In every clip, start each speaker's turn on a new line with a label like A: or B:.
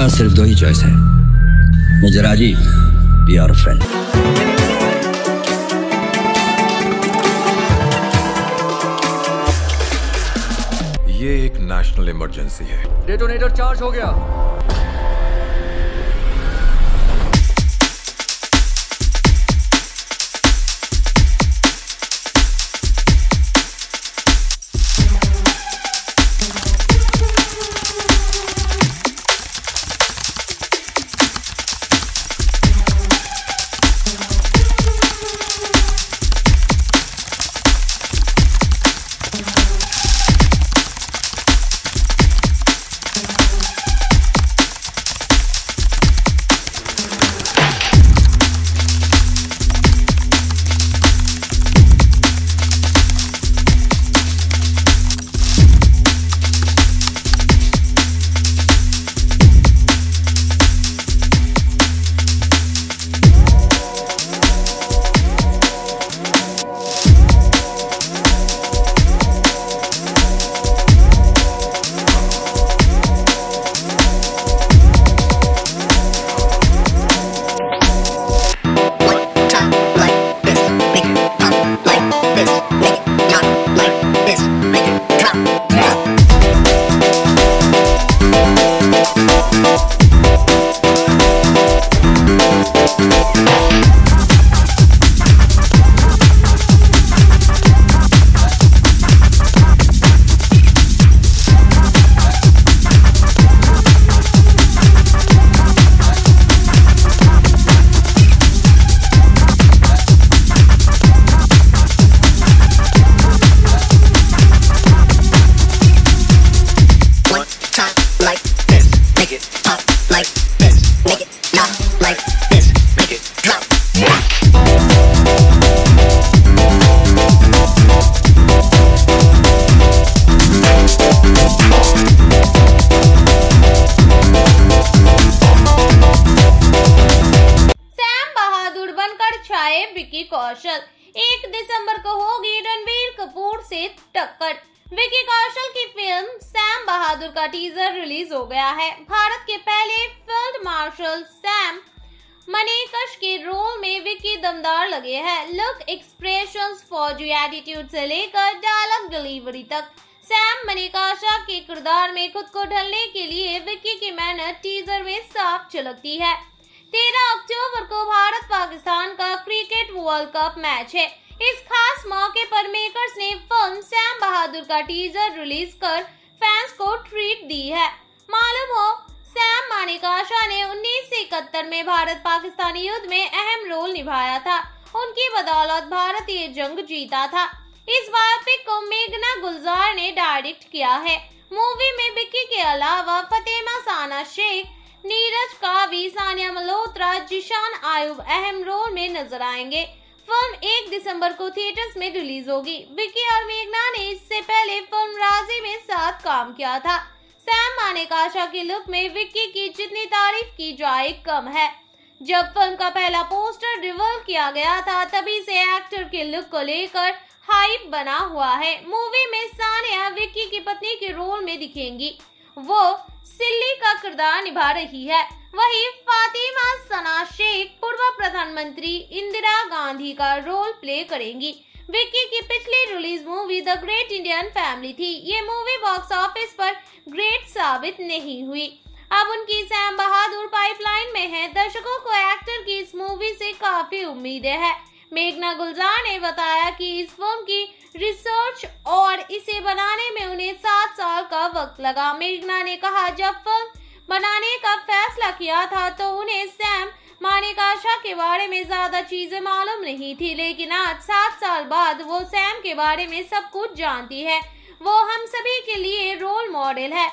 A: पास सिर्फ दो ही चॉइस है major Rajiv be our friend ये एक नेशनल इमरजेंसी है
B: डेटोनेटर चार्ज हो गया
C: अदा निभा रही है वही फातिमा सना शेख पूर्व प्रधानमंत्री इंदिरा गांधी का रोल प्ले करेंगी विक्की की पिछली release movie the great Indian family थी ये मूवी बॉक्स ऑफिस पर ग्रेट साबित नहीं हुई अब उनकी सैम बहादुर पाइपलाइन में है दर्शकों को एक्टर की इस मूवी से काफी उम्मीदें हैं मेघना गुलजार ने बताया कि इस फिल्म की रिसर्च और इसे बनाने में उन्हें सात साल का वक्त लगा मेघना ने कहा जब फिल्म बनाने का फैसला किया था तो उन्हें सैम मानिकाशा के बारे में ज्यादा चीजें मालूम नहीं थी लेकिन आज सात साल बाद वो सैम के बारे में सब कुछ जानती है वो हम सभी के लिए रोल मॉडल है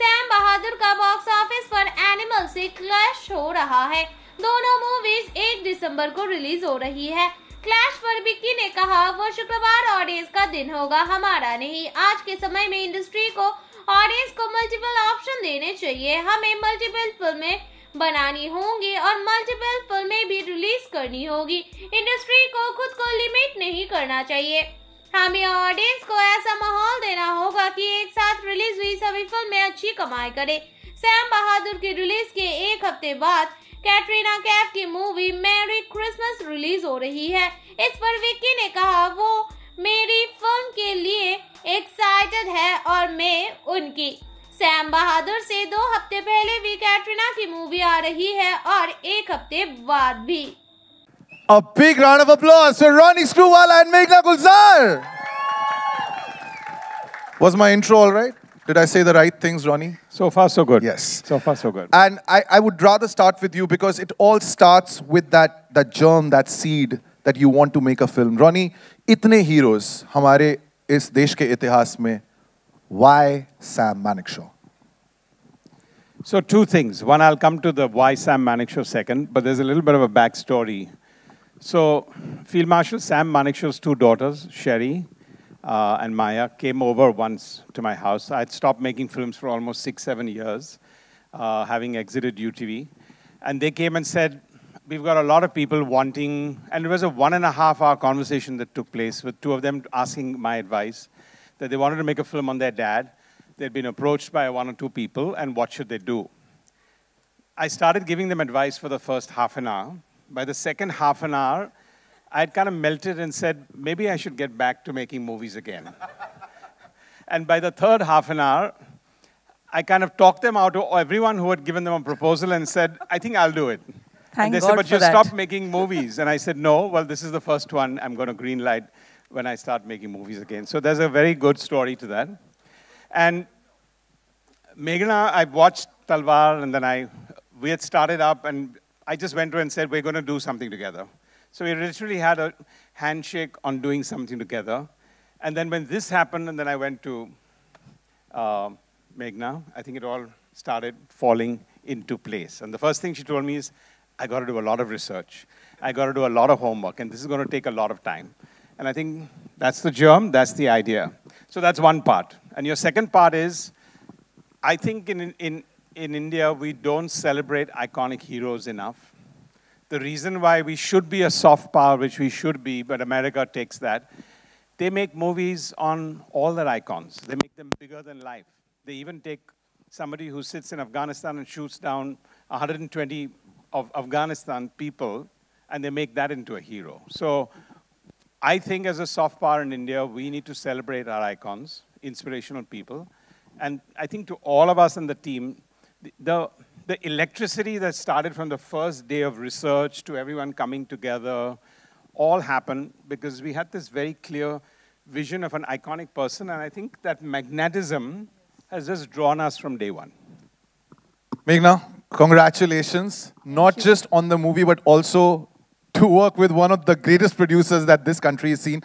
C: सैम बहादुर का बॉक्स ऑफिस पर एनिमल से क्लैश हो रहा है दोनों मूवीज एक दिसंबर को रिलीज हो रही है क्लैश पर विक्की ने कहा वो शुक्रवार ऑडियंस का दिन होगा हमारा नहीं आज के समय में इंडस्ट्री को ऑडियंस को मल्टीपल ऑप्शन देने चाहिए हमें मल्टीपल फिल्में बनानी होंगी और मल्टीपल फिल्में भी रिलीज करनी होगी इंडस्ट्री को खुद को लिमिट नहीं करना चाहिए हमें ऑडियंस को ऐसा माहौल देना होगा कि एक साथ रिलीज हुई सभी फिल्में अच्छी कमाई करे सैम बहादुर की रिलीज के एक हफ्ते बाद कैटरीना कैफ की मूवी मैरी क्रिसमस रिलीज हो रही है इस पर विक्की ने कहा वो मेरी फिल्म के लिए एक्साइटेड है और मैं उनकी सैम बहादुर से दो हफ्ते पहले भी कैटरीना की मूवी आ रही है और एक हफ्ते बाद भी
D: A big round of applause for Ronnie Screwala and Meghna Gulzar. Was my intro all right? Did I say the right things, Ronnie? So far, so good. Yes. So far, so good. And I, I would rather start with you because it all starts with that, that germ, that seed that you want to make a film. Ronnie, itne heroes hamare is देश ke इतिहास me. Why Sam Manekshaw?
E: So two things. One, I'll come to the why Sam Manekshaw second, but there's a little bit of a backstory. So Field Marshal Sam Manekshaw's two daughters, Sherry uh, and Maya, came over once to my house. I'd stopped making films for almost six, seven years, uh, having exited UTV. And they came and said, we've got a lot of people wanting, and it was a one and a half hour conversation that took place with two of them asking my advice that they wanted to make a film on their dad. They'd been approached by one or two people, and what should they do? I started giving them advice for the first half an hour. By the second half an hour, I had kind of melted and said, maybe I should get back to making movies again. and by the third half an hour, I kind of talked them out to everyone who had given them a proposal and said, I think I'll do it.
F: Thank and they God said, but you stopped
E: making movies. And I said, no, well, this is the first one. I'm going to green light when I start making movies again. So there's a very good story to that. And Meghna, I watched Talwar, and then I, we had started up, and I just went to her and said, we're going to do something together. So we literally had a handshake on doing something together. And then when this happened, and then I went to uh, Meghna, I think it all started falling into place. And the first thing she told me is, I got to do a lot of research. I got to do a lot of homework, and this is going to take a lot of time. And I think that's the germ, that's the idea. So that's one part. And your second part is, I think in, in, in India, we don't celebrate iconic heroes enough. The reason why we should be a soft power, which we should be, but America takes that, they make movies on all their icons. They make them bigger than life. They even take somebody who sits in Afghanistan and shoots down 120 of Afghanistan people, and they make that into a hero. So I think as a soft power in India, we need to celebrate our icons, inspirational people. And I think to all of us in the team, the, the, the electricity that started from the first day of research to everyone coming together all happened because we had this very clear vision of an iconic person. And I think that magnetism has just drawn us from day one.
D: Meghna, congratulations, not just on the movie, but also to work with one of the greatest producers that this country has seen.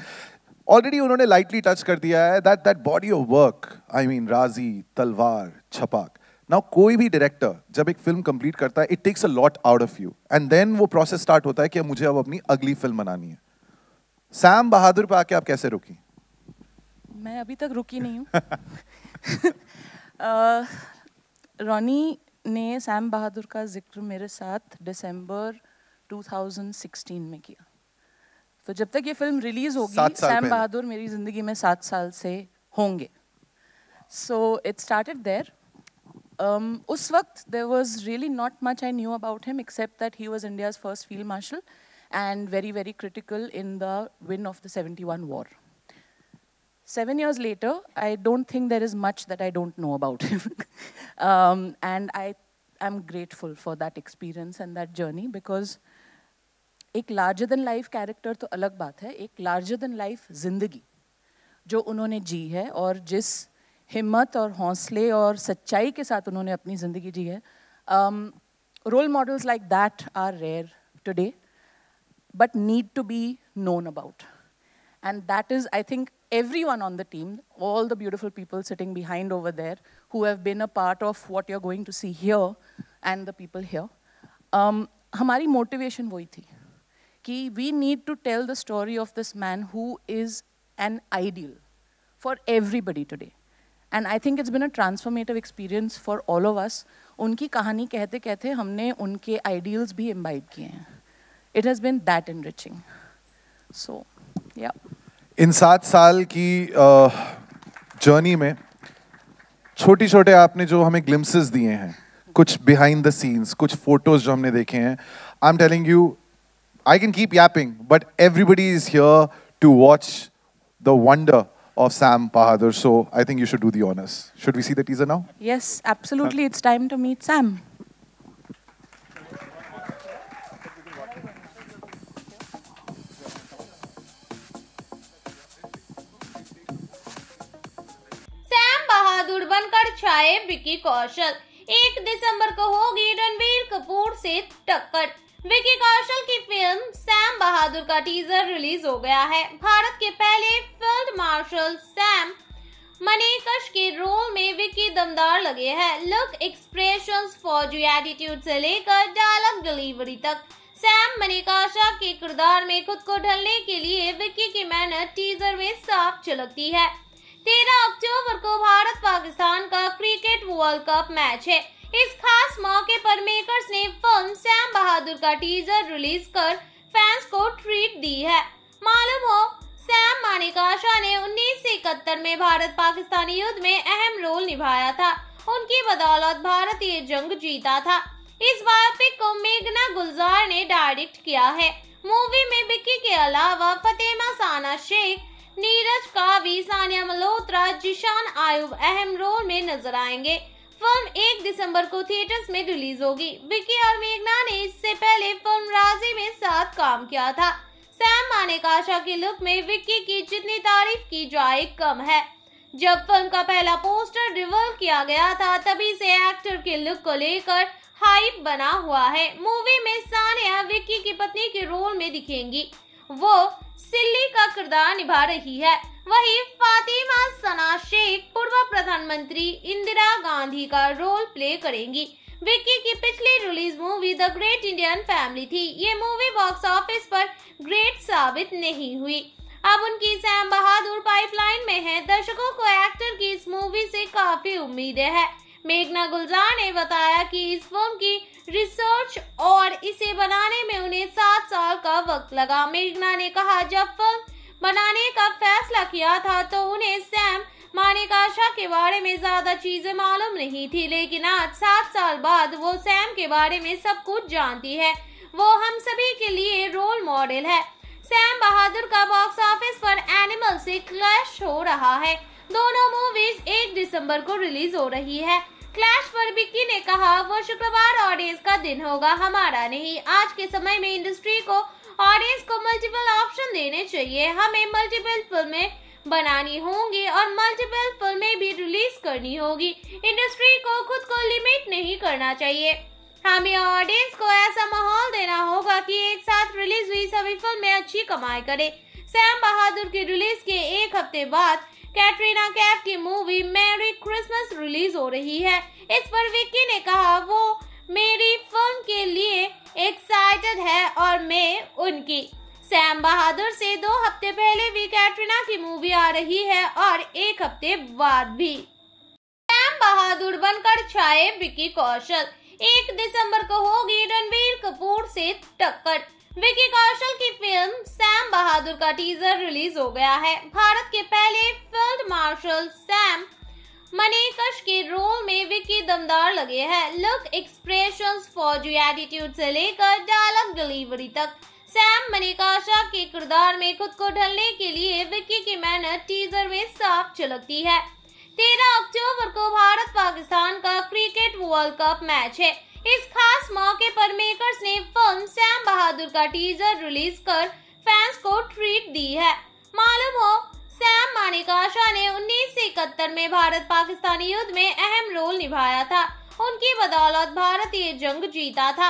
D: Already उन्होंने lightly touch कर दिया है that that body of work I mean Raazi Talvar Chhapaak now कोई भी director जब एक film complete करता है it takes a lot out of you and then वो प्रोसेस स्टार्ट होता है कि मुझे अब अपनी अगली फिल्म बनानी है सैम बहादुर पे आके आप कैसे रुकी
G: मैं अभी तक रुकी नहीं हूँ रॉनी ने सैम बहादुर का जिक्र मेरे साथ दिसंबर 2016 में किया तो जब तक ये फिल्म रिलीज होगी सैम बहादुर मेरी जिंदगी में सात साल से होंगे सो इट स्टार्टेड देर उस वक्त there was really not much I knew about him except that he was India's first field marshal and very very critical in the win of the seventy one war Seven years later, I don't think there is much that I don't know about him. Um, and I am grateful for that experience and that journey because a larger than life character to alag baat hai, ek larger than life zindagi jo unhone ji hai aur jis himmat aur hausle aur sachchai ke saath unhone apni zindagi ji hai. Um, role models like that are rare today but need to be known about. And that is, I think, everyone on the team, all the beautiful people sitting behind over there who have been a part of what you're going to see here and the people here. Um, Hamari motivation wohi thi. we need to tell the story of this man who is an ideal for everybody today. And I think it's been a transformative experience for all of us. Unki kahani kehte kehte humne unke ideals bhi imbibe kiye. It has been that enriching. So,
D: yeah. इन सात साल की journey में छोटे छोटे आपने जो हमें ग्लिम्सेस दिए हैं कुछ बिहाइंड द सीन्स कुछ फोटोज जो हमने देखे हैं I am telling you I can keep yapping but everybody is here to watch the wonder of Sam Bahadur. So I think you should do the honors. Should we see the teaser now?
G: Yes, absolutely. It's time to meet Sam.
C: Bahadur बनकर छाए विकी कौशल एक दिसंबर को होगी रणबीर कपूर से टक्कर विकी कौशल की film Sam Bahadur का teaser release हो गया है भारत के पहले फील्ड मार्शल सैम मनेकश के रोल में विकी दमदार लगे हैं लुक एक्सप्रेशन फौजी एटीट्यूड से लेकर डायलॉग डिलीवरी तक सैम मनीकाशा के किरदार में खुद को ढलने के लिए विक्की की मेहनत टीजर में साफ झलकती है तेरह अक्टूबर को भारत पाकिस्तान का क्रिकेट वर्ल्ड कप मैच है इस खास मौके पर मेकर्स ने फिल्म सैम बहादुर का टीजर रिलीज कर फैंस को ट्रीट दी है मालूम हो सैम मानिकाशा ने उन्नीस इकहत्तर में भारत पाकिस्तान युद्ध में अहम रोल निभाया था उनकी बदौलत भारत ये जंग जीता था इस बायोपिक को मेघना गुलजार ने डायरेक्ट किया है मूवी में बिक्की के अलावा फतेमा साना शेख नीरज कावी सानिया मल्होत्रा जिशान आयुब अहम रोल में नजर आएंगे फिल्म 1 दिसंबर को थिएटर्स में रिलीज होगी विकी और मेघना ने इससे पहले फिल्म राजी में साथ काम किया था सैम माने काशा के लुक में विक्की की जितनी तारीफ की जाए कम है जब फिल्म का पहला पोस्टर रिवर्व किया गया था तभी से एक्टर के लुक को लेकर हाइप बना हुआ है मूवी में सानिया विक्की की पत्नी के रोल में दिखेंगी वो सिल्ली का किरदार निभा रही है वहीं फातिमा सना शेख पूर्व प्रधानमंत्री इंदिरा गांधी का रोल प्ले करेंगी विक्की की पिछली release movie the great Indian family थी ये मूवी बॉक्स ऑफिस पर ग्रेट साबित नहीं हुई अब उनकी सैम बहादुर पाइपलाइन में है दर्शकों को एक्टर की इस मूवी से काफी उम्मीदें हैं मेघना गुलजार ने बताया कि इस फिल्म की रिसर्च और इसे बनाने में उन्हें सात साल का वक्त लगा मेघना ने कहा जब फिल्म बनाने का फैसला किया था तो उन्हें सैम मानिकाशा के बारे में ज्यादा चीजें मालूम नहीं थी लेकिन आज सात साल बाद वो सैम के बारे में सब कुछ जानती है वो हम सभी के लिए रोल मॉडल है सैम बहादुर का बॉक्स ऑफिस पर एनिमल से क्लैश हो रहा है दोनों मूवीज एक दिसंबर को रिलीज हो रही है क्लैश पर विक्की ने कहा वो शुक्रवार ऑडियंस का दिन होगा हमारा नहीं आज के समय में इंडस्ट्री को ऑडियंस को मल्टीपल ऑप्शन देने चाहिए हमें मल्टीपल फिल्में बनानी होंगी और मल्टीपल फिल्में भी रिलीज करनी होगी इंडस्ट्री को खुद को लिमिट नहीं करना चाहिए हमें ऑडियंस को ऐसा माहौल देना होगा कि एक साथ रिलीज हुई सभी फिल्में अच्छी कमाई करे सैम बहादुर की रिलीज के एक हफ्ते बाद कैटरीना कैफ की मूवी मैरी क्रिसमस रिलीज हो रही है इस पर विक्की ने कहा वो मेरी फिल्म के लिए एक्साइटेड है और मैं उनकी सैम बहादुर से दो हफ्ते पहले भी कैटरीना की मूवी आ रही है और एक हफ्ते बाद भी सैम बहादुर बनकर छाए विक्की कौशल एक दिसंबर को होगी रणबीर कपूर से टक्कर विकी कौशल की फिल्म सैम बहादुर का टीजर रिलीज हो गया है भारत के पहले फील्ड मार्शल सैम मनीकश के रोल में विकी दमदार लगे हैं लुक एक्सप्रेशन फौजी एटीट्यूड से लेकर डायलॉग डिलीवरी तक सैम मनीकाशा के किरदार में खुद को ढलने के लिए विक्की की मेहनत टीजर में साफ झलकती है तेरह अक्टूबर को भारत पाकिस्तान का क्रिकेट वर्ल्ड कप मैच है इस खास मौके पर मेकर्स ने फिल्म सैम बहादुर का टीजर रिलीज कर फैंस को ट्रीट दी है मालूम हो सैम मानिकाशा ने उन्नीस में भारत पाकिस्तानी युद्ध में अहम रोल निभाया था उनकी बदौलत भारत ये जंग जीता था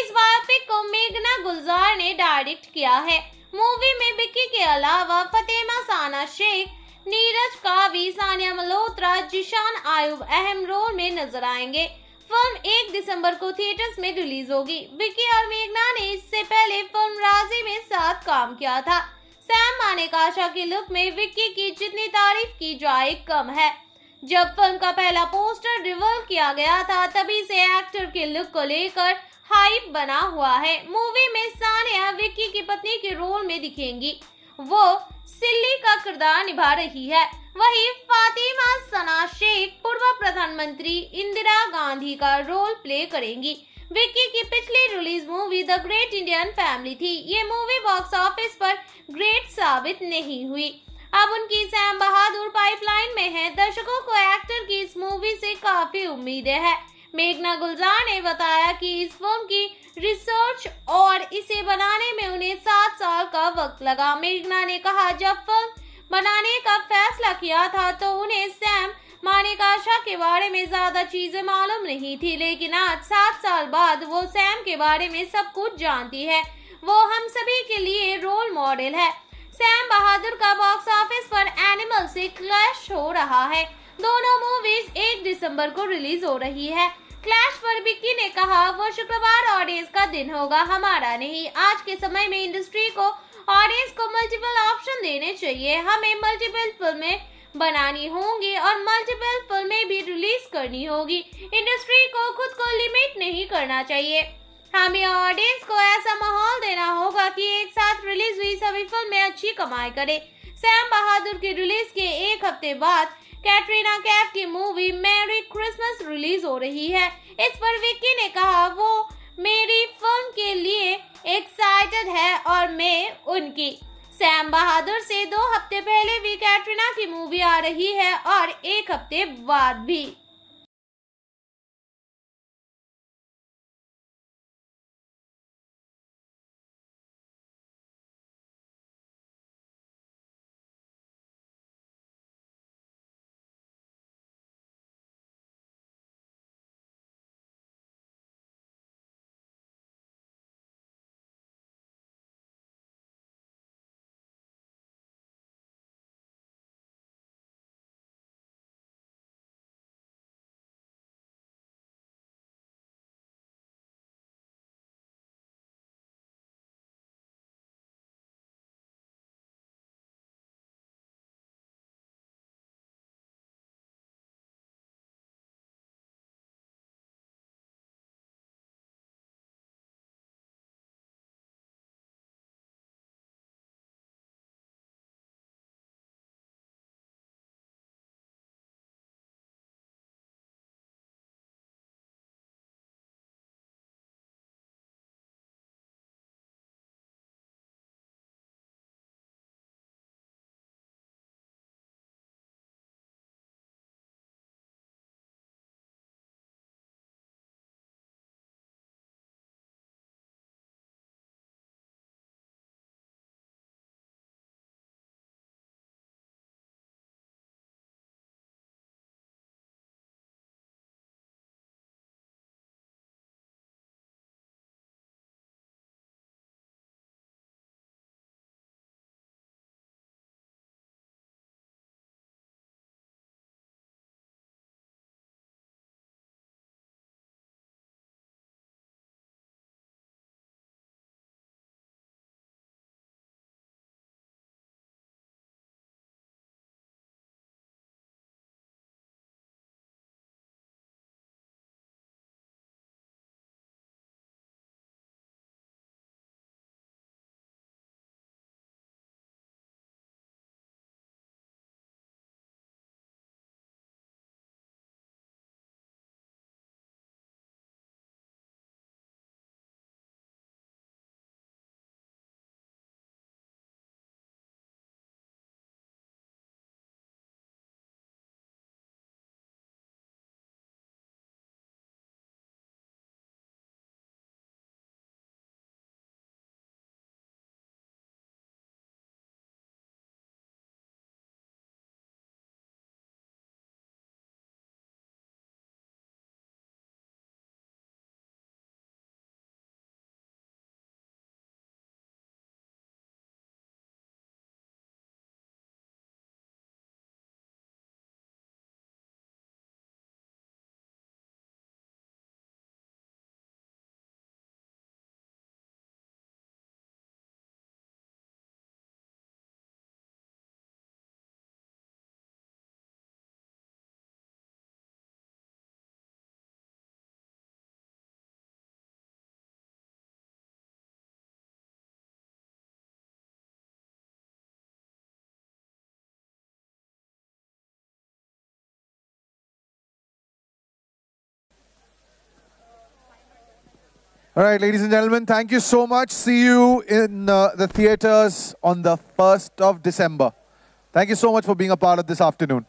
C: इस बायोपिक को मेघना गुलजार ने डायरेक्ट किया है मूवी में बिक्की के अलावा फतेमा साना शेख नीरज कावी सानिया मल्होत्रा जिशान आयुब अहम रोल में नजर आएंगे फिल्म 1 दिसंबर को थिएटर्स में रिलीज होगी विकी और मेघना ने इससे पहले फिल्म राजी में साथ काम किया था सैम मानेकाशा के लुक में विक्की की जितनी तारीफ की जाए कम है जब फिल्म का पहला पोस्टर रिवर्व किया गया था तभी से एक्टर के लुक को लेकर हाइप बना हुआ है मूवी में सानिया विक्की की पत्नी के रोल में दिखेंगी वो सिल्ली का किरदार निभा रही है वहीं फातिमा सना शेख पूर्व प्रधानमंत्री इंदिरा गांधी का रोल प्ले करेंगी विक्की की पिछली release movie the great Indian family थी ये मूवी बॉक्स ऑफिस पर ग्रेट साबित नहीं हुई अब उनकी सैम बहादुर पाइपलाइन में है दर्शकों को एक्टर की इस मूवी से काफी उम्मीदें हैं मेघना गुलजार ने बताया कि इस फिल्म की रिसर्च और इसे बनाने में उन्हें सात साल का वक्त लगा मेघना ने कहा जब फिल्म बनाने का फैसला किया था तो उन्हें सैम मानिकाशा के बारे में ज्यादा चीजें मालूम नहीं थी लेकिन आज सात साल बाद वो सैम के बारे में सब कुछ जानती है वो हम सभी के लिए रोल मॉडल है सैम बहादुर का बॉक्स ऑफिस पर एनिमल से क्लैश हो रहा है दोनों मूवीज 1 दिसंबर को रिलीज हो रही है क्लैश वर्बिकी ने कहा वो शुक्रवार ऑडियंस का दिन होगा हमारा नहीं आज के समय में इंडस्ट्री को ऑडियंस को मल्टीपल ऑप्शन देने चाहिए हमें मल्टीपल फिल्में बनानी होंगी और मल्टीपल फिल्में भी रिलीज करनी होगी इंडस्ट्री को खुद को लिमिट नहीं करना चाहिए हमें ऑडियंस को ऐसा माहौल देना होगा कि एक साथ रिलीज हुई सभी फिल्में अच्छी कमाई करे सैम बहादुर की रिलीज के एक हफ्ते बाद कैटरीना कैफ की मूवी मैरी क्रिसमस रिलीज हो रही है इस पर विक्की ने कहा वो मेरी फिल्म के लिए एक्साइटेड है और मैं उनकी सैम बहादुर से दो हफ्ते पहले भी कैटरीना की मूवी आ रही है और एक हफ्ते बाद
F: भी All right,
D: ladies and gentlemen, thank you so much. See you in uh, the theaters on the 1st of December. Thank you so much for being a part of this afternoon.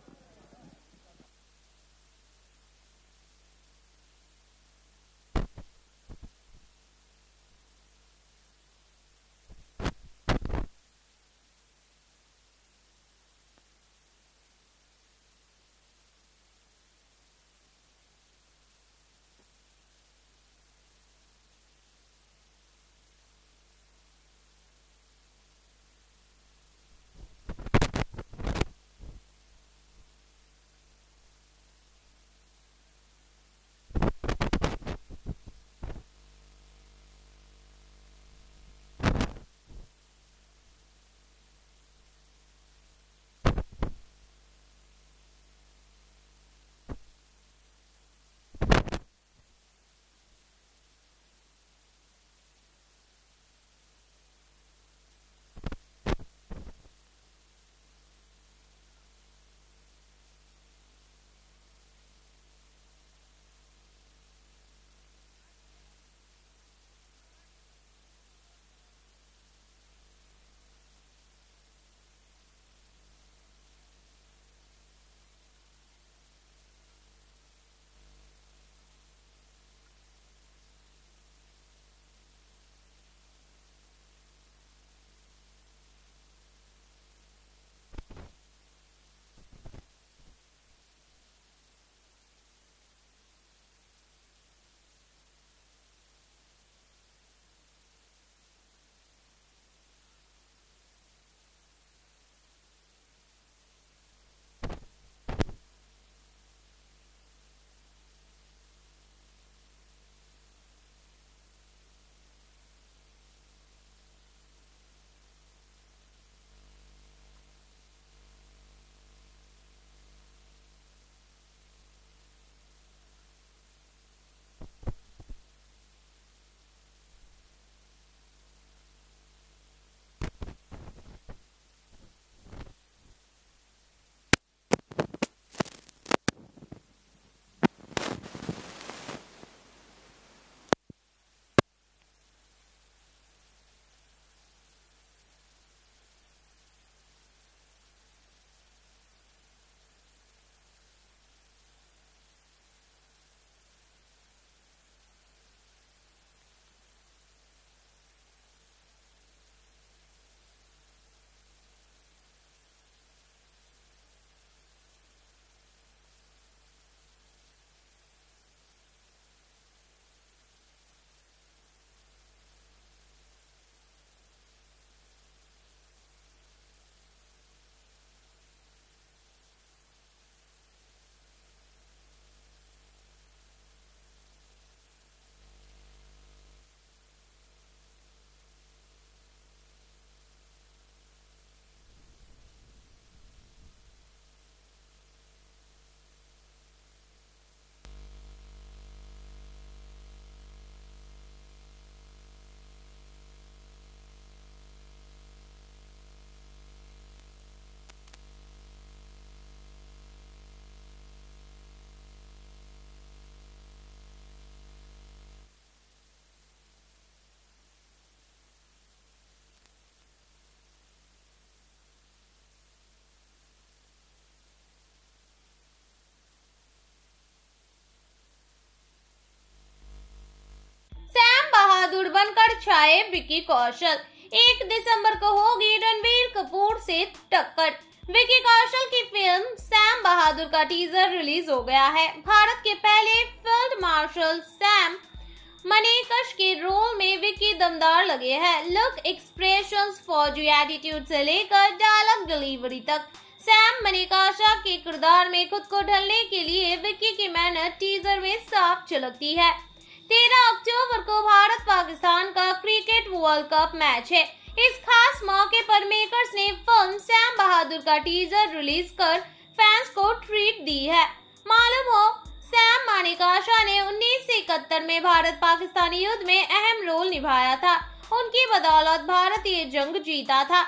C: छाए विकी कौशल एक दिसंबर को होगी रणबीर कपूर से टक्कर विकी कौशल की film Sam Bahadur का teaser release हो गया है भारत के पहले फील्ड मार्शल सैम मनीकश के रोल में विकी दमदार लगे हैं लुक एक्सप्रेशन फौजी एटीट्यूड से लेकर डायलॉग डिलीवरी तक सैम मनीकाशा के किरदार में खुद को ढलने के लिए विक्की की मेहनत टीजर में साफ झलकती है तेरह अक्टूबर को भारत पाकिस्तान का क्रिकेट वर्ल्ड कप मैच है इस खास मौके पर मेकर्स ने फिल्म सैम बहादुर का टीजर रिलीज कर फैंस को ट्रीट दी है मालूम हो सैम मानिकाशा ने उन्नीस इकहत्तर में भारत पाकिस्तानी युद्ध में अहम रोल निभाया था उनकी बदौलत भारत ये जंग जीता था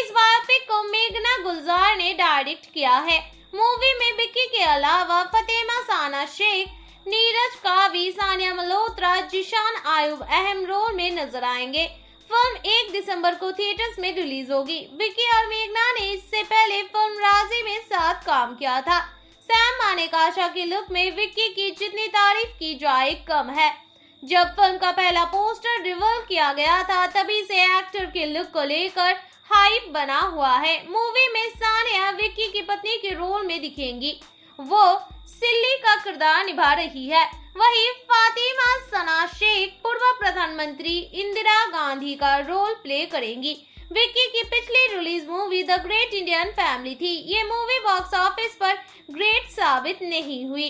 C: इस बायोपिक को मेघना गुलजार ने डायरेक्ट किया है मूवी में बिक्की के अलावा फतेमा साना शेख नीरज कावी सानिया मल्होत्रा जिशान आयुब अहम रोल में नजर आएंगे फिल्म 1 दिसंबर को थिएटर्स में रिलीज होगी विक्की और मेघना ने इससे पहले फिल्म राजी में साथ काम किया था सैम माने काशा के लुक में विक्की की जितनी तारीफ की जाए कम है जब फिल्म का पहला पोस्टर रिवर्व किया गया था तभी से एक्टर के लुक को लेकर हाइप बना हुआ है मूवी में सानिया विक्की की पत्नी के रोल में दिखेंगी वो सिल्ली का किरदार निभा रही है वही फातिमा सना शेख पूर्व प्रधानमंत्री इंदिरा गांधी का रोल प्ले करेंगी विक्की की पिछली release movie the great Indian family थी ये मूवी बॉक्स ऑफिस पर ग्रेट साबित नहीं हुई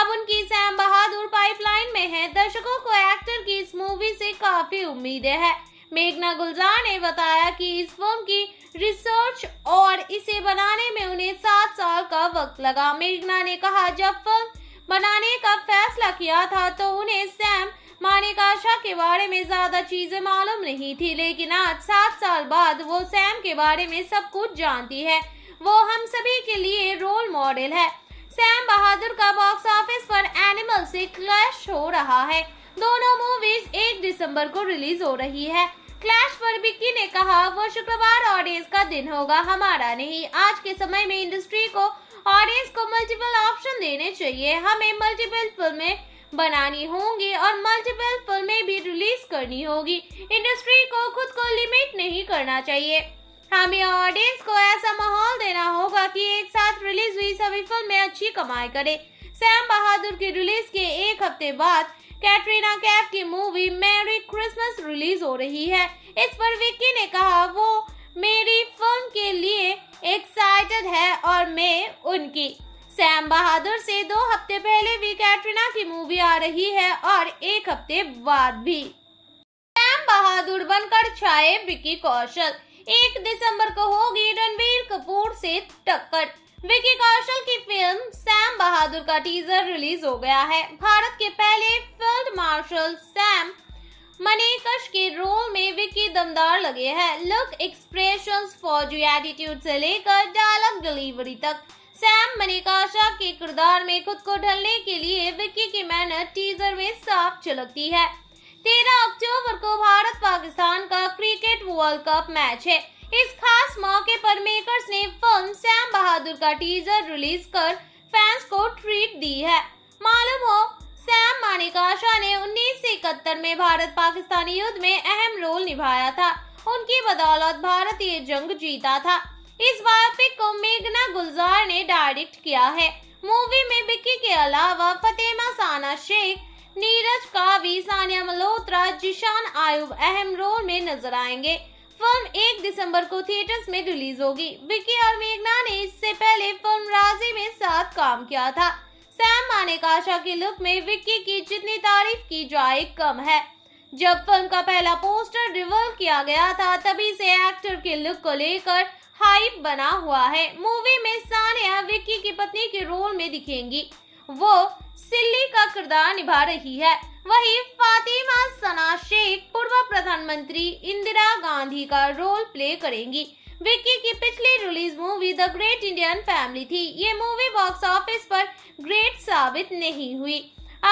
C: अब उनकी सैम बहादुर पाइपलाइन में है दर्शकों को एक्टर की इस मूवी से काफी उम्मीदें हैं मेघना गुलजार ने बताया कि इस फिल्म की रिसर्च और इसे बनाने में उन्हें सात साल का वक्त लगा मेघना ने कहा जब फिल्म बनाने का फैसला किया था तो उन्हें सैम मानिकाशा के बारे में ज्यादा चीजें मालूम नहीं थी लेकिन आज सात साल बाद वो सैम के बारे में सब कुछ जानती है वो हम सभी के लिए रोल मॉडल है सैम बहादुर का बॉक्स ऑफिस पर एनिमल से क्लैश हो रहा है दोनों मूवीज एक दिसंबर को रिलीज हो रही है क्लैश पर विक्की ने कहा वो शुक्रवार ऑडियंस का दिन होगा हमारा नहीं आज के समय में इंडस्ट्री को ऑडियंस को मल्टीपल ऑप्शन देने चाहिए हमें मल्टीपल फिल्में बनानी होंगी और मल्टीपल फिल्में भी रिलीज करनी होगी इंडस्ट्री को खुद को लिमिट नहीं करना चाहिए हमें ऑडियंस को ऐसा माहौल देना होगा कि एक साथ रिलीज हुई सभी फिल्में अच्छी कमाई करे सैम बहादुर की रिलीज के एक हफ्ते बाद कैटरीना कैफ की मूवी मैरी क्रिसमस रिलीज हो रही है इस पर विक्की ने कहा वो मेरी फिल्म के लिए एक्साइटेड है और मैं उनकी सैम बहादुर से दो हफ्ते पहले भी कैटरीना की मूवी आ रही है और एक हफ्ते बाद भी सैम बहादुर बनकर छाए विक्की कौशल एक दिसंबर को होगी रणबीर कपूर से टक्कर विकी कौशल की फिल्म सैम बहादुर का टीजर रिलीज हो गया है भारत के पहले फील्ड मार्शल सैम मनीकश के रोल में विकी दमदार लगे हैं लुक एक्सप्रेशन फौजी एटीट्यूड से लेकर डायलॉग डिलीवरी तक सैम मनीकाशा के किरदार में खुद को ढलने के लिए विक्की की मेहनत टीजर में साफ झलकती है तेरह अक्टूबर को भारत पाकिस्तान का क्रिकेट वर्ल्ड कप मैच है इस खास मौके पर मेकर्स ने फिल्म सैम बहादुर का टीजर रिलीज कर फैंस को ट्रीट दी है मालूम हो सैम मानिकाशा ने उन्नीस इकहत्तर में भारत पाकिस्तानी युद्ध में अहम रोल निभाया था उनकी बदौलत भारत ये जंग जीता था इस बायोपिक को मेघना गुलजार ने डायरेक्ट किया है मूवी में बिक्की के अलावा फतेमा साना शेख नीरज कावी सानिया मल्होत्रा जिशान आयुब अहम रोल में नजर आएंगे फिल्म 1 दिसंबर को थिएटर्स में रिलीज होगी विकी और मेघना ने इससे पहले फिल्म राजी में साथ काम किया था सैम माने काशा की लुक में विक्की की जितनी तारीफ की जाए कम है जब फिल्म का पहला पोस्टर रिवर्व किया गया था तभी से एक्टर के लुक को लेकर हाइप बना हुआ है मूवी में सानिया विक्की की पत्नी के रोल में दिखेंगी वो सिल्ली का किरदार निभा रही है वहीं फातिमा सना शेख पूर्व प्रधानमंत्री इंदिरा गांधी का रोल प्ले करेंगी विक्की की पिछली release movie the great Indian family थी ये मूवी बॉक्स ऑफिस पर ग्रेट साबित नहीं हुई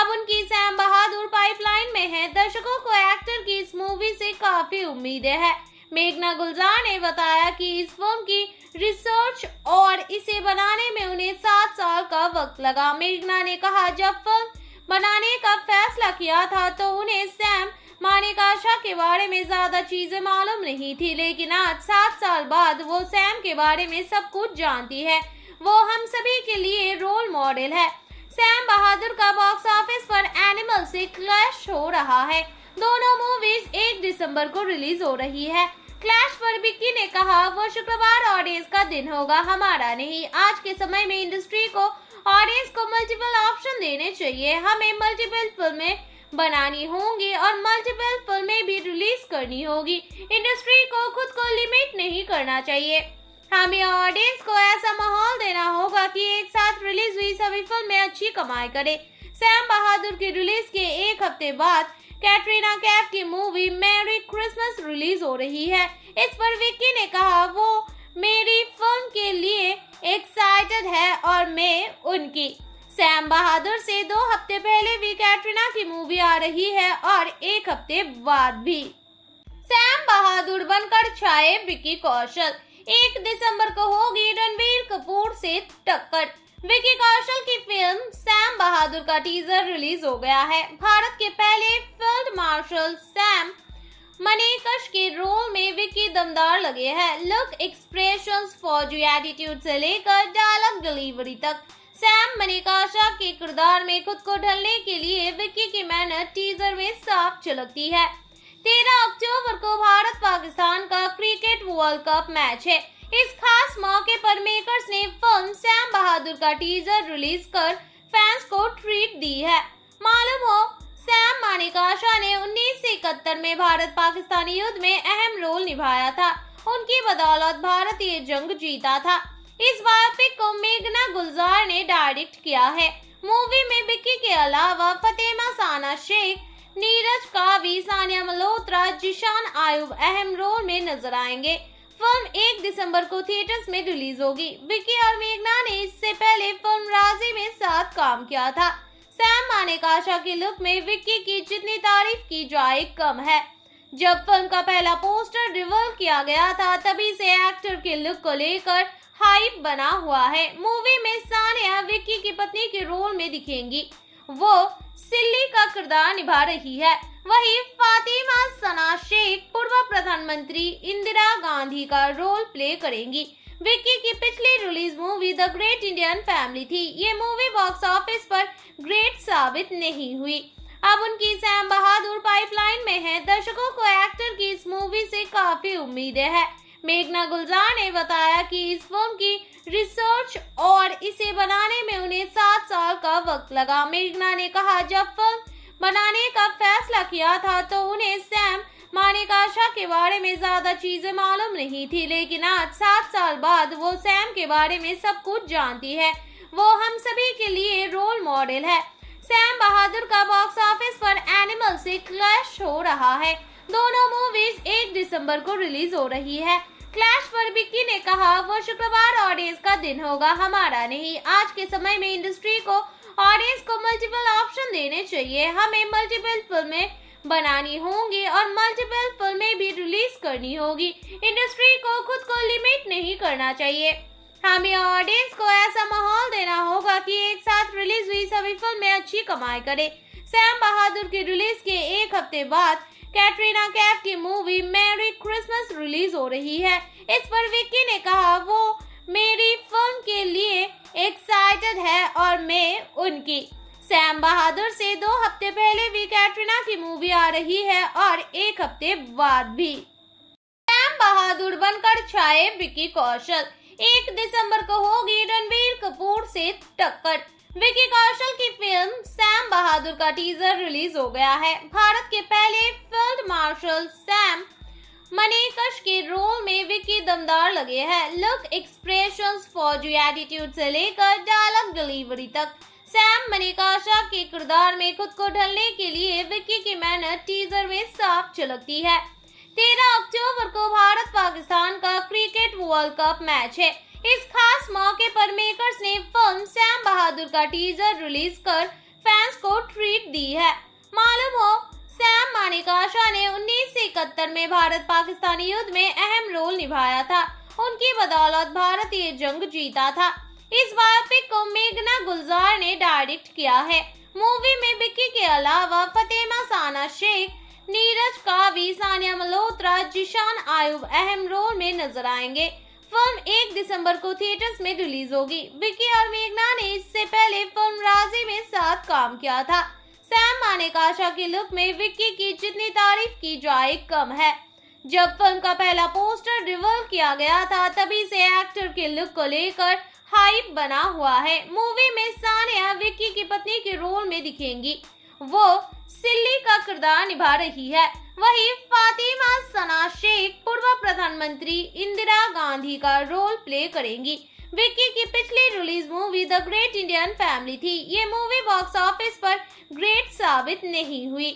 C: अब उनकी सैम बहादुर पाइपलाइन में है दर्शकों को एक्टर की इस मूवी से काफी उम्मीदें हैं मेघना गुलजार ने बताया कि इस फिल्म की रिसर्च और इसे बनाने में उन्हें सात साल का वक्त लगा मेघना ने कहा जब फिल्म बनाने का फैसला किया था तो उन्हें सैम मानिकाशा के बारे में ज्यादा चीजें मालूम नहीं थी लेकिन आज सात साल बाद वो सैम के बारे में सब कुछ जानती है वो हम सभी के लिए रोल मॉडल है सैम बहादुर का बॉक्स ऑफिस पर एनिमल से क्लैश हो रहा है दोनों मूवीज 1 दिसंबर को रिलीज हो रही है क्लैश पर विक्की ने कहा वो शुक्रवार ऑडियंस का दिन होगा हमारा नहीं आज के समय में इंडस्ट्री को ऑडियंस को मल्टीपल ऑप्शन देने चाहिए हमें मल्टीपल फिल्में बनानी होंगी और मल्टीपल फिल्में भी रिलीज करनी होगी इंडस्ट्री को खुद को लिमिट नहीं करना चाहिए हमें ऑडियंस को ऐसा माहौल देना होगा कि एक साथ रिलीज हुई सभी फिल्में अच्छी कमाई करे सैम बहादुर की रिलीज के एक हफ्ते बाद कैटरीना कैफ की मूवी मैरी क्रिसमस रिलीज हो रही है इस पर विक्की ने कहा वो मेरी फिल्म के लिए एक्साइटेड है और मैं उनकी सैम बहादुर से दो हफ्ते पहले भी कैटरीना की मूवी आ रही है और एक हफ्ते बाद भी सैम बहादुर बनकर छाए विक्की कौशल एक दिसंबर को होगी रणबीर कपूर से टक्कर विकी कौशल की फिल्म सैम बहादुर का टीजर रिलीज हो गया है भारत के पहले फील्ड मार्शल सैम मनेकश के रोल में विकी दमदार लगे हैं लुक एक्सप्रेशन फौजी एटीट्यूड से लेकर डायलॉग डिलीवरी तक सैम मनीकाशा के किरदार में खुद को ढलने के लिए विक्की की मेहनत टीजर में साफ झलकती है तेरह अक्टूबर को भारत पाकिस्तान का क्रिकेट वर्ल्ड कप मैच है इस खास मौके पर मेकर्स ने फिल्म सैम बहादुर का टीजर रिलीज कर फैंस को ट्रीट दी है मालूम हो सैम मानिक आशा ने उन्नीस में भारत पाकिस्तान युद्ध में अहम रोल निभाया था उनकी बदौलत भारत ये जंग जीता था इस बायोपिक को मेघना गुलजार ने डायरेक्ट किया है मूवी में बिक्की के अलावा फतेमा साना शेख नीरज कावी सानिया मल्होत्रा जिशान आयुब अहम रोल में नजर आएंगे फिल्म 1 दिसंबर को थिएटर्स में रिलीज होगी विकी और मेघना ने इससे पहले फिल्म राजी में साथ काम किया था सैम माने काशा के लुक में विक्की की जितनी तारीफ की जाए कम है जब फिल्म का पहला पोस्टर रिवर्व किया गया था तभी से एक्टर के लुक को लेकर हाइप बना हुआ है मूवी में सानिया विक्की की पत्नी के रोल में दिखेंगी वो सिल्ली का किरदार निभा रही है वहीं फातिमा सना शेख पूर्व प्रधानमंत्री इंदिरा गांधी का रोल प्ले करेंगी विक्की की पिछली release movie the great Indian family थी ये मूवी बॉक्स ऑफिस पर ग्रेट साबित नहीं हुई अब उनकी सैम बहादुर पाइपलाइन में है दर्शकों को एक्टर की इस मूवी से काफी उम्मीदें हैं मेघना गुलजार ने बताया कि इस फिल्म की रिसर्च और इसे बनाने में उन्हें सात साल का वक्त लगा मेघना ने कहा जब फिल्म बनाने का फैसला किया था तो उन्हें सैम मानिकाशा के बारे में ज्यादा चीजें मालूम नहीं थी लेकिन आज सात साल बाद वो सैम के बारे में सब कुछ जानती है वो हम सभी के लिए रोल मॉडल है सैम बहादुर का बॉक्स ऑफिस पर एनिमल से क्लैश हो रहा है दोनों मूवीज एक दिसंबर को रिलीज हो रही है क्लैश वर्बिकी ने कहा वो शुक्रवार ऑडियंस का दिन होगा हमारा नहीं आज के समय में इंडस्ट्री को ऑडियंस को मल्टीपल ऑप्शन देने चाहिए हमें मल्टीपल फिल्में बनानी होंगी और मल्टीपल फिल्में भी रिलीज करनी होगी इंडस्ट्री को खुद को लिमिट नहीं करना चाहिए हमें ऑडियंस को ऐसा माहौल देना होगा कि एक साथ रिलीज हुई सभी फिल्में अच्छी कमाई करे सैम बहादुर की रिलीज के एक हफ्ते बाद कैटरीना कैफ की मूवी मैरी क्रिसमस रिलीज हो रही है इस पर विक्की ने कहा वो मेरी फिल्म के लिए एक्साइटेड है और मैं उनकी सैम बहादुर से दो हफ्ते पहले भी कैटरीना की मूवी आ रही है और एक हफ्ते बाद भी सैम बहादुर बनकर छाए विक्की कौशल एक दिसंबर को होगी रणबीर कपूर से टक्कर विकी कौशल की फिल्म सैम बहादुर का टीजर रिलीज हो गया है भारत के पहले फील्ड मार्शल सैम मनीकश के रोल में विकी दमदार लगे हैं लुक एक्सप्रेशन फौजी एटीट्यूड से लेकर डायलॉग डिलीवरी तक सैम मनीकाशा के किरदार में खुद को ढलने के लिए विक्की की मेहनत टीजर में साफ झलकती है तेरह अक्टूबर को भारत पाकिस्तान का क्रिकेट वर्ल्ड कप मैच है इस खास मौके पर मेकर्स ने फिल्म सैम बहादुर का टीजर रिलीज कर फैंस को ट्रीट दी है मालूम हो सैम मानिकाशा ने उन्नीस में भारत पाकिस्तानी युद्ध में अहम रोल निभाया था उनकी बदौलत भारत ये जंग जीता था इस बायोपिक को मेघना गुलजार ने डायरेक्ट किया है मूवी में बिक्की के अलावा फतेमा साना शेख नीरज कावी सानिया मल्होत्रा जिशान आयुब अहम रोल में नजर आएंगे फिल्म 1 दिसंबर को थिएटर्स में रिलीज होगी विकी और मेघना ने इससे पहले फिल्म राजी में साथ काम किया था सैम माने काशा के लुक में विक्की की जितनी तारीफ की जाए कम है जब फिल्म का पहला पोस्टर रिवर्व किया गया था तभी से एक्टर के लुक को लेकर हाइप बना हुआ है मूवी में सानिया विक्की की पत्नी के रोल में दिखेंगी वो सिल्ली का किरदार निभा रही है वही फातिमा सना शेख पूर्व प्रधानमंत्री इंदिरा गांधी का रोल प्ले करेंगी विक्की की पिछली release movie the great Indian family थी ये मूवी बॉक्स ऑफिस पर ग्रेट साबित नहीं हुई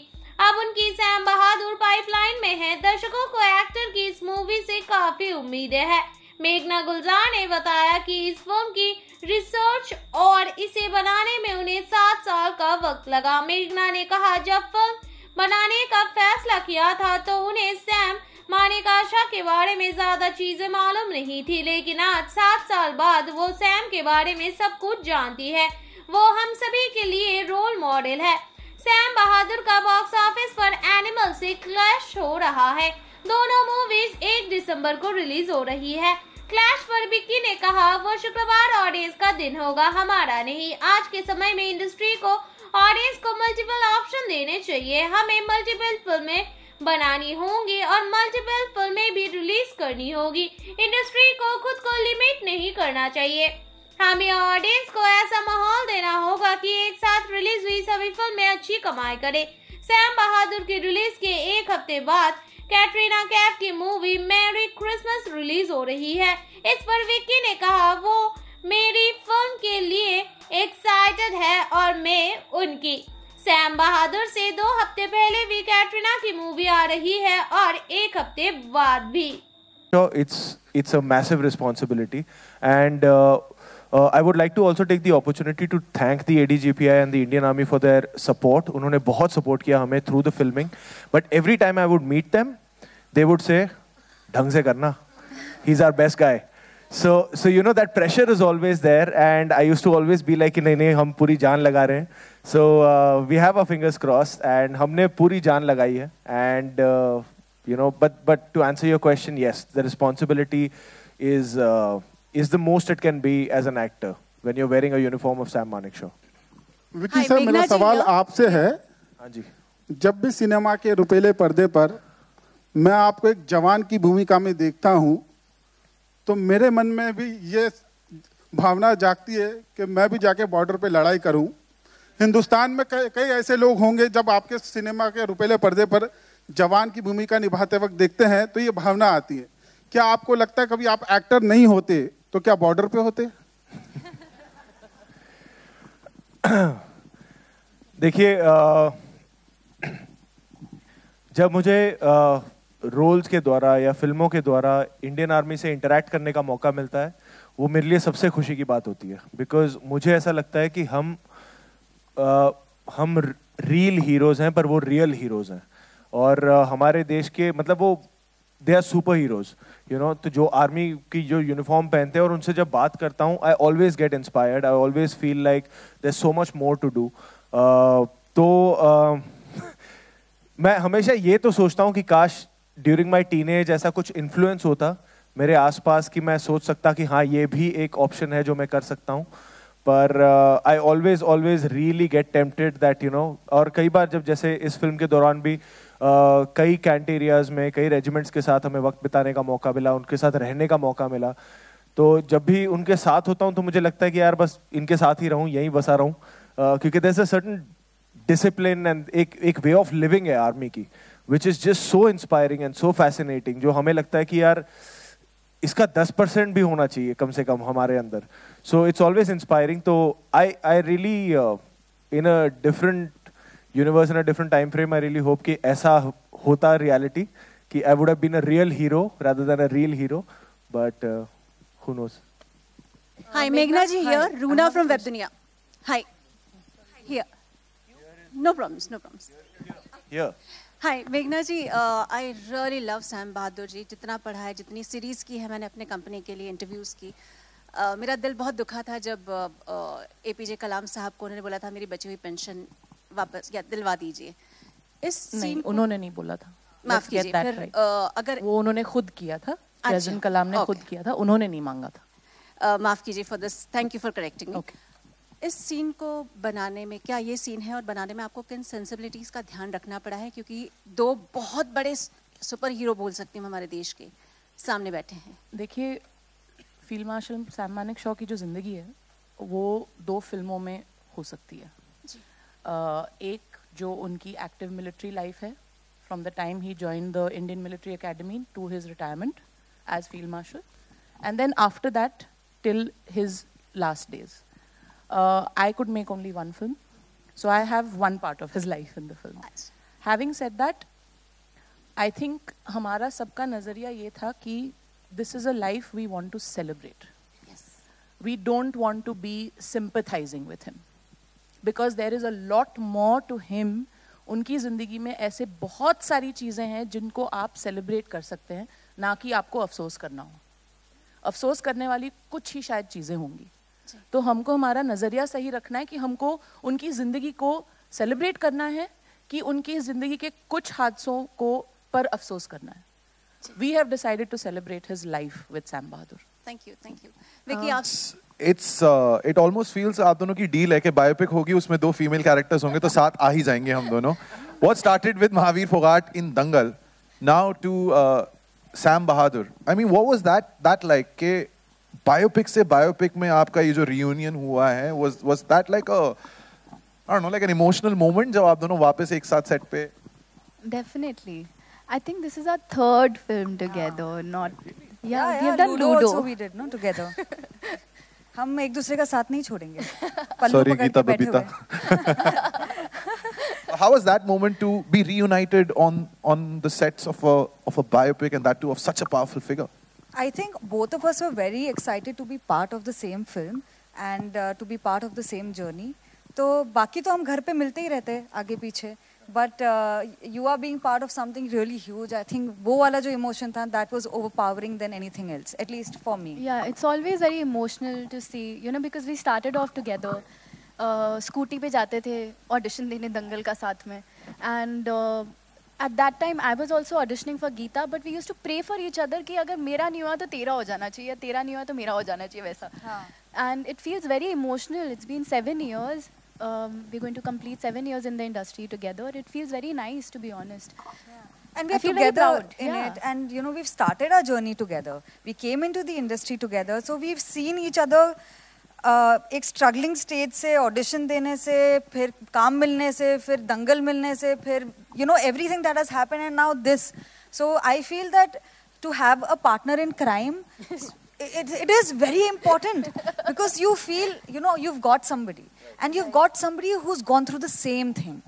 C: अब उनकी सैम बहादुर पाइपलाइन में है दर्शकों को एक्टर की इस मूवी से काफी उम्मीदें हैं मेघना गुलजार ने बताया कि इस फिल्म की रिसर्च और इसे बनाने में उन्हें सात साल का वक्त लगा मेघना ने कहा जब फिल्म बनाने का फैसला किया था तो उन्हें सैम मानिकाशा के बारे में ज्यादा चीजें मालूम नहीं थी लेकिन आज सात साल बाद वो सैम के बारे में सब कुछ जानती है वो हम सभी के लिए रोल मॉडल है सैम बहादुर का बॉक्स ऑफिस पर एनिमल से क्लैश हो रहा है दोनों मूवीज एक दिसंबर को रिलीज हो रही है क्लैश पर विक्की ने कहा वो शुक्रवार ऑडियंस का दिन होगा हमारा नहीं आज के समय में इंडस्ट्री को ऑडियंस को मल्टीपल ऑप्शन देने चाहिए हमें मल्टीपल फिल्में बनानी होंगी और मल्टीपल फिल्में भी रिलीज करनी होगी इंडस्ट्री को खुद को लिमिट नहीं करना चाहिए हमें ऑडियंस को ऐसा माहौल देना होगा कि एक साथ रिलीज हुई सभी फिल्में अच्छी कमाई करे सैम बहादुर की रिलीज के एक हफ्ते बाद कैटरीना कैफ की मूवी मैरी क्रिसमस रिलीज हो रही है इस पर विक्की ने कहा वो मेरी फिल्म के लिए एक्साइटेड है और मैं उनकी सैम बहादुर से दो हफ्ते पहले भी कैटरीना की मूवी आ रही है और एक हफ्ते बाद भी
B: So it's it's a massive responsibility and Uh, I would like to also take the opportunity to thank the ADGPI and the Indian Army for their support. उन्होंने बहुत support किया हमें through the filming. But every time I would meet them, they would say, ढंग से करना. He's our best guy. So, so you know that pressure is always there, and I used to always be like, नहीं नहीं हम puri जान लगा रहे So uh, we have our fingers crossed, and हमने puri जान लगाई है. And uh, you know, but but to answer your question, yes, the responsibility is uh, is the most it can be as an actor when you're wearing a uniform of Sam Manekshaw.
F: Vicky
A: sir, मेरा सवाल आपसे है हाँ जी जब भी cinema के रुपेले पर्दे पर मैं आपको एक जवान की भूमिका में देखता हूँ तो मेरे मन में भी ये भावना जागती है कि मैं भी जाके बॉर्डर पे लड़ाई करूं हिंदुस्तान में कई कई ऐसे लोग होंगे जब आपके सिनेमा के रुपेले पर्दे पर जवान की भूमिका निभाते वक्त देखते हैं तो ये भावना आती है क्या आपको लगता है कभी आप एक्टर नहीं होते
B: तो क्या बॉर्डर पे होते देखिए जब मुझे आ, रोल्स के द्वारा या फिल्मों के द्वारा इंडियन आर्मी से इंटरेक्ट करने का मौका मिलता है वो मेरे लिए सबसे खुशी की बात होती है बिकॉज मुझे ऐसा लगता है कि हम आ, हम रियल हीरोज़ हैं पर वो रियल हीरोज़ हैं और आ, हमारे देश के मतलब वो they are super heroes you know तो जो आर्मी की जो यूनिफॉर्म पहनते हैं और उनसे जब बात करता हूँ I always get inspired I always feel like there so much more to do तो uh, मैं हमेशा ये तो सोचता हूँ कि काश ड्यूरिंग माई टीन ऐसा कुछ इन्फ्लुएंस होता मेरे आसपास कि मैं सोच सकता कि हाँ ये भी एक ऑप्शन है जो मैं कर सकता हूँ पर I always always really get tempted that you know और कई बार जब जैसे इस फिल्म के दौरान भी Uh, कई कैंटेरियाज में कई रेजिमेंट्स के साथ हमें वक्त बिताने का मौका मिला उनके साथ रहने का मौका मिला तो जब भी उनके साथ होता हूँ तो मुझे लगता है कि यार बस इनके साथ ही रहूँ यहीं बसा रहूँ uh, क्योंकि दस सर्टन डिसिप्लिन एंड एक एक वे ऑफ लिविंग है आर्मी की which is just so inspiring and so fascinating जो हमें लगता है कि यार इसका दस परसेंट भी होना चाहिए कम से कम हमारे अंदर सो इट्स ऑलवेज इंस्पायरिंग तो आई I really in a different universe in a different time frame I really hope कि ऐसा होता रियलिटी कि I would have been a real hero rather than a real hero but who knows
H: हाय मेघना जी here Runa from web दुनिया हाय here no problems no problems here hi मेघना जी I really love Sam बहादुर जी जितना पढ़ा है जितनी series की है मैंने अपने कंपनी के लिए इंटरव्यूज़ की uh, मेरा दिल बहुत दुखा था जब ए पी जे कलाम साहब को उन्होंने बोला था मेरी बची हुई पेंशन वापस या दिलवा दीजिए इस नहीं उन्होंने
G: नहीं बोला था माफ कीजिए फिर right. uh, अगर वो उन्होंने खुद किया था अच्छा, कलाम ने okay. खुद किया था उन्होंने नहीं मांगा था
H: uh, माफ कीजिए for this thank you for correcting okay इस सीन को बनाने में क्या ये सीन है और बनाने में आपको किन सेंसिबिलिटीज़ का ध्यान रखना पड़ा है क्योंकि दो बहुत बड़े सुपर हीरो बोल सकते हैं हमारे देश के सामने बैठे हैं देखिए field marshal
G: Sam Manekshaw की जो ज़िंदगी है वो दो फिल्मों में हो सकती है uh, एक जो उनकी एक्टिव मिलिट्री लाइफ है from the time he join the Indian military academy to his retirement as field marshal and then after that till his last days uh, I could make only one film. So I have one part of his life in the film. Nice. Having said that, I think Hamara Sabka नज़रिया ये था कि this is a life we want to celebrate. Yes. We don't want to be sympathizing with him. Because there is a lot more to him. उनकी ज़िंदगी में ऐसे बहुत सारी चीज़ें हैं जिनको आप सेलिब्रेट कर सकते हैं ना कि आपको अफसोस करना हो अफसोस करने वाली कुछ ही शायद चीज़ें होंगी तो हमको हमारा नज़रिया सही रखना है कि हमको उनकी ज़िंदगी को सेलिब्रेट करना है कि उनकी ज़िंदगी के कुछ हादसों को पर अफसोस करना है we have decided to celebrate his life with Sam Bahadur.
H: Thank you, thank you. Vicky, uh, it's,
D: it's uh, it almost feels आप दोनों की डील है कि बायोपिक होगी उसमें दो फीमेल कैरेक्टर्स होंगे तो साथ आ ही जाएंगे हम दोनों What started with Mahavir Fogart in Dangal, now to uh, Sam Bahadur. I mean, what was that that like? के बायोपिक से बायोपिक में आपका ये जो रियूनियन हुआ है was was that like a I don't know like an emotional moment जब आप दोनों वापस एक साथ सेट पे
H: definitely I think this is our third film together not yeah we have done Ludo so we did no together
I: हम एक दूसरे का साथ नहीं छोड़ेंगे sorry Geeta Babita
D: how was that moment to be reunited on on the sets of a of a biopic and that too of such a powerful figure
I: I think both of us were very excited to be part of the same film and uh, to be part of the same journey. So, we are still meeting at home, ahead and But uh, you are being part of something really huge. I think that emotion tha, that was overpowering than anything else, at least for me. Yeah,
H: it's always very emotional to see, you know, because we started off together. Uh, scooty pe jaate the audition dene dangal ka saath mein. and uh, at that time I was also auditioning for Geeta, but we used to pray for each other कि अगर मेरा नहीं हुआ तो तेरा हो जाना चाहिए तेरा नहीं हुआ तो मेरा हो जाना चाहिए वैसा and it feels very emotional it's been seven years um, we're going to complete seven years in the industry together it feels very nice to be honest yeah. And we're together in yeah. it.
I: And, you know, we've started our journey together. We came into the industry together. So we've seen each other एक struggling stage से audition देने से फिर काम मिलने से फिर दंगल मिलने से फिर you know everything that has happen and now this so I feel that to have a partner in crime it is very important because you feel you know you got somebody and you got somebody who is gone through the same thing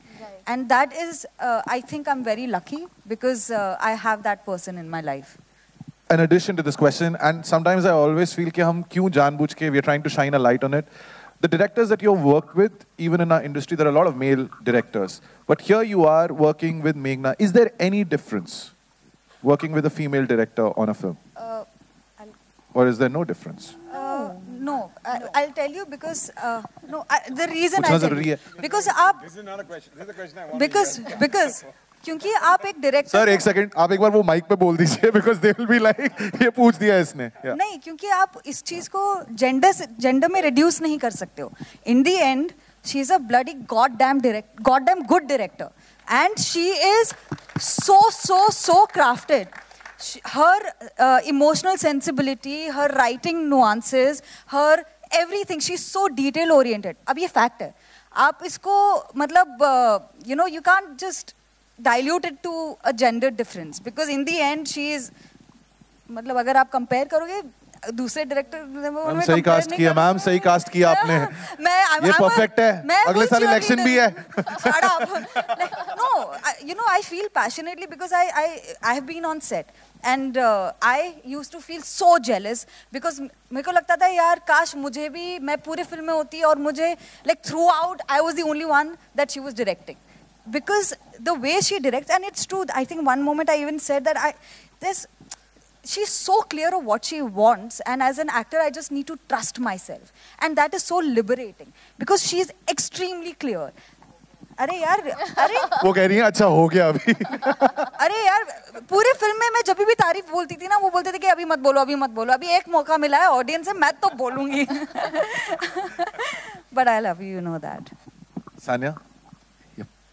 I: and that is I think I am very lucky because I have that person in my life
D: an addition to this question, and sometimes I always feel that we're trying to shine a light on it. The directors that you've worked with, even in our industry, there are a lot of male directors. But here you are working with Meghna. Is there any difference working with a female director on a film? Uh, or is there no difference?
I: Uh, no, I, will tell you because uh, no I, the reason Which I tell you, because This
E: is not a question. This is a question I want. Because
I: because क्योंकि आप एक director sir एक second
D: आप एक बार वो mic पे बोल दीजिए because they will be like ये पूछ दिया इसने yeah. नहीं
I: क्योंकि आप इस चीज को जेंडर जेंडर में रिड्यूस नहीं कर सकते हो in the end she is a bloody god damn direct god damn good director and she is so so so crafted her uh, emotional sensibility, her writing nuances, her she is so detail oriented अब ये fact है. आप इसको मतलब you know you can just diluted to a gender difference because in the end she is मतलब अगर आप compare करोगे दूसरे डायरेक्टर ने सही कास्ट किया मैम
D: सही कास्ट किया आपने
I: मैं ये परफेक्ट है अगले साल इलेक्शन भी है no you know I feel passionately because I I I have been on set and I used to feel so jealous because मेरे को लगता था यार काश मुझे भी मैं पूरी फिल्म में होती और मुझे like throughout I was the only one that she was directing because the way she directs, and it's true, I think one moment I even said that I, this, she's so clear of what she wants, and as an actor, I just need to trust myself. And that is so liberating because she is extremely clear. अरे यार अरे वो कह
D: रही है अच्छा हो गया अभी
I: अरे यार पूरे फिल्म में मैं जब भी तारीफ बोलती थी ना वो बोलते थे कि अभी मत बोलो अभी मत बोलो अभी एक मौका मिला है ऑडियंस से मैं तो बोलूंगी but I love you know that
D: Sania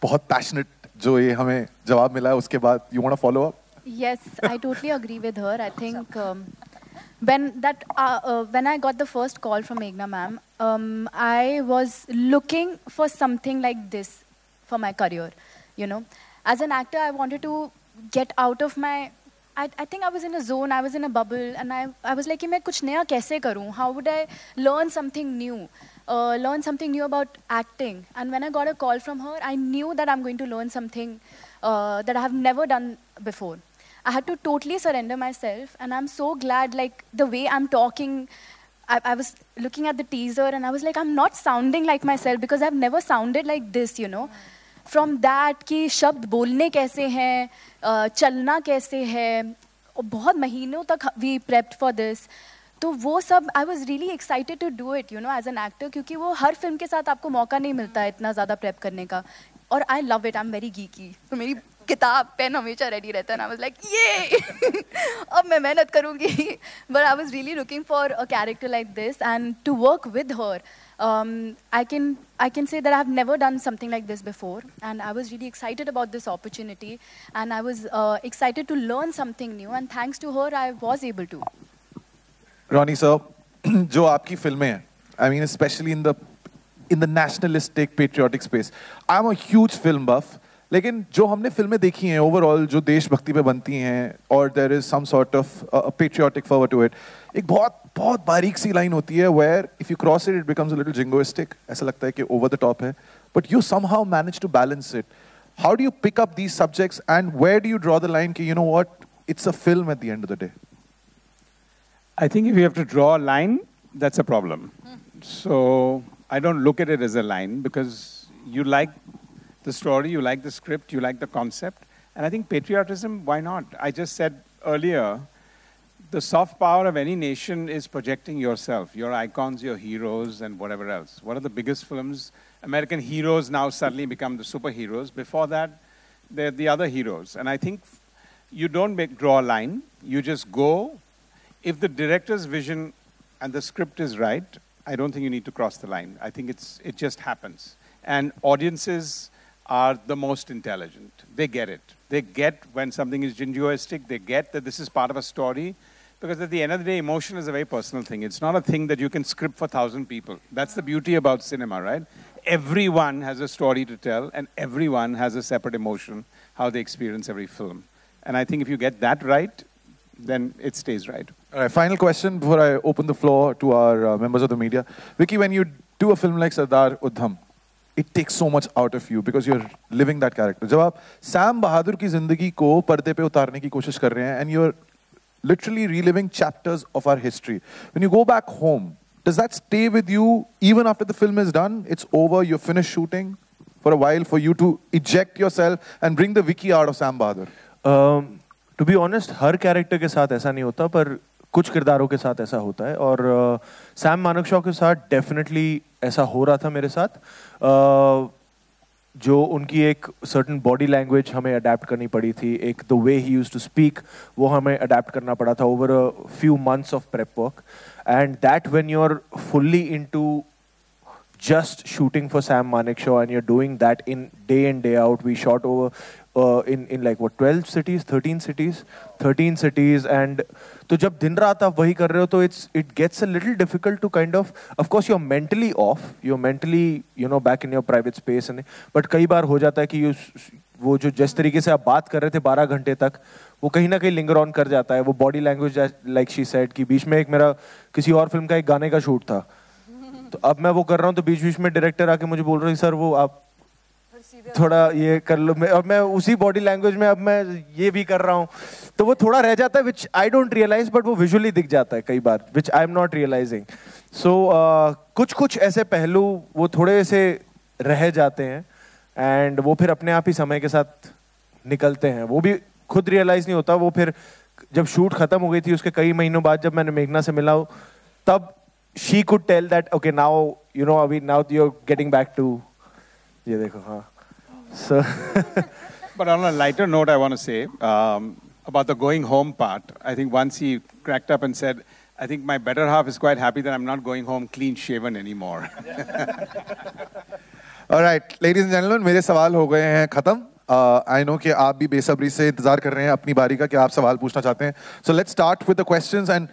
D: बहुत पैशनेट जो ये हमें जवाब मिला है उसके बाद you want follow up
H: yes I totally agree with her I think when that uh, uh, when I got the first call from Meghna ma'am, um, I was looking for something like this for my career. You know, as an actor, I wanted to get out of my I, I think I was in a zone, I was in a bubble, and I, I was like, How would I learn something new? Uh, learn something new about acting. And when I got a call from her, I knew that I'm going to learn something uh, that I have never done before. I had to totally surrender myself, and I'm so glad, like, the way I'm talking, I, I, was looking at the teaser and I was like, I'm not sounding like myself because I've never sounded like this, you know. Mm. From that कि शब्द बोलने कैसे हैं चलना कैसे है बहुत महीनों तक वी प्रेप्ड फॉर दिस तो वो सब I was really excited to do it you know as an actor क्योंकि वो हर फिल्म के साथ आपको मौका नहीं मिलता है इतना ज़्यादा प्रेप करने का और I love it I am very geeky तो मेरी किताब पेन हमेशा रेडी रहता है ना लाइक ये अब मैं मेहनत करूँगी but I was really looking for a character like this and to work with her Um, I, can, I can say that I've never done something like this before, and I was really excited about this opportunity, and I was uh, excited to learn something new, and thanks to her, I was able to.
D: Ronnie, sir, जो आपकी फिल्में I mean, especially in the in the nationalistic patriotic space. I'm a huge film buff. लेकिन जो हमने फिल्में देखी हैं overall जो देशभक्ति पे बनती हैं there is some sort of sort of patriotic for to एक बहुत बहुत बारीक सी लाइन होती है where if you cross it it becomes little jingoistic ऐसा लगता है कि ओवर द टॉप है but you somehow manage to balance it how do you pick up these subjects and where do you draw the line कि you know a it's a film at the end of I think if you have to draw a line,
E: that's a problem. So I don't look at it as a line because you like the story, you like the script, you like the concept. And I think patriotism, why not? I just said earlier, the soft power of any nation is projecting yourself, your icons, your heroes, and whatever else. What are the biggest films, American heroes now suddenly become the superheroes. Before that, they're the other heroes. And I think you don't make, draw a line, you just go. If the director's vision and the script is right, I don't think you need to cross the line. I think it's, it just happens. And audiences are the most intelligent. They get it. They get when something is jingoistic, they get that this is part of a story because at the end of the day, emotion is a very personal thing. It's not a thing that you can script for 1,000 people. That's the beauty about cinema, right? Everyone has a story to tell, and everyone has a separate emotion, how they experience every film. And I think if you get that right, then it stays right.
D: All right, final question before I open the floor to our uh, members of the media. Vicky, when you do a film like Sardar Udham, it takes so much out of you because you're living that character. जब आप Sam बहादुर की जिंदगी को पर्दे पे उतारने की कोशिश कर रहे हैं and you're literally reliving chapters of our history. When you go back home, does that stay with you even after the film is done? It's over, you're finished shooting for
B: a while for you to eject yourself and bring the wiki out of Sam Bahadur? Um, to be honest, her character के साथ ऐसा नहीं होता पर कुछ किरदारों के साथ ऐसा होता है और सैम मानक के साथ डेफिनेटली ऐसा हो रहा था मेरे साथ uh, जो उनकी एक सर्टन बॉडी लैंग्वेज हमें अडेप्ट करनी पड़ी थी एक द वे ही यूज टू स्पीक वो हमें अडेप्ट करना पड़ा था over a few months of prep work and that when you are fully into just shooting for Sam Manekshaw and you are doing that in day and day out we shot over uh, in in like what 12 cities 13 cities 13 cities and तो जब दिन रात आप वही कर रहे हो तो it's it gets a little difficult to kind of of course you are mentally of you are mentally you know back in your private space and but कई बार हो जाता है कि यू वो जो जिस तरीके से आप बात कर रहे थे 12 घंटे तक वो कहीं ना कहीं लिंगर ऑन कर जाता है वो body language like she said कि बीच में एक मेरा किसी और फिल्म का एक गाने का शूट था तो अब मैं वो कर रहा हूँ तो बीच बीच में डायरेक्टर आके मुझे बोल रहे हैं सर वो आप थोड़ा ये कर लो मैं अब मैं उसी बॉडी लैंग्वेज में अब मैं ये भी कर रहा हूँ तो वो थोड़ा रह जाता है which I don't realise but वो विजुअली दिख जाता है कई बार which I am not realising so कुछ कुछ ऐसे पहलू वो थोड़े ऐसे रह जाते हैं एंड वो फिर अपने आप ही समय के साथ निकलते हैं वो भी खुद रियलाइज नहीं होता वो फिर जब शूट खत्म हो गई थी उसके कई महीनों बाद जब मैंने मेघना से मिला तब she could tell that okay now you know अभी now you are getting back to ये देखो हाँ So,
E: but on a lighter note, I want to say um, about the going home part. I think once he cracked up and said, "I think my better half is quite happy that I'm not going home clean shaven anymore."
D: All right, ladies and gentlemen, मेरे सवाल हो गए हैं खत्म. आई uh, no कि आप भी बेसब्री से इंतजार कर रहे हैं अपनी बारी का कि आप सवाल पूछना चाहते हैं so let's start with the questions and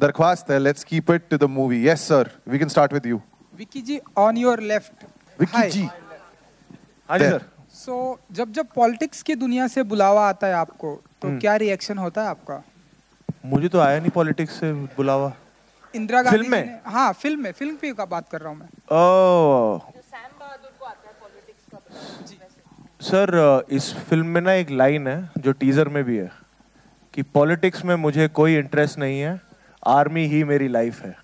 D: दरख्वास्त है let's keep it to the movie yes sir we can start with you
A: Vicky ji on हाँ जी सर सो so, जब जब पॉलिटिक्स की दुनिया से बुलावा आता है आपको तो हम्म। क्या रिएक्शन होता है आपका
B: मुझे तो आया नहीं पॉलिटिक्स से बुलावा
A: इंदिरा गांधी फिल्म में हाँ फिल्म में फिल्म पे का बात कर रहा हूँ मैं
B: ओ सर इस फिल्म में ना एक लाइन है जो टीजर में भी है कि पॉलिटिक्स में मुझे कोई इंटरेस्ट नहीं है आर्मी ही मेरी लाइफ है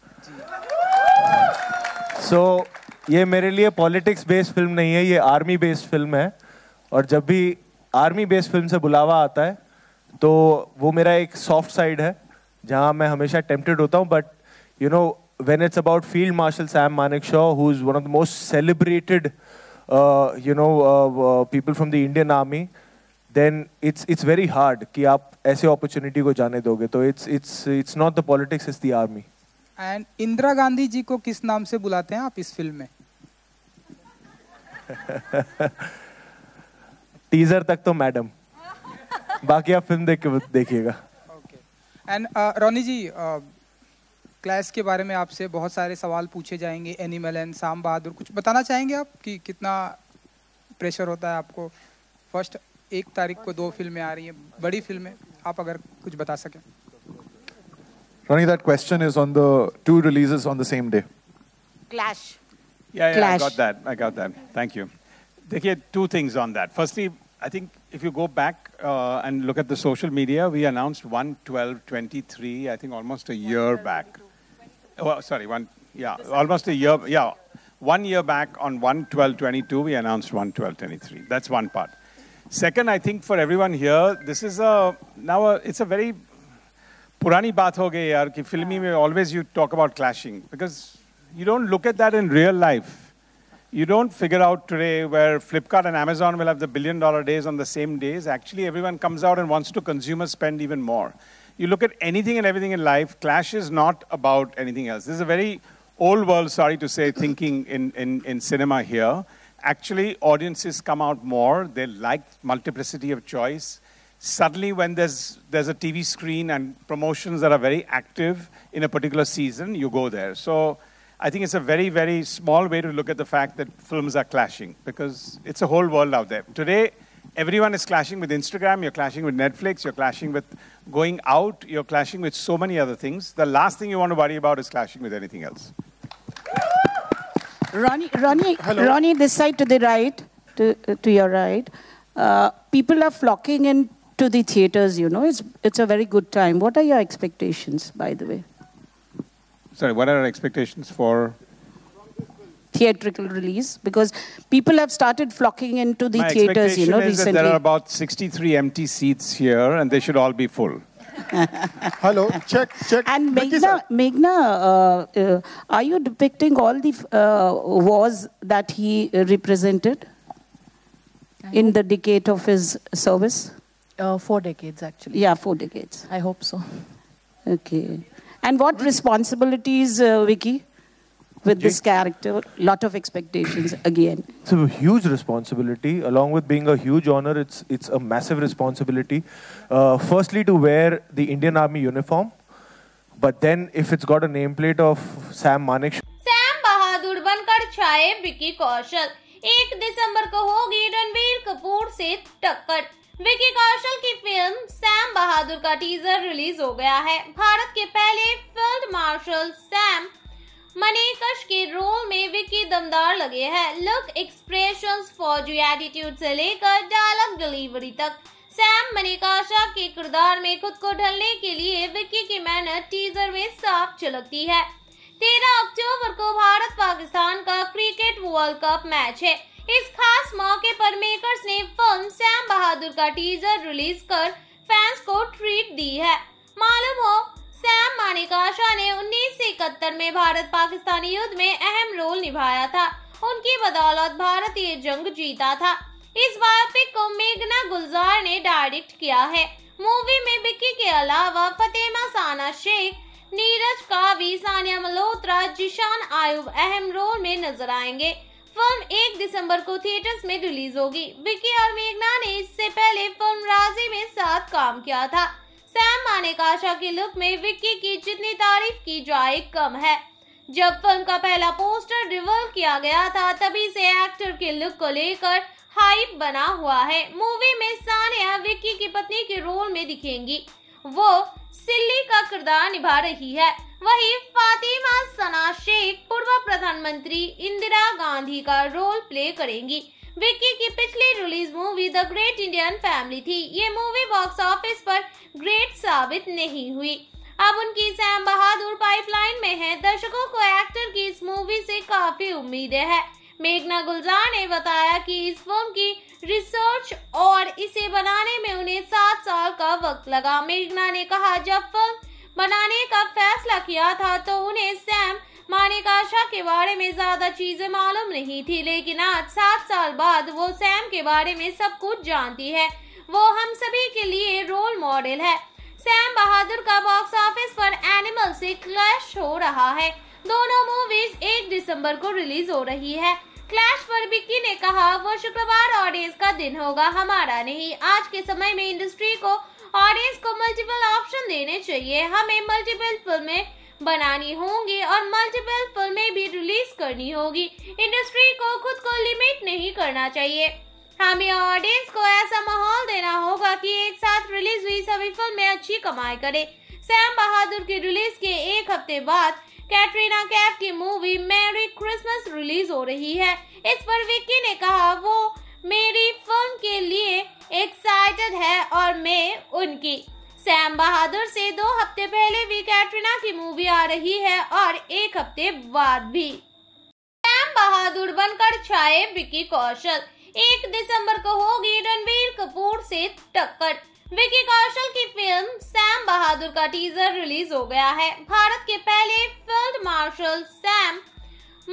B: सो so, ये मेरे लिए पॉलिटिक्स बेस्ड फिल्म नहीं है ये आर्मी बेस्ड फिल्म है और जब भी आर्मी बेस्ड फिल्म से बुलावा आता है तो वो मेरा एक सॉफ्ट साइड है जहाँ मैं हमेशा टेम्पटेड होता हूँ but you know when it's about field marshal Sam Manekshaw who is one of the most celebrated you know people from the Indian army then it's it's very hard कि आप ऐसे opportunity को जाने दोगे तो it's it's it's not the politics is the army
A: and Indira Gandhi ji को किस नाम से बुलाते हैं आप इस फिल्म में
B: टीजर तक तो मैडम बाकी आप फिल्म देख के देखिएगा
A: एंड रोनी जी क्लास के बारे में आपसे बहुत सारे सवाल पूछे जाएंगे एनिमल एंड शाम बहादुर कुछ बताना चाहेंगे आप कि कितना प्रेशर होता है आपको फर्स्ट एक तारीख को दो फिल्में आ रही हैं बड़ी फिल्में आप अगर कुछ बता सकें
D: Ronnie, that question is on the two releases on the same day. Clash. Yeah, yeah, Clash. I got that. I got that. Thank you.
E: get two things on that. Firstly, I think if you go back uh, and look at the social media, we announced 11223, I think almost a year back. Oh, sorry, one, yeah, almost a year, yeah. One year back on 11222, we announced 11223. That's one part. Second, I think for everyone here, this is a, now a, it's a very purani baat ho ki filmi mein always you talk about clashing because you don't look at that in real life. You don't figure out today where Flipkart and Amazon will have the billion dollar days on the same days. Actually, everyone comes out and wants to consumer spend even more. You look at anything and everything in life, clash is not about anything else. This is a very old world, sorry to say, thinking in, in, in cinema here. Actually, audiences come out more. They like multiplicity of choice suddenly when there's there's a TV screen and promotions that are very active in a particular season, you go there. So I think it's a very, very small way to look at the fact that films are clashing because it's a whole world out there. Today, everyone is clashing with Instagram, you're clashing with Netflix, you're clashing with going out, you're clashing with so many other things. The last thing you want to worry about is clashing with anything
C: else.
G: Ronnie, Ronnie, Hello. Ronnie, this side to the right, to, to your right, uh, people are flocking in to the theaters, you know. It's, it's a very good time. What are your expectations, by the way?
E: Sorry, what are our expectations for?
G: Theatrical release, because people have started flocking into the My theaters, you know, is recently. That there are
E: about 63 empty seats here, and they should all be full.
G: Hello, check, check. And Meghna, Meghna uh, uh, are you depicting all the uh, wars that he represented in the decade of his service? Uh, four decades, actually. Yeah, four decades. I hope so. Okay. And what responsibilities, uh, Vicky, with this character? Lot of expectations again.
B: It's a huge responsibility. Along with being a huge honor, it's it's a massive responsibility. Uh, firstly, to wear the Indian Army uniform, but then if it's got a nameplate of Sam Manek.
C: Sam Bahadur बनकर chaye Vicky Kaushal. 1 December ko hogi Ranbir Kapoor se takkar. Vicky कौशल की film Sam Bahadur का teaser release हो गया है भारत के पहले field marshal Sam मनेकश के role में विकी दमदार लगे हैं लुक एक्सप्रेशन फौजी एटीट्यूड से लेकर डायलॉग डिलीवरी तक सैम मनीकाशा के किरदार में खुद को ढलने के लिए विक्की की मेहनत टीजर में साफ झलकती है तेरह अक्टूबर को भारत पाकिस्तान का क्रिकेट वर्ल्ड कप मैच है इस खास मौके पर मैं मेकर्स ने फिल्म सैम बहादुर का टीजर रिलीज कर फैंस को ट्रीट दी है मालूम हो सैम मानिक आशा ने उन्नीस इकहत्तर में भारत पाकिस्तानी युद्ध में अहम रोल निभाया था उनकी बदौलत भारत ये जंग जीता था इस बायोपिक को मेघना गुलजार ने डायरेक्ट किया है मूवी में बिक्की के अलावा फतेमा साना शेख नीरज कावी सानिया मल्होत्रा जिशान आयुब अहम रोल में नजर आएंगे फिल्म 1 दिसंबर को थिएटर्स में रिलीज होगी विकी और मेघना ने इससे पहले फिल्म राजी में साथ काम किया था सैम माने काशा की लुक में विक्की की जितनी तारीफ की जाए कम है जब फिल्म का पहला पोस्टर रिवर्व किया गया था तभी से एक्टर के लुक को लेकर हाइप बना हुआ है मूवी में सानिया विक्की की पत्नी के रोल में दिखेंगी वो सिल्ली का किरदार निभा रही है वहीं फातिमा सना शेख पूर्व प्रधानमंत्री इंदिरा गांधी का रोल प्ले करेंगी विक्की की पिछली release movie the great Indian family थी ये मूवी बॉक्स ऑफिस पर ग्रेट साबित नहीं हुई अब उनकी सैम बहादुर पाइपलाइन में है दर्शकों को एक्टर की इस मूवी से काफी उम्मीदें हैं मेघना गुलजार ने बताया कि इस फिल्म की रिसर्च और इसे बनाने में उन्हें सात साल का वक्त लगा मेघना ने कहा जब फिल्म बनाने का फैसला किया था तो उन्हें सैम मानिकाशा के बारे में ज्यादा चीजें मालूम नहीं थी लेकिन आज सात साल बाद वो सैम के बारे में सब कुछ जानती है वो हम सभी के लिए रोल मॉडल है सैम बहादुर का बॉक्स ऑफिस पर एनिमल से क्लैश हो रहा है दोनों मूवीज 1 दिसंबर को रिलीज हो रही है क्लैश पर विक्की ने कहा वो शुक्रवार ऑडियंस का दिन होगा हमारा नहीं आज के समय में इंडस्ट्री को ऑडियंस को मल्टीपल ऑप्शन देने चाहिए हमें मल्टीपल फिल्में बनानी होंगी और मल्टीपल फिल्में भी रिलीज करनी होगी इंडस्ट्री को खुद को लिमिट नहीं करना चाहिए हमें ऑडियंस को ऐसा माहौल देना होगा कि एक साथ रिलीज हुई सभी फिल्में अच्छी कमाई करे सैम बहादुर की रिलीज के एक हफ्ते बाद कैटरीना कैफ की मूवी मैरी क्रिसमस रिलीज हो रही है इस पर विक्की ने कहा वो मेरी फिल्म के लिए एक्साइटेड है और मैं उनकी सैम बहादुर से दो हफ्ते पहले भी कैटरीना की मूवी आ रही है और एक हफ्ते बाद भी सैम बहादुर बनकर छाए विक्की कौशल एक दिसंबर को होगी रणबीर कपूर से टक्कर विकी कौशल की फिल्म सैम बहादुर का टीजर रिलीज हो गया है भारत के पहले फील्ड मार्शल सैम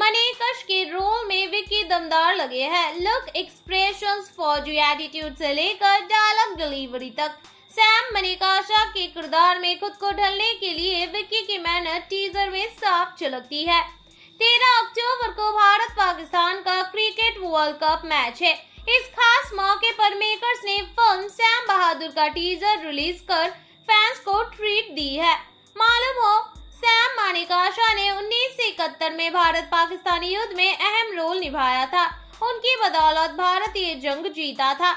C: मनीकश के रोल में विकी दमदार लगे हैं लुक एक्सप्रेशन फौजी एटीट्यूड से लेकर डायलॉग डिलीवरी तक सैम मनीकाशा के किरदार में खुद को ढलने के लिए विक्की की मेहनत टीजर में साफ झलकती है तेरह अक्टूबर को भारत पाकिस्तान का क्रिकेट वर्ल्ड कप मैच है इस खास मौके पर मेकर्स ने फिल्म सैम बहादुर का टीजर रिलीज कर फैंस को ट्रीट दी है मालूम हो सैम मानिक आशा ने उन्नीस में भारत पाकिस्तान युद्ध में अहम रोल निभाया था उनकी बदौलत भारत ये जंग जीता था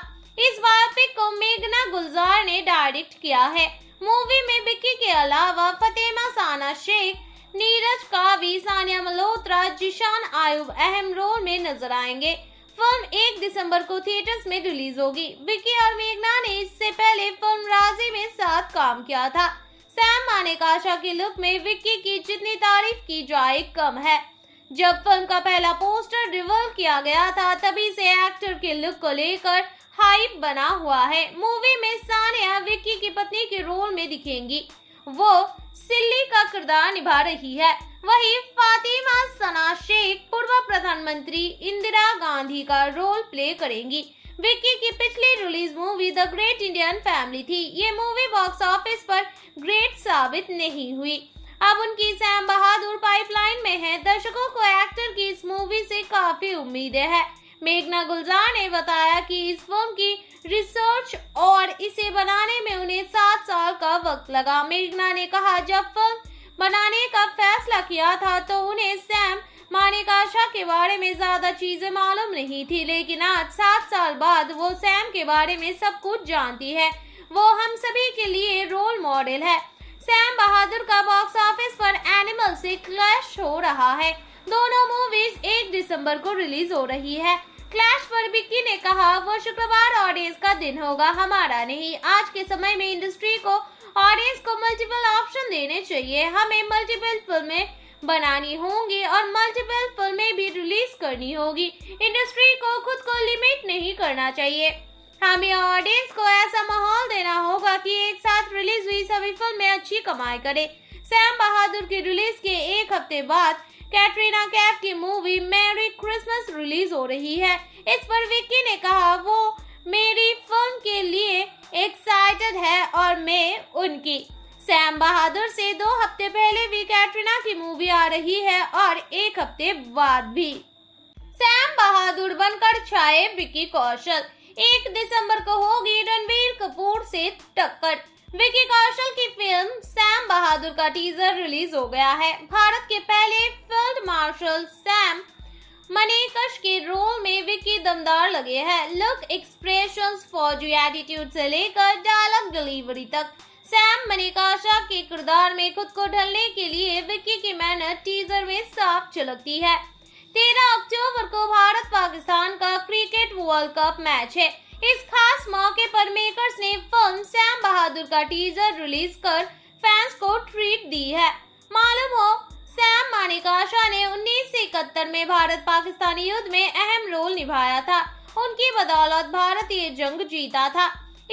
C: इस बायोपिक को मेघना गुलजार ने डायरेक्ट किया है मूवी में बिक्की के अलावा फतेमा साना शेख नीरज कावी सानिया मल्होत्रा जिशान आयुब अहम रोल में नजर आएंगे फिल्म 1 दिसंबर को थिएटर्स में रिलीज होगी विक्की और मेघना ने इससे पहले फिल्म राजी में साथ काम किया था सैम माने काशा के लुक में विक्की की जितनी तारीफ की जाए कम है जब फिल्म का पहला पोस्टर रिवर्व किया गया था तभी से एक्टर के लुक को लेकर हाइप बना हुआ है मूवी में सानिया विक्की की पत्नी के रोल में दिखेंगी वो सिल्ली का किरदार निभा रही है वहीं फातिमा सना शेख पूर्व प्रधानमंत्री इंदिरा गांधी का रोल प्ले करेंगी विक्की की पिछली release movie the great Indian family थी ये मूवी बॉक्स ऑफिस पर ग्रेट साबित नहीं हुई अब उनकी सैम बहादुर पाइपलाइन में है दर्शकों को एक्टर की इस मूवी से काफी उम्मीदें हैं मेघना गुलजार ने बताया कि इस फिल्म की रिसर्च और इसे बनाने में उन्हें सात साल का वक्त लगा मेघना ने कहा जब फिल्म बनाने का फैसला किया था तो उन्हें सैम मानिकाशा के बारे में ज्यादा चीजें मालूम नहीं थी लेकिन आज सात साल बाद वो सैम के बारे में सब कुछ जानती है वो हम सभी के लिए रोल मॉडल है सैम बहादुर का बॉक्स ऑफिस पर एनिमल से क्लैश हो रहा है दोनों मूवीज एक दिसंबर को रिलीज हो रही है क्लैश पर ने कहा वो शुक्रवार ऑडियंस का दिन होगा हमारा नहीं आज के समय में इंडस्ट्री को ऑडियंस को मल्टीपल ऑप्शन देने चाहिए हमें मल्टीपल फिल्में बनानी होंगी और मल्टीपल फिल्में भी रिलीज करनी होगी इंडस्ट्री को खुद को लिमिट नहीं करना चाहिए हमें ऑडियंस को ऐसा माहौल देना होगा कि एक साथ रिलीज हुई सभी फिल्में अच्छी कमाई करे सैम बहादुर की रिलीज के एक हफ्ते बाद कैटरीना कैफ की मूवी मैरी क्रिसमस रिलीज हो रही है इस पर विक्की ने कहा वो मेरी फिल्म के लिए एक्साइटेड है और मैं उनकी सैम बहादुर से दो हफ्ते पहले भी कैटरीना की मूवी आ रही है और एक हफ्ते बाद भी सैम बहादुर बनकर छाए विक्की कौशल एक दिसंबर को होगी रणबीर कपूर से टक्कर विकी कौशल की फिल्म सैम बहादुर का टीजर रिलीज हो गया है भारत के पहले फील्ड मार्शल सैम मनीकश के रोल में विकी दमदार लगे हैं लुक एक्सप्रेशन फौजी एटीट्यूड से लेकर डायलॉग डिलीवरी तक सैम मनीकाशा के किरदार में खुद को ढलने के लिए विक्की की मेहनत टीजर में साफ झलकती है तेरह अक्टूबर को भारत पाकिस्तान का क्रिकेट वर्ल्ड कप मैच है इस खास मौके पर मेकर्स ने फिल्म सैम बहादुर का टीजर रिलीज कर फैंस को ट्रीट दी है मालूम हो सैम मानिक आशा ने उन्नीस में भारत पाकिस्तानी युद्ध में अहम रोल निभाया था उनकी बदौलत भारत ये जंग जीता था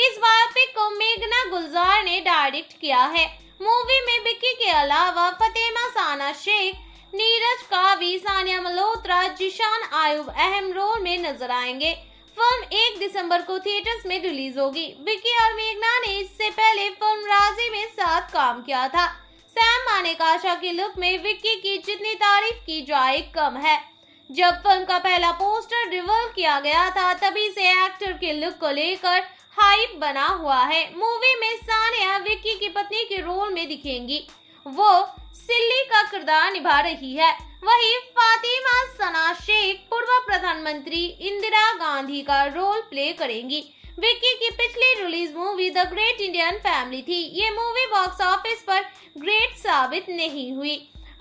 C: इस बायोपिक को मेघना गुलजार ने डायरेक्ट किया है मूवी में बिक्की के अलावा फतेमा साना शेख नीरज कावी सानिया मल्होत्रा जिशान आयुब अहम रोल में नजर आएंगे फिल्म 1 दिसंबर को थिएटर्स में रिलीज होगी विकी और मेघना ने इससे पहले फिल्म राजी में साथ काम किया था सैम मानेकाशा की लुक में विक्की की जितनी तारीफ की जाए कम है जब फिल्म का पहला पोस्टर रिवर्व किया गया था तभी से एक्टर के लुक को लेकर हाइप बना हुआ है मूवी में सानिया विक्की की पत्नी के रोल में दिखेंगी वो सिल्ली का किरदार निभा रही है वही फातिमा सना शेख पूर्व प्रधानमंत्री इंदिरा गांधी का रोल प्ले करेंगी विक्की की पिछली release movie the great Indian family थी ये मूवी बॉक्स ऑफिस पर ग्रेट साबित नहीं हुई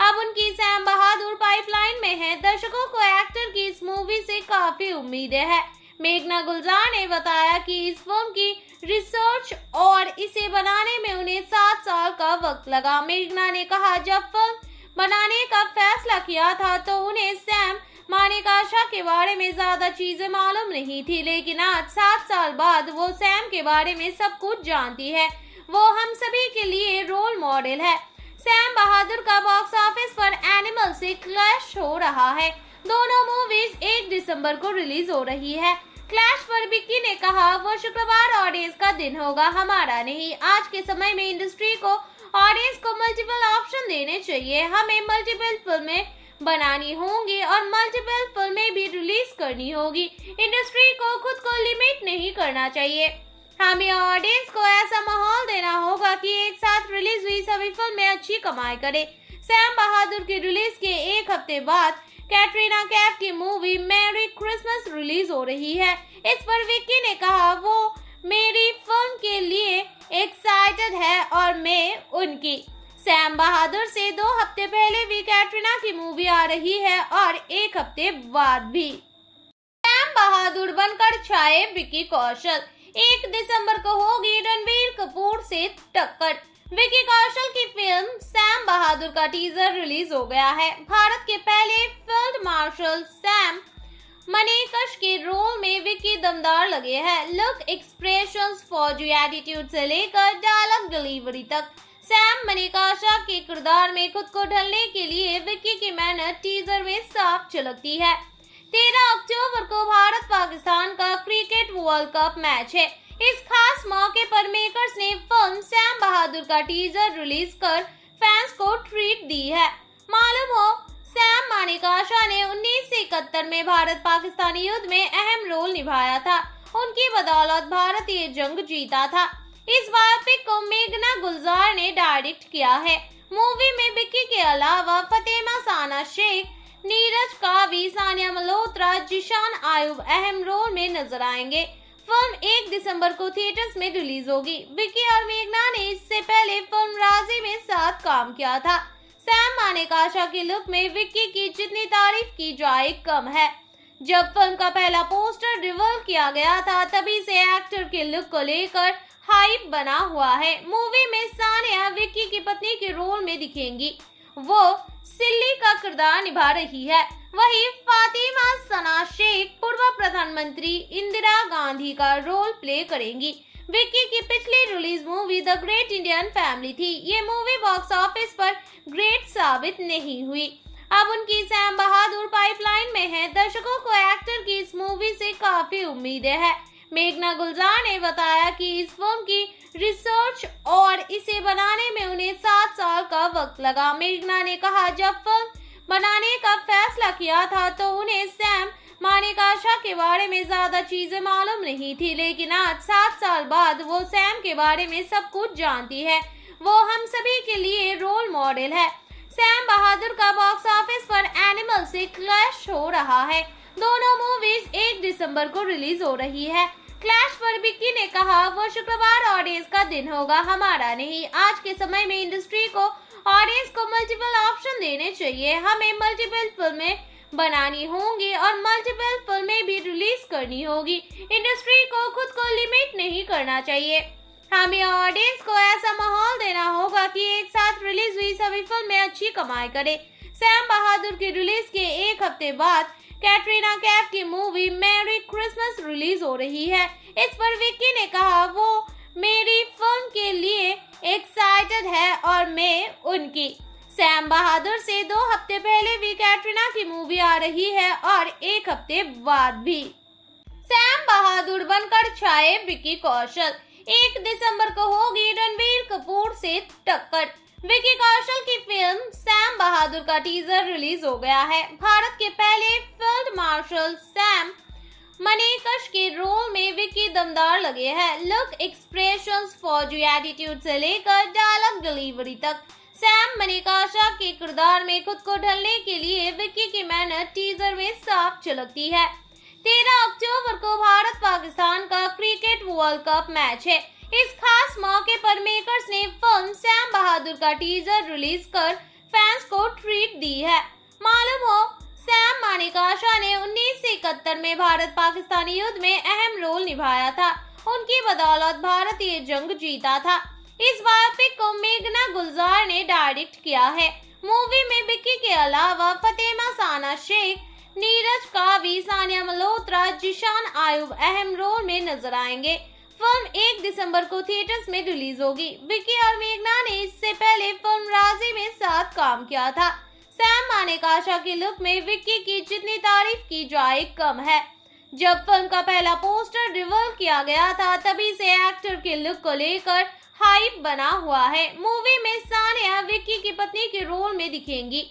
C: अब उनकी सैम बहादुर पाइपलाइन में है दर्शकों को एक्टर की इस मूवी से काफी उम्मीदें हैं मेघना गुलजार ने बताया कि इस फिल्म की रिसर्च और इसे बनाने में उन्हें सात साल का वक्त लगा मेघना ने कहा जब फिल्म बनाने का फैसला किया था तो उन्हें सैम मानिकाशा के बारे में ज्यादा चीजें मालूम नहीं थी लेकिन आज सात साल बाद वो सैम के बारे में सब कुछ जानती है वो हम सभी के लिए रोल मॉडल है सैम बहादुर का बॉक्स ऑफिस पर एनिमल से क्लैश हो रहा है दोनों मूवीज एक दिसंबर को रिलीज हो रही है क्लैश पर विक्की ने कहा वो शुक्रवार ऑडियंस का दिन होगा हमारा नहीं आज के समय में इंडस्ट्री को ऑडियंस को मल्टीपल ऑप्शन देने चाहिए हमें मल्टीपल फिल्में बनानी होंगी और मल्टीपल फिल्में भी रिलीज करनी होगी इंडस्ट्री को खुद को लिमिट नहीं करना चाहिए हमें ऑडियंस को ऐसा माहौल देना होगा कि एक साथ रिलीज हुई सभी फिल्में अच्छी कमाई करे सैम बहादुर की रिलीज के एक हफ्ते बाद कैटरीना कैफ की मूवी मैरी क्रिसमस रिलीज हो रही है इस पर विक्की ने कहा वो सैम बहादुर से दो हफ्ते पहले भी कैटरीना की मूवी आ रही है और एक हफ्ते बाद भी सैम बहादुर बनकर छाए विकी कौशल एक दिसंबर को होगी रणबीर कपूर से टक्कर विकी कौशल की फिल्म सैम बहादुर का टीजर रिलीज हो गया है भारत के पहले फील्ड मार्शल सैम मनीकश के रोल में विकी दमदार लगे हैं लुक एक्सप्रेशंस फौजी एटीट्यूड से लेकर डायलॉग डिलीवरी तक सैम मनिकाशा के किरदार में खुद को ढलने के लिए विक्की की मेहनत टीजर में साफ झलकती है तेरह अक्टूबर को भारत पाकिस्तान का क्रिकेट वर्ल्ड कप मैच है इस खास मौके पर मेकर्स ने फिल्म सैम बहादुर का टीजर रिलीज कर फैंस को ट्रीट दी है मालूम हो सैम मानिकाशा ने उन्नीस इकहत्तर में भारत पाकिस्तानी युद्ध में अहम रोल निभाया था उनकी बदौलत भारत ये जंग जीता था इस बायोपिक को मेघना गुलजार ने डायरेक्ट किया है मूवी में विक्की के अलावा फतेमा साना शेख नीरज कावी सानिया मल्होत्रा जिशान आयुब अहम रोल में नजर आएंगे फिल्म 1 दिसंबर को थिएटर्स में रिलीज होगी विक्की और मेघना ने इससे पहले फिल्म राजी में साथ काम किया था सैम माने काशा की लुक में विक्की की जितनी तारीफ की जाए कम है जब फिल्म का पहला पोस्टर रिवर्व किया गया था तभी से एक्टर के लुक को लेकर हाइप बना हुआ है मूवी में सानिया विक्की की पत्नी के रोल में दिखेंगी वो सिल्ली का किरदार निभा रही है वही फातिमा सना शेख पूर्व प्रधानमंत्री इंदिरा गांधी का रोल प्ले करेंगी विक्की की पिछली release movie the great Indian family थी ये मूवी बॉक्स ऑफिस पर ग्रेट साबित नहीं हुई अब उनकी सैम बहादुर पाइपलाइन में है दर्शकों को एक्टर की इस मूवी से काफी उम्मीदें हैं मेघना गुलजार ने बताया कि इस फिल्म की रिसर्च और इसे बनाने में उन्हें सात साल का वक्त लगा मेघना ने कहा जब फिल्म बनाने का फैसला किया था तो उन्हें सैम मानिकाशा के बारे में ज्यादा चीजें मालूम नहीं थी लेकिन आज सात साल बाद वो सैम के बारे में सब कुछ जानती है वो हम सभी के लिए रोल मॉडल है सैम बहादुर का बॉक्स ऑफिस पर एनिमल से क्लैश हो रहा है दोनों मूवीज एक दिसंबर को रिलीज हो रही है क्लैश पर विक्की ने कहा वो शुक्रवार ऑडियंस का दिन होगा हमारा नहीं आज के समय में इंडस्ट्री को ऑडियंस को मल्टीपल ऑप्शन देने चाहिए हमें मल्टीपल फिल्में बनानी होंगी और मल्टीपल फिल्में भी रिलीज करनी होगी इंडस्ट्री को खुद को लिमिट नहीं करना चाहिए हमें ऑडियंस को ऐसा माहौल देना होगा कि एक साथ रिलीज हुई सभी फिल्में अच्छी कमाई करे सैम बहादुर की रिलीज के एक हफ्ते बाद कैटरीना कैफ की मूवी मैरी क्रिसमस रिलीज हो रही है इस पर विक्की ने कहा वो मेरी फिल्म के लिए एक्साइटेड है और मैं उनकी सैम बहादुर से दो हफ्ते पहले भी कैटरीना की मूवी आ रही है और एक हफ्ते बाद भी सैम बहादुर बनकर छाए विक्की कौशल एक दिसंबर को होगी रणबीर कपूर से टक्कर विकी कौशल की फिल्म सैम बहादुर का टीजर रिलीज हो गया है भारत के पहले फील्ड मार्शल सैम मनीकश के रोल में विकी दमदार लगे हैं लुक एक्सप्रेशन फौजी एटीट्यूड से लेकर डायलॉग डिलीवरी तक सैम मनीकाशा के किरदार में खुद को ढलने के लिए विक्की की मेहनत टीजर में साफ झलकती है तेरह अक्टूबर को भारत पाकिस्तान का क्रिकेट वर्ल्ड कप मैच है इस खास मौके पर मेकर्स ने फिल्म सैम बहादुर का टीजर रिलीज कर फैंस को ट्रीट दी है मालूम हो सैम मानिकाशा ने उन्नीस में भारत पाकिस्तानी युद्ध में अहम रोल निभाया था उनकी बदौलत भारत ये जंग जीता था इस बायोपिक को मेघना गुलजार ने डायरेक्ट किया है मूवी में बिक्की के अलावा फतेमा साना शेख नीरज कावी सानिया मल्होत्रा जिशान आयुब अहम रोल में नजर आएंगे फिल्म 1 दिसंबर को थिएटर्स में रिलीज होगी विक्की और मेघना ने इससे पहले फिल्म राजी में साथ काम किया था सैम माने काशा की लुक में विक्की की जितनी तारीफ की जाए कम है जब फिल्म का पहला पोस्टर रिवर्व किया गया था तभी से एक्टर के लुक को लेकर हाइप बना हुआ है मूवी में सानिया विक्की की पत्नी के रोल में दिखेंगी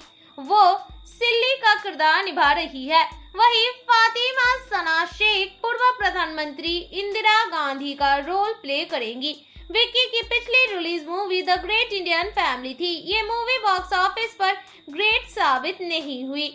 C: वो सिल्ली का किरदार निभा रही है वही फातिमा सना शेख पूर्व प्रधानमंत्री इंदिरा गांधी का रोल प्ले करेंगी विक्की की पिछली release movie the great Indian family थी ये मूवी बॉक्स ऑफिस पर ग्रेट साबित नहीं हुई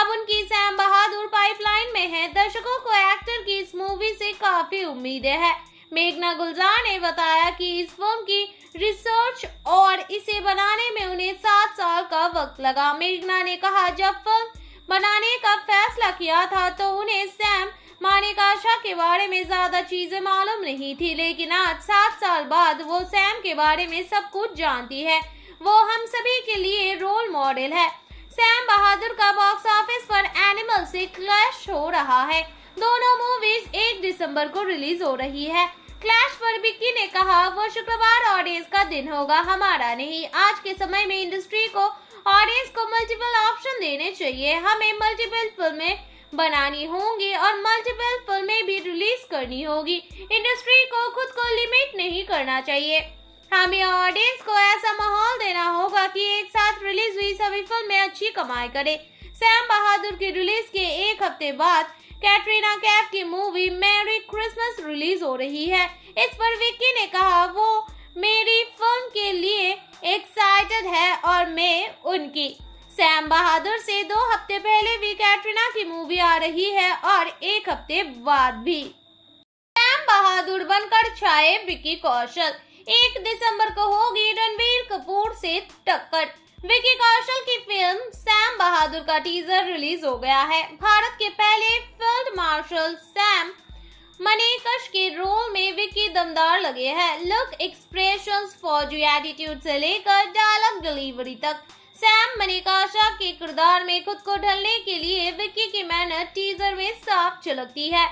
C: अब उनकी सैम बहादुर पाइपलाइन में है दर्शकों को एक्टर की इस मूवी से काफी उम्मीदें हैं मेघना गुलजार ने बताया कि इस फिल्म की रिसर्च और इसे बनाने में उन्हें सात साल का वक्त लगा मेघना ने कहा जब फिल्म बनाने का फैसला किया था तो उन्हें सैम मानिकाशा के बारे में ज्यादा चीजें मालूम नहीं थी लेकिन आज सात साल बाद वो सैम के बारे में सब कुछ जानती है वो हम सभी के लिए रोल मॉडल है सैम बहादुर का बॉक्स ऑफिस पर एनिमल से क्लैश हो रहा है दोनों मूवीज एक दिसंबर को रिलीज हो रही है क्लैश पर विक्की ने कहा वो शुक्रवार ऑडियंस का दिन होगा हमारा नहीं आज के समय में इंडस्ट्री को ऑडियंस को मल्टीपल ऑप्शन देने चाहिए हमें मल्टीपल फिल्में बनानी होंगी और मल्टीपल फिल्में भी रिलीज करनी होगी इंडस्ट्री को खुद को लिमिट नहीं करना चाहिए हमें ऑडियंस को ऐसा माहौल देना होगा कि एक साथ रिलीज हुई सभी फिल्में अच्छी कमाई करे सैम बहादुर की रिलीज के एक हफ्ते बाद कैटरीना कैफ की मूवी मैरी क्रिसमस रिलीज हो रही है इस पर विक्की ने कहा वो मेरी फिल्म के लिए एक्साइटेड है और मैं उनकी सैम बहादुर से दो हफ्ते पहले भी कैटरीना की मूवी आ रही है और एक हफ्ते बाद भी सैम बहादुर बनकर छाए विक्की कौशल एक दिसंबर को होगी रणबीर कपूर से टक्कर विकी कौशल की फिल्म सैम बहादुर का टीजर रिलीज हो गया है भारत के पहले फील्ड मार्शल सैम मनीकश के रोल में विकी दमदार लगे हैं लुक एक्सप्रेशंस फौजी एटीट्यूड से लेकर डायलॉग डिलीवरी तक सैम मनीकाशा के किरदार में खुद को ढलने के लिए विक्की की मेहनत टीजर में साफ झलकती है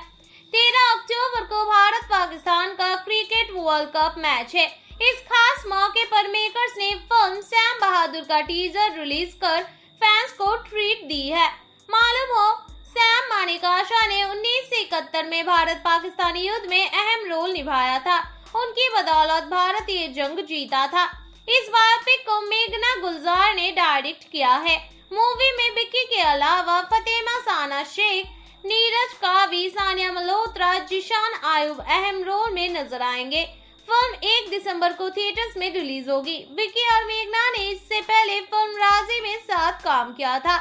C: तेरह अक्टूबर को भारत पाकिस्तान का क्रिकेट वर्ल्ड कप मैच है इस खास मौके पर मेकर्स ने फिल्म सैम बहादुर का टीजर रिलीज कर फैंस को ट्रीट दी है मालूम हो सैम मानिकाशा ने उन्नीस इकहत्तर में भारत पाकिस्तानी युद्ध में अहम रोल निभाया था उनकी बदौलत भारत ये जंग जीता था इस बायोपिक को मेघना गुलजार ने डायरेक्ट किया है मूवी में बिक्की के अलावा फतेमा साना शेख नीरज कावी सानिया मल्होत्रा जिशान आयुब अहम रोल में नजर आएंगे फिल्म 1 दिसंबर को थिएटर्स में रिलीज होगी विकी और मेघना ने इससे पहले फिल्म राजी में साथ काम किया था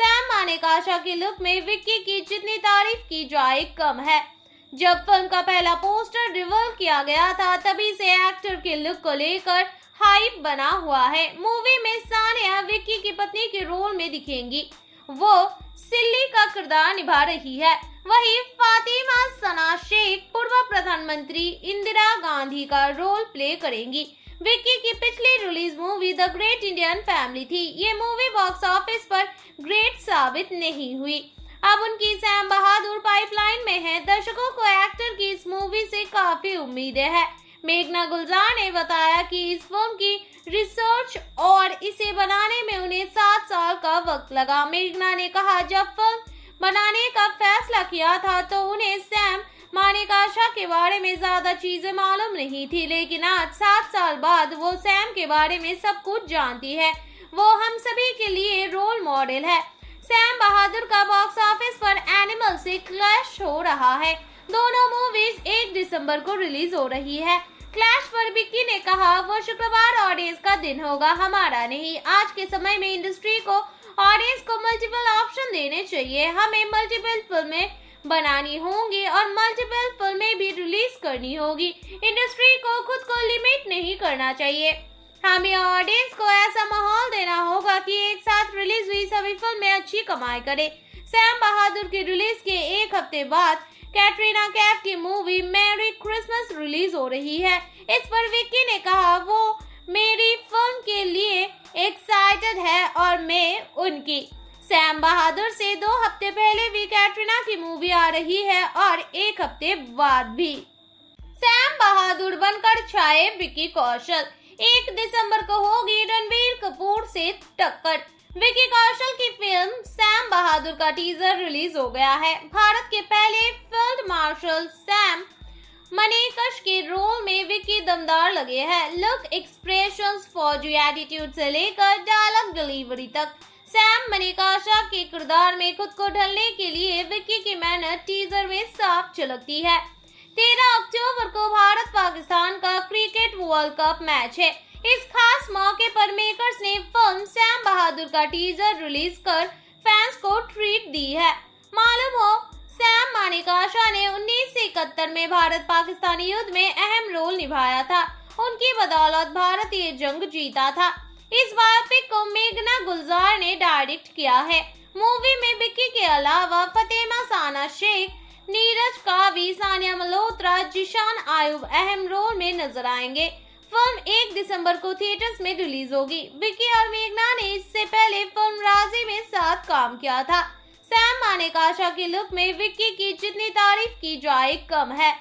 C: सैम माने काशा की लुक में विक्की की जितनी तारीफ की जाए कम है जब फिल्म का पहला पोस्टर रिवर्व किया गया था तभी से एक्टर के लुक को लेकर हाइप बना हुआ है मूवी में सानिया विक्की की पत्नी के रोल में दिखेंगी वो सिल्ली का किरदार निभा रही है वहीं फातिमा सना शेख पूर्व प्रधानमंत्री इंदिरा गांधी का रोल प्ले करेंगी विक्की की पिछली release movie the great Indian family थी ये मूवी बॉक्स ऑफिस पर ग्रेट साबित नहीं हुई अब उनकी सैम बहादुर पाइपलाइन में है दर्शकों को एक्टर की इस मूवी से काफी उम्मीदें हैं मेघना गुलजार ने बताया कि इस फिल्म की रिसर्च और इसे बनाने में उन्हें सात साल का वक्त लगा मेघना ने कहा जब फिल्म बनाने का फैसला किया था तो उन्हें सैम मानिकाशा के बारे में ज्यादा चीजें मालूम नहीं थी लेकिन आज सात साल बाद वो सैम के बारे में सब कुछ जानती है वो हम सभी के लिए रोल मॉडल है सैम बहादुर का बॉक्स ऑफिस पर एनिमल से क्लैश हो रहा है दोनों मूवीज एक दिसंबर को रिलीज हो रही है क्लैश पर विक्की ने कहा वो शुक्रवार ऑडियंस का दिन होगा हमारा नहीं आज के समय में इंडस्ट्री को ऑडियंस को मल्टीपल ऑप्शन देने चाहिए हमें मल्टीपल फिल्में बनानी होंगी और मल्टीपल फिल्में भी रिलीज करनी होगी इंडस्ट्री को खुद को लिमिट नहीं करना चाहिए हमें ऑडियंस को ऐसा माहौल देना होगा कि एक साथ रिलीज हुई सभी फिल्में अच्छी कमाई करे सैम बहादुर की रिलीज के एक हफ्ते बाद कैटरीना कैफ की मूवी मैरी क्रिसमस रिलीज हो रही है इस पर विक्की ने कहा वो मेरी फिल्म के लिए एक्साइटेड है और मैं उनकी सैम बहादुर से दो हफ्ते पहले भी कैटरीना की मूवी आ रही है और एक हफ्ते बाद भी सैम बहादुर बनकर छाए विक्की कौशल एक दिसंबर को होगी रणबीर कपूर से टक्कर विकी कौशल की फिल्म सैम बहादुर का टीजर रिलीज हो गया है भारत के पहले फील्ड मार्शल सैम मनीकश के रोल में विकी दमदार लगे हैं लुक एक्सप्रेशन फौजी एटीट्यूड से लेकर डायलॉग डिलीवरी तक सैम मनीकाशा के किरदार में खुद को ढलने के लिए विक्की की मेहनत टीजर में साफ झलकती है तेरह अक्टूबर को भारत पाकिस्तान का क्रिकेट वर्ल्ड कप मैच है इस खास मौके पर मेकर्स ने फिल्म सैम बहादुर का टीजर रिलीज कर फैंस को ट्रीट दी है मालूम हो सैम मानिक आशा ने उन्नीस में भारत पाकिस्तान युद्ध में अहम रोल निभाया था उनकी बदौलत भारत ये जंग जीता था इस बायोपिक को मेघना गुलजार ने डायरेक्ट किया है मूवी में बिक्की के अलावा फतेमा साना शेख नीरज कावी सानिया मल्होत्रा जिशान आयुब अहम रोल में नजर आएंगे फिल्म 1 दिसंबर को थिएटर्स में रिलीज होगी विक्की और मेघना ने इससे पहले फिल्म राजी में साथ काम किया था सैम माने काशा के लुक में विक्की की जितनी तारीफ की जाए कम है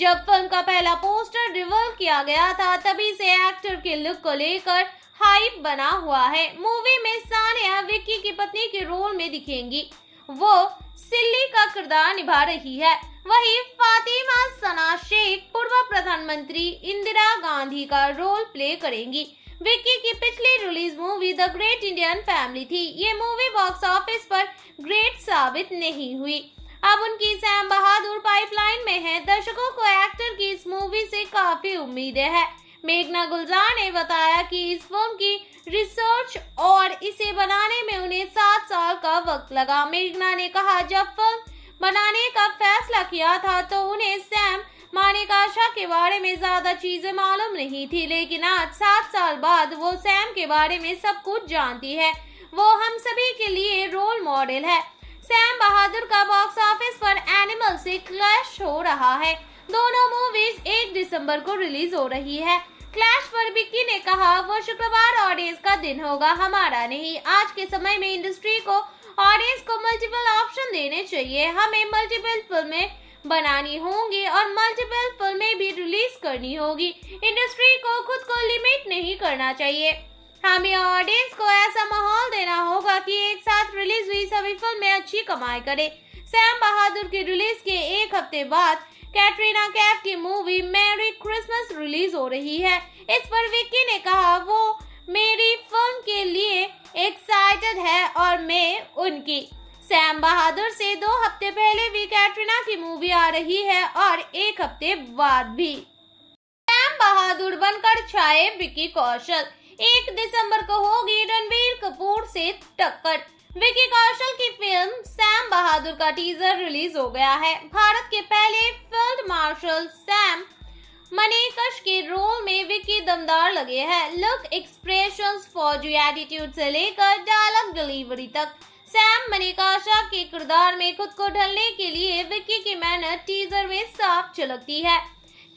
C: जब फिल्म का पहला पोस्टर रिवर्व किया गया था तभी से एक्टर के लुक को लेकर हाइप बना हुआ है मूवी में सानिया विक्की की पत्नी के रोल में दिखेंगी वो सिल्ली का किरदार निभा रही है वही फातिमा सना शेख पूर्व प्रधानमंत्री इंदिरा गांधी का रोल प्ले करेंगी विक्की की पिछली release movie the great Indian family थी ये मूवी बॉक्स ऑफिस पर ग्रेट साबित नहीं हुई अब उनकी सैम बहादुर पाइपलाइन में है दर्शकों को एक्टर की इस मूवी से काफी उम्मीदें है मेघना गुलजार ने बताया कि इस फिल्म की रिसर्च और इसे बनाने में उन्हें सात साल का वक्त लगा मेघना ने कहा जब फिल्म बनाने का फैसला किया था तो उन्हें सैम मानिकाशा के बारे में ज़्यादा चीज़ें मालूम नहीं थी लेकिन आज सात साल बाद वो सैम के बारे में सब कुछ जानती है वो हम सभी के लिए रोल मॉडल है सैम बहादुर का बॉक्स ऑफिस पर एनिमल से क्लैश हो रहा है दोनों मूवीज एक दिसंबर को रिलीज हो रही है क्लैश पर विक्की ने कहा वो शुक्रवार ऑडियंस का दिन होगा हमारा नहीं आज के समय में इंडस्ट्री को ऑडियंस को मल्टीपल ऑप्शन देने चाहिए हमें मल्टीपल फिल्में बनानी होंगी और मल्टीपल फिल्में भी रिलीज करनी होगी इंडस्ट्री को खुद को लिमिट नहीं करना चाहिए हमें ऑडियंस को ऐसा माहौल देना होगा कि एक साथ रिलीज हुई सभी फिल्में अच्छी कमाई करे सैम बहादुर की रिलीज के एक हफ्ते बाद कैटरीना कैफ की मूवी मैरी क्रिसमस रिलीज हो रही है इस पर विक्की ने कहा वो मेरी फिल्म के लिए एक्साइटेड है और मैं उनकी सैम बहादुर से दो हफ्ते पहले भी कैटरीना की मूवी आ रही है और एक हफ्ते बाद भी सैम बहादुर बनकर छाए विकी कौशल एक दिसंबर को होगी रणबीर कपूर से टक्कर विकी कौशल की फिल्म सैम बहादुर का टीजर रिलीज हो गया है भारत के पहले फील्ड मार्शल सैम मनीकश के रोल में विक्की दमदार लगे हैं लुक एक्सप्रेशन फौजी एटीट्यूड से लेकर डायलॉग डिलीवरी तक सैम मनीकाशा के किरदार में खुद को ढलने के लिए विक्की की मेहनत टीजर में साफ झलकती है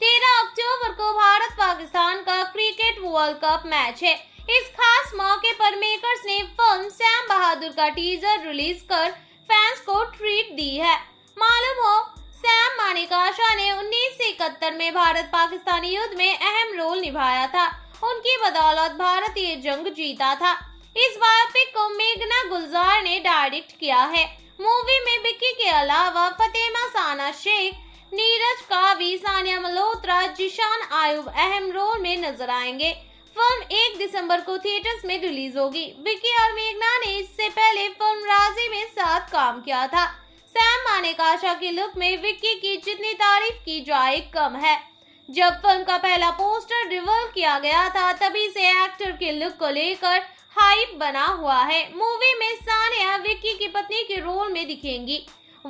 C: तेरह अक्टूबर को भारत पाकिस्तान का क्रिकेट वर्ल्ड कप मैच है इस खास मौके पर मेकर्स ने फिल्म सैम बहादुर का टीजर रिलीज कर फैंस को ट्रीट दी है मालूम हो सैम माणिकाशा ने उन्नीस में भारत पाकिस्तानी युद्ध में अहम रोल निभाया था उनकी बदौलत भारत ये जंग जीता था इस बायोपिक को मेघना गुलजार ने डायरेक्ट किया है मूवी में बिक्की के अलावा फतेमा साना शेख नीरज कावी सानिया मल्होत्रा जिशान आयुब अहम रोल में नजर आएंगे फिल्म 1 दिसंबर को थिएटर्स में रिलीज होगी विक्की और मेघना ने इससे पहले फिल्म राजी में साथ काम किया था सैम माने के लुक में विक्की की जितनी तारीफ की जाए कम है जब फिल्म का पहला पोस्टर रिवर्व किया गया था तभी से एक्टर के लुक को लेकर हाइप बना हुआ है मूवी में सानिया विक्की की पत्नी के रोल में दिखेंगी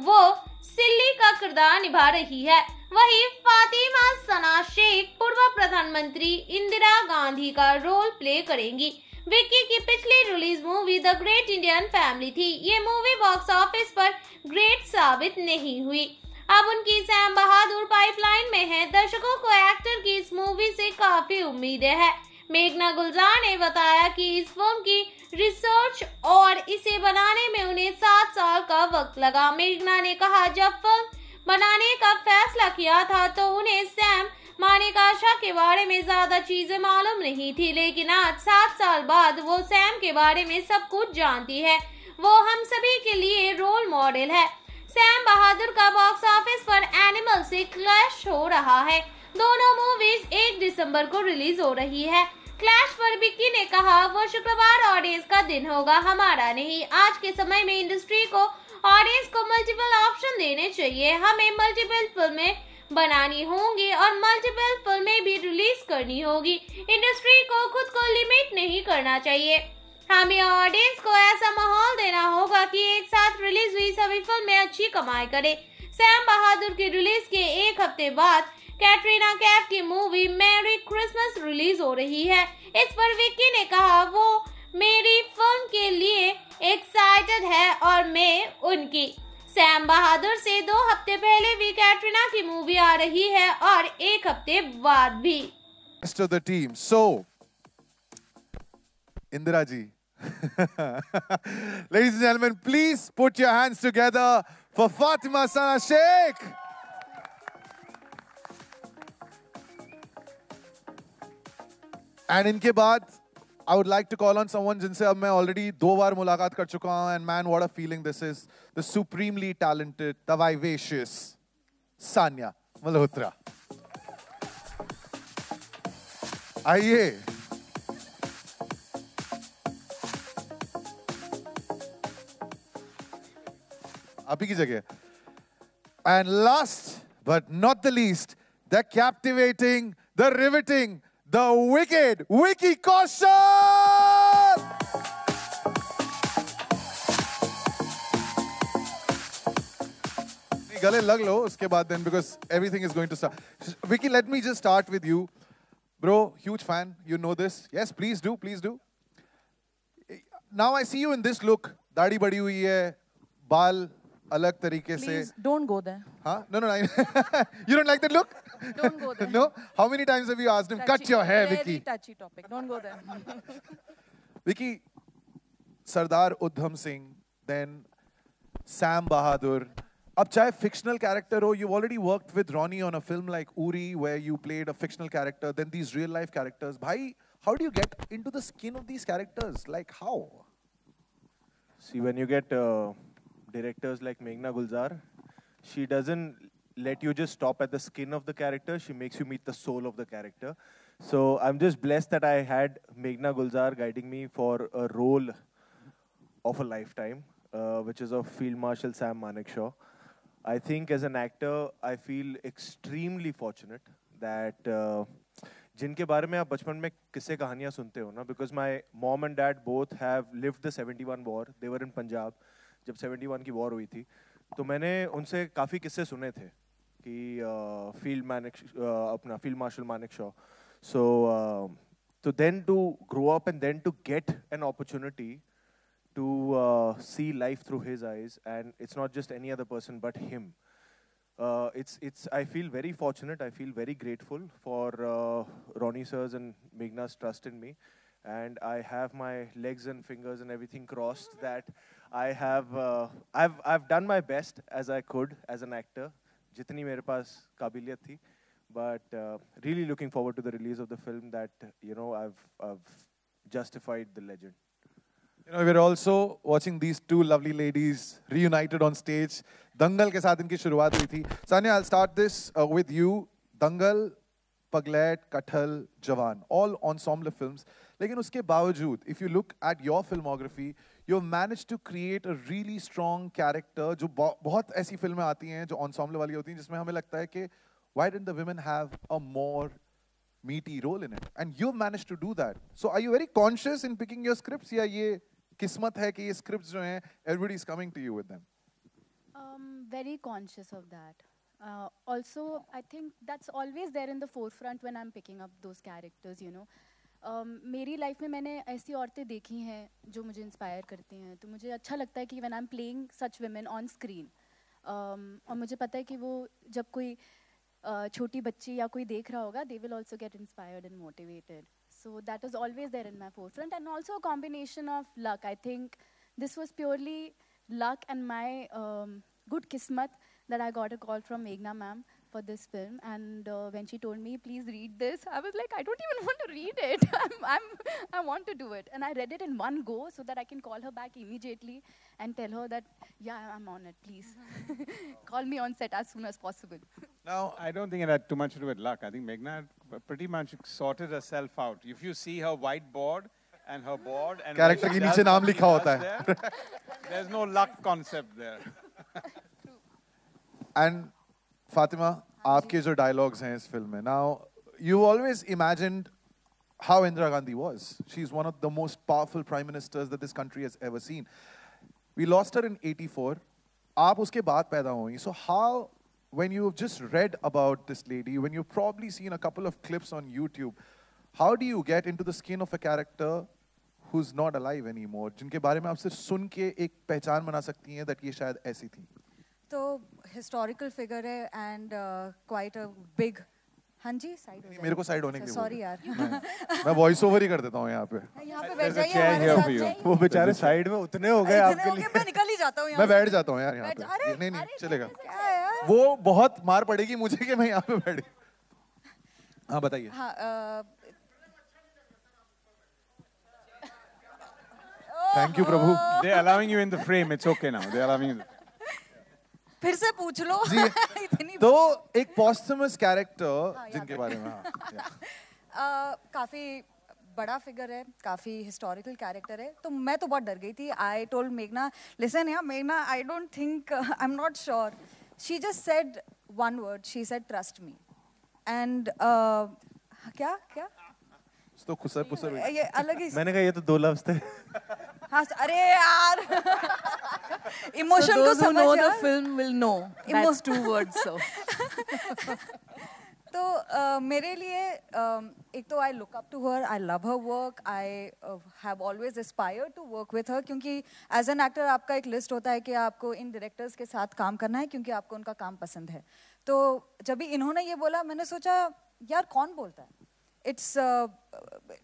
C: वो सिल्ली का किरदार निभा रही है वही फातिमा सना शेख पूर्व प्रधानमंत्री इंदिरा गांधी का रोल प्ले करेंगी विक्की की पिछली release movie the great Indian family थी ये मूवी बॉक्स ऑफिस पर ग्रेट साबित नहीं हुई अब उनकी सैम बहादुर पाइपलाइन में है दर्शकों को एक्टर की इस मूवी से काफी उम्मीदें हैं मेघना गुलजार ने बताया कि इस फिल्म की रिसर्च और इसे बनाने में उन्हें सात साल का वक्त लगा मेघना ने कहा जब फिल्म बनाने का फैसला किया था तो उन्हें सैम मानिकाशा काशा के बारे में ज्यादा चीजें मालूम नहीं थी लेकिन आज सात साल बाद वो सैम के बारे में सब कुछ जानती है वो हम सभी के लिए रोल मॉडल है सैम बहादुर का बॉक्स ऑफिस पर एनिमल से क्लैश हो रहा है दोनों मूवीज एक दिसंबर को रिलीज हो रही है क्लैश पर विक्की ने कहा वो शुक्रवार ऑडियंस का दिन होगा हमारा नहीं आज के समय में इंडस्ट्री को ऑडियंस को मल्टीपल ऑप्शन देने चाहिए हमें मल्टीपल फिल्में बनानी होंगी और मल्टीपल फिल्में भी रिलीज करनी होगी इंडस्ट्री को खुद को लिमिट नहीं करना चाहिए हमें ऑडियंस को ऐसा माहौल देना होगा कि एक साथ रिलीज हुई सभी फिल्में अच्छी कमाई करे सैम बहादुर की रिलीज के एक हफ्ते बाद कैटरीना कैफ की मूवी मैरी क्रिसमस रिलीज हो रही है इस पर विक्की ने कहा वो मेरी फिल्म के लिए एक्साइटेड है और मैं उनकी सैम बहादुर से दो हफ्ते पहले भी कैटरीना की मूवी आ रही है और एक हफ्ते बाद भी
D: team so Indira ji ladies and gentleman please put your hands together for Fatima Sana Shaikh and इनके बाद I would like to call on someone जिनसे अब मैं ऑलरेडी दो बार मुलाकात कर चुका हूं and man what a feeling this is the supremely talented, the vivacious Sanya Malhotra. Aye. And last but not the least, the captivating, the riveting, the wicked, Wiki Kaushal! गले लग लो उसके बाद then because everything is going to start Vicky let me just start with you bro huge fan you know this yes please do please do now I see you in this look दाढ़ी बड़ी हुई है बाल अलग तरीके से
G: don't go there
D: हां no no you don't like that look don't go there no how many times have you asked him cut your hair Vicky
G: touchy topic don't go
F: there
D: Vicky Sardar Udham Singh then Sam Bahadur अब चाहे फिक्शनल कैरेक्टर हो you already worked with Ronnie on a film like Uri where played a fictional character then these real life characters भाई how do you get into the skin of these characters? Like how?
B: See, when you get uh, directors like Meghna Gulzar, she doesn't let you just stop at the skin of the character. She makes you meet the soul of the character. So I'm just blessed that I had Meghna Gulzar guiding me for a role of a lifetime, uh, which is of Field Marshal Sam I think as an actor, I feel extremely fortunate that जिनके बारे में आप बचपन में किसे कहानियाँ सुनते हो ना because my mom and dad both have lived the 71 war. They were in Punjab जब 71 की वॉर हुई थी तो मैंने उनसे काफ़ी किस्से सुने थे कि फील्ड मैनिक अपना field marshal Manekshaw so तो then to grow up and then to get an opportunity to uh, see life through his eyes, and it's not just any other person but him. Uh, it's it's. I feel very fortunate. I feel very grateful for uh, Ronnie sirs and Meghna's trust in me, and I have my legs and fingers and everything crossed that I have uh, I've I've done my best as I could as an actor. jitni mere pas काबिलियत but uh, really looking forward to the release of the film that you know I've I've justified the legend.
D: You know, we're also watching these two lovely ladies reunited on stage. Dangal ke saath inki shuruaat hui thi. Sanya, I'll start this uh, with you. Dangal, Paglet, Kathal, Jawan, all ensemble films. Lekin uske bawajood, if you look at your filmography, you've managed to create a really strong character जो बहुत ऐसी फिल्में आती हैं जो ensemble वाली होती हैं जिसमें हमें लगता है कि why didn't the women have a more meaty role in it? And you've managed to do that. So are you very conscious in picking your scripts या ये किस्मत है कि ये स्क्रिप्ट्स जो हैं everybody is coming to you with them
H: um very conscious of that uh, also i think that's always there in the forefront when i'm picking up those characters you know Um, मेरी life में मैंने ऐसी औरतें देखी हैं जो मुझे inspire करती हैं तो मुझे अच्छा लगता है कि when I am playing such women on screen और मुझे पता है कि वो जब कोई uh, छोटी बच्ची या कोई देख रहा होगा they will also get inspired and motivated So that was always there in my forefront. And also a combination of luck. I think this was purely luck and my um, good kismet that I got a call from Meghna ma'am for this film. And uh, when she told me, please read this, I was like, I don't even want to read it. I'm, I'm, I want to do it. And I read it in one go so that I can call her back immediately and tell her that, yeah, I'm on it, please. call me on set as soon as possible.
E: now, I don't think it had too much to do with luck. I think Meghna pretty much sorted herself out. If you see her whiteboard, and her board and character ke niche naam likha hota hai there, there's no luck concept
F: there
D: and Fatima, आपके जो dialogues हैं इस film में Now, you always imagined how Indira Gandhi was. She's one of the most powerful prime ministers that this country has ever seen. We lost her in 84. आप उसके बाद पैदा हुई So how, when you've just read about this lady, when you've probably seen a couple of clips on YouTube, how do you get into the skin of a character who's not alive anymore, जिनके बारे में आप सिर्फ सुन के एक पहचान बना सकती हैं दैट ये शायद ऐसी थी
I: तो हिस्टोरिकल फिगर है एंड क्वाइट अ बिग हाँ जी साइड हो मेरे को साइड होने के लिए सॉरी अच्छा, यार मैं
D: वॉइस ओवर ही कर देता हूँ यहाँ पे हाँ,
I: यहाँ पे बैठ जाइए
D: हमारे साथ वो बेचारे साइड में उतने हो गए आपके लिए मैं निकल ही जाता हूँ मैं बैठ जाता हूँ यार यहाँ पे नहीं नहीं चलेगा वो बहुत मार पड़ेगी मुझे कि मैं यहाँ पे बैठ हाँ बताइए
I: हाँ Thank you, Prabhu. They're allowing you
E: in the frame. It's okay now. They're allowing
D: you.
I: फिर से पूछ लो जी, इतनी तो
D: एक पॉस्टमस कैरेक्टर हाँ, जिनके बारे में
I: हाँ, काफी बड़ा फिगर है काफ़ी हिस्टोरिकल कैरेक्टर है तो मैं तो बहुत डर गई थी आई टोल्ड मेघना लिसन या मेघना I don't think I am not sure she just said one word she said trust me and क्या क्या
B: तो खुसर खुसर
D: ये
I: अलग ही मैंने
B: कहा ये तो दो लफ्ज थे
I: हाँ, अरे यार इमोशन को समझ know the
B: film will know
I: that's two
B: words so
I: तो मेरे लिए एक तो I look up to her I love her work I have always aspire to work with her क्योंकि एज एन एक्टर आपका एक लिस्ट होता है कि आपको इन डायरेक्टर्स के साथ काम करना है क्योंकि आपको उनका काम पसंद है तो जब भी इन्होंने ये बोला मैंने सोचा यार कौन बोलता है it's a,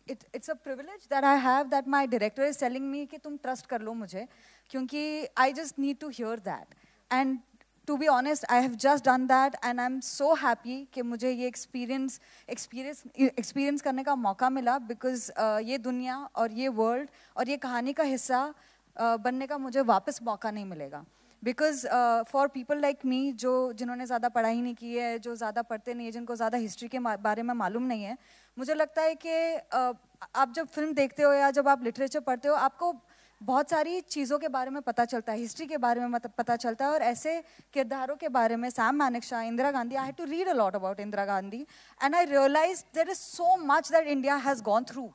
I: it, it's a privilege that I have that my director is telling me कि तुम trust कर लो मुझे क्योंकि I just need to hear that and to be honest I have just done that and I'm so happy कि मुझे ये experience experience experience करने का मौका मिला because uh, ये दुनिया और ये world और ये कहानी का हिस्सा uh, बनने का मुझे वापस मौका नहीं मिलेगा because for people like me जो जिन्होंने ज़्यादा पढ़ाई नहीं की है जो ज़्यादा पढ़ते नहीं है जिनको ज़्यादा हिस्ट्री के बारे में मालूम नहीं है मुझे लगता है कि uh, आप जब फिल्म देखते हो या जब आप लिटरेचर पढ़ते हो आपको बहुत सारी चीज़ों के बारे में पता चलता है हिस्ट्री के बारे में पता चलता है और ऐसे किरदारों के बारे में Sam Shah Indira Gandhi I have to read a lot about Indira Gandhi and I realise there is so much that India has gone through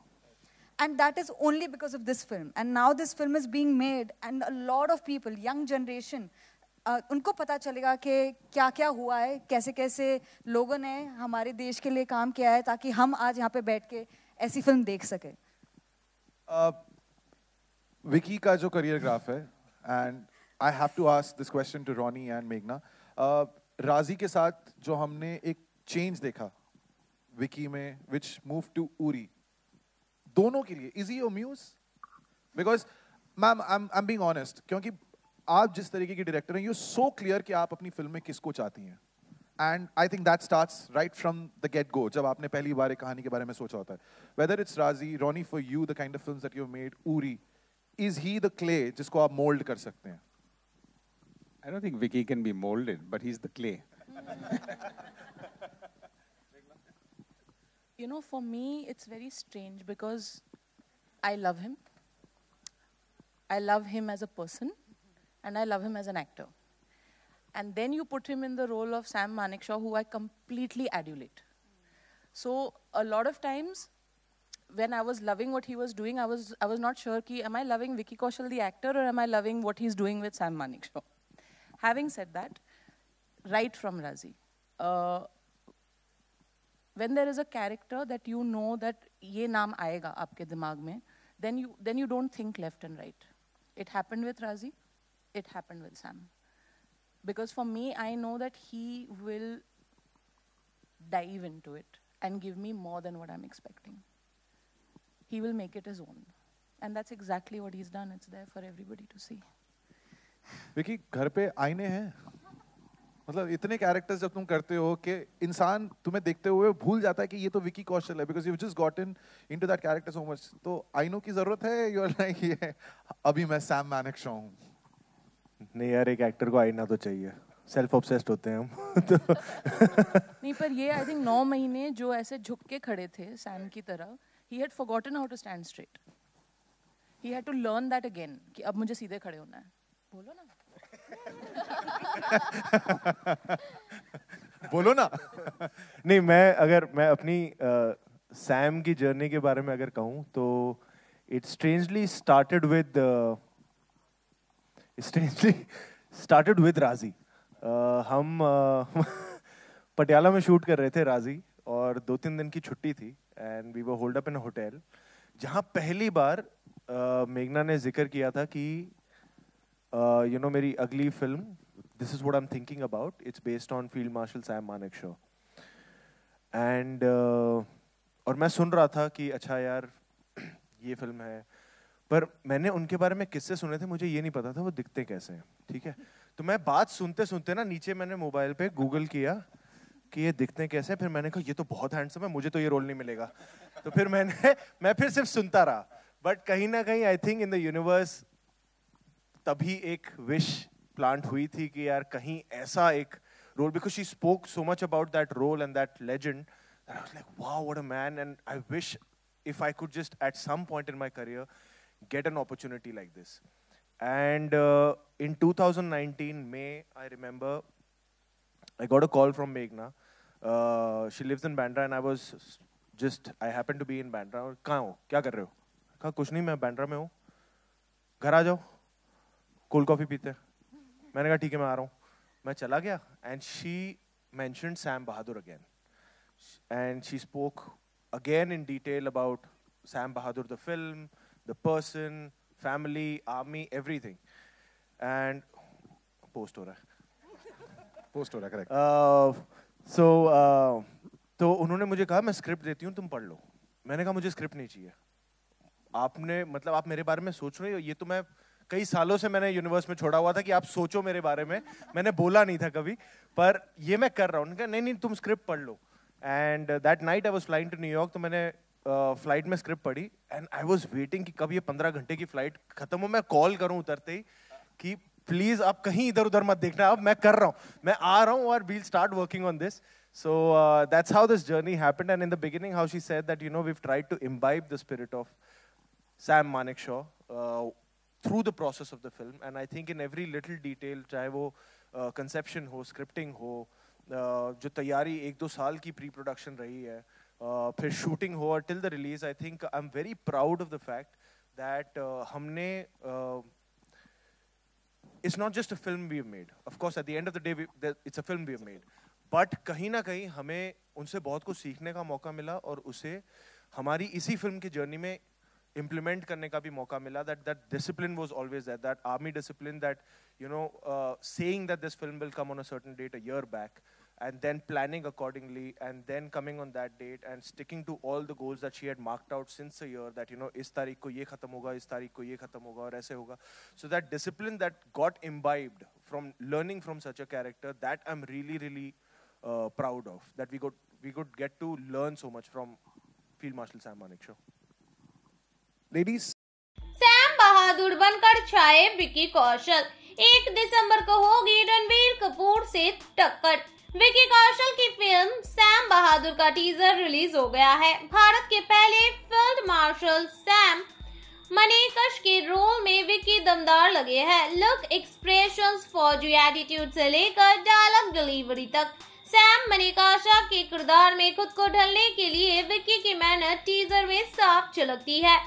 I: And that is only because of this film. And now this film is being made, and a lot of people, young generation, Uh, उनको पता चलेगा कि क्या क्या हुआ है कैसे कैसे लोगों ने हमारे देश के लिए काम किया है ताकि हम आज यहाँ पे बैठ के ऐसी फिल्म देख सके
D: uh, का जो करियर ग्राफ है and I have to ask this question to Ronnie and मेघना राजी के साथ जो हमने एक चेंज देखा विकी में विच मूव टू उरी दोनों के लिए is he muse because ma'am I am being honest क्योंकि आप जिस तरीके की डायरेक्टर हैं यू सो क्लियर कि आप अपनी फिल्म में किसको चाहती हैं and I think that start right from the get go जब आपने पहली बार कहानी के बारे में सोचा होता है whether it's Raazi Ronnie for you the kind of film that you made Uri is he the clay जिसको आप मोल्ड कर सकते हैं
E: I don't think Vicky can be moulded but he is the clay
G: you know, for me, it's very strange because I love him. I love him as a person, and I love him as an actor. And then you put him in the role of Sam Manikshaw, who I completely adulate. So a lot of times, when I was loving what he was doing, I was, I was not sure, ki, am I loving Vicky Kaushal, the actor, or am I loving what he's doing with Sam Manikshaw. Having said that, right from Razi, uh, when there is a character that you know that ye naam aayega aapke dimag mein, then you, then you don't think left and right. It happened with Razi, it happened with Sam. Because for me, I know that he will dive into it and give me more than what I'm expecting. He will make it his own. And that's exactly what he's done. It's there for everybody to see.
D: Vicky, घर पे आईने हैं मतलब इतने characters जब तुम करते हो कि इंसान तुम्हें देखते हुए भूल जाता है कि ये तो विकी कौशल है because you just got in in to that character so much तो आई नो की जरूरत है यू आर लाइक ये अभी मैं सैम मैनिक शो हूँ
B: नहीं यार एक एक्टर को आईना तो चाहिए सेल्फ ऑब्सेस्ड होते हैं हम तो
G: नहीं पर ये आई थिंक नौ महीने जो ऐसे झुक के खड़े थे सैम की तरह ही had forgotten how to stand straight he had to learn that again कि अब मुझे सीधे खड़े होना है बोलो ना
B: बोलो ना नहीं मैं अगर मैं अपनी सैम uh, की जर्नी के बारे में अगर कहूँ तो it strangely started with strangely started with Raazi हम uh, पटियाला में शूट कर रहे थे राजी और दो तीन दिन की छुट्टी थी एंड वी वो होल्ड अप इन होटल जहाँ पहली बार uh, मेघना ने जिक्र किया था कि यू नो मेरी अगली फिल्म this is what I'm thinking about. It's based on Field Marshal Sam Manekshaw. And uh, और मैं सुन रहा था कि अच्छा यार ये फिल्म है पर मैंने उनके बारे में किससे सुने थे मुझे ये नहीं पता था वो दिखते कैसे हैं ठीक है तो मैं बात सुनते सुनते ना नीचे मैंने मोबाइल पे गूगल किया कि ये दिखते कैसे फिर मैंने कहा ये तो बहुत हैंडसम है मुझे तो ये रोल नहीं मिलेगा तो फिर मैंने मैं फिर सिर्फ सुनता रहा बट कहीं ना कहीं I think in the universe तभी एक विश प्लांट हुई थी कि यार कहीं ऐसा एक role because she spoke so much about that role and that legend like wow what a man and I wish if I could just at some point in my career get an opportunity like this. And uh, in 2019, May, I remember I got a call from मेघना she lives in Bandra and I I just I happen to be in Bandra और कहाँ हो क्या कर रहे हो कहा कुछ नहीं मैं बैंड्रा में हूँ घर आ जाओ कोल्ड कॉफ़ी पीते हैं मैंने कहा ठीक है मैं आ रहा हूँ मैं चला गया and she mentioned Sam Bahadur again and she spoke again in detail about Sam Bahadur the film the person family army everything and post हो रहा है पोस्ट हो रहा है करेक्ट सो uh, uh, तो उन्होंने मुझे कहा मैं स्क्रिप्ट देती हूँ तुम पढ़ लो मैंने कहा मुझे स्क्रिप्ट नहीं चाहिए आपने मतलब आप मेरे बारे में सोच रहे हो ये तो मैं कई सालों से मैंने यूनिवर्स में छोड़ा हुआ था कि आप सोचो मेरे बारे में मैंने बोला नहीं था कभी पर ये मैं कर रहा हूँ नहीं नहीं तुम स्क्रिप्ट पढ़ लो and that night I was flying to New York तो मैंने फ्लाइट uh, में स्क्रिप्ट पढ़ी एंड आई वॉज वेटिंग कि कब ये पंद्रह घंटे की फ्लाइट खत्म हो मैं कॉल करूँ उतरते ही कि प्लीज़ आप कहीं इधर उधर मत देखना अब मैं कर रहा हूँ मैं आ रहा हूँ और we'll start working on this So uh, that's how this journey happened. And in the beginning, how she said that, you know, we've tried to imbibe the spirit of Sam Manekshaw, uh, through the process of the film and i think in every little detail चाहे वो conception हो scripting हो जो तैयारी एक दो साल की प्री प्रोडक्शन रही है फिर शूटिंग हो और till the release I think I am very proud of the fact that हमने it's not just a film we made of course at the end of the day it's a film we made but कहीं ना कहीं हमें उनसे बहुत कुछ सीखने का मौका मिला और उसे हमारी इसी फिल्म की जर्नी में Implement करने का भी मौका मिला that that discipline was always that that army that that you know saying that this film will come on a certain date a year back and then planning accordingly and then coming on that date and sticking to all the goals that she had marked out since a year that you know is tareekh ko ye khatam hoga is tareekh ko ye khatam hoga aur aise hoga so that discipline that got imbibed from learning from such a character that i'm really really uh, proud of that we could we could get to learn so much from field marshal sam manekshaw लेडीज
C: सैम बहादुर बनकर छाए विकी कौशल एक दिसंबर को होगी रणबीर कपूर से टक्कर विकी कौशल की film Sam Bahadur का टीजर रिलीज हो गया है भारत के पहले फील्ड मार्शल सैम मनीकश के रोल में विकी दमदार लगे हैं लुक एक्सप्रेशन फौजी एटीट्यूड से लेकर डायलॉग डिलीवरी तक सैम मनीकाशा के किरदार में खुद को ढलने के लिए विक्की की मेहनत टीजर में साफ झलकती है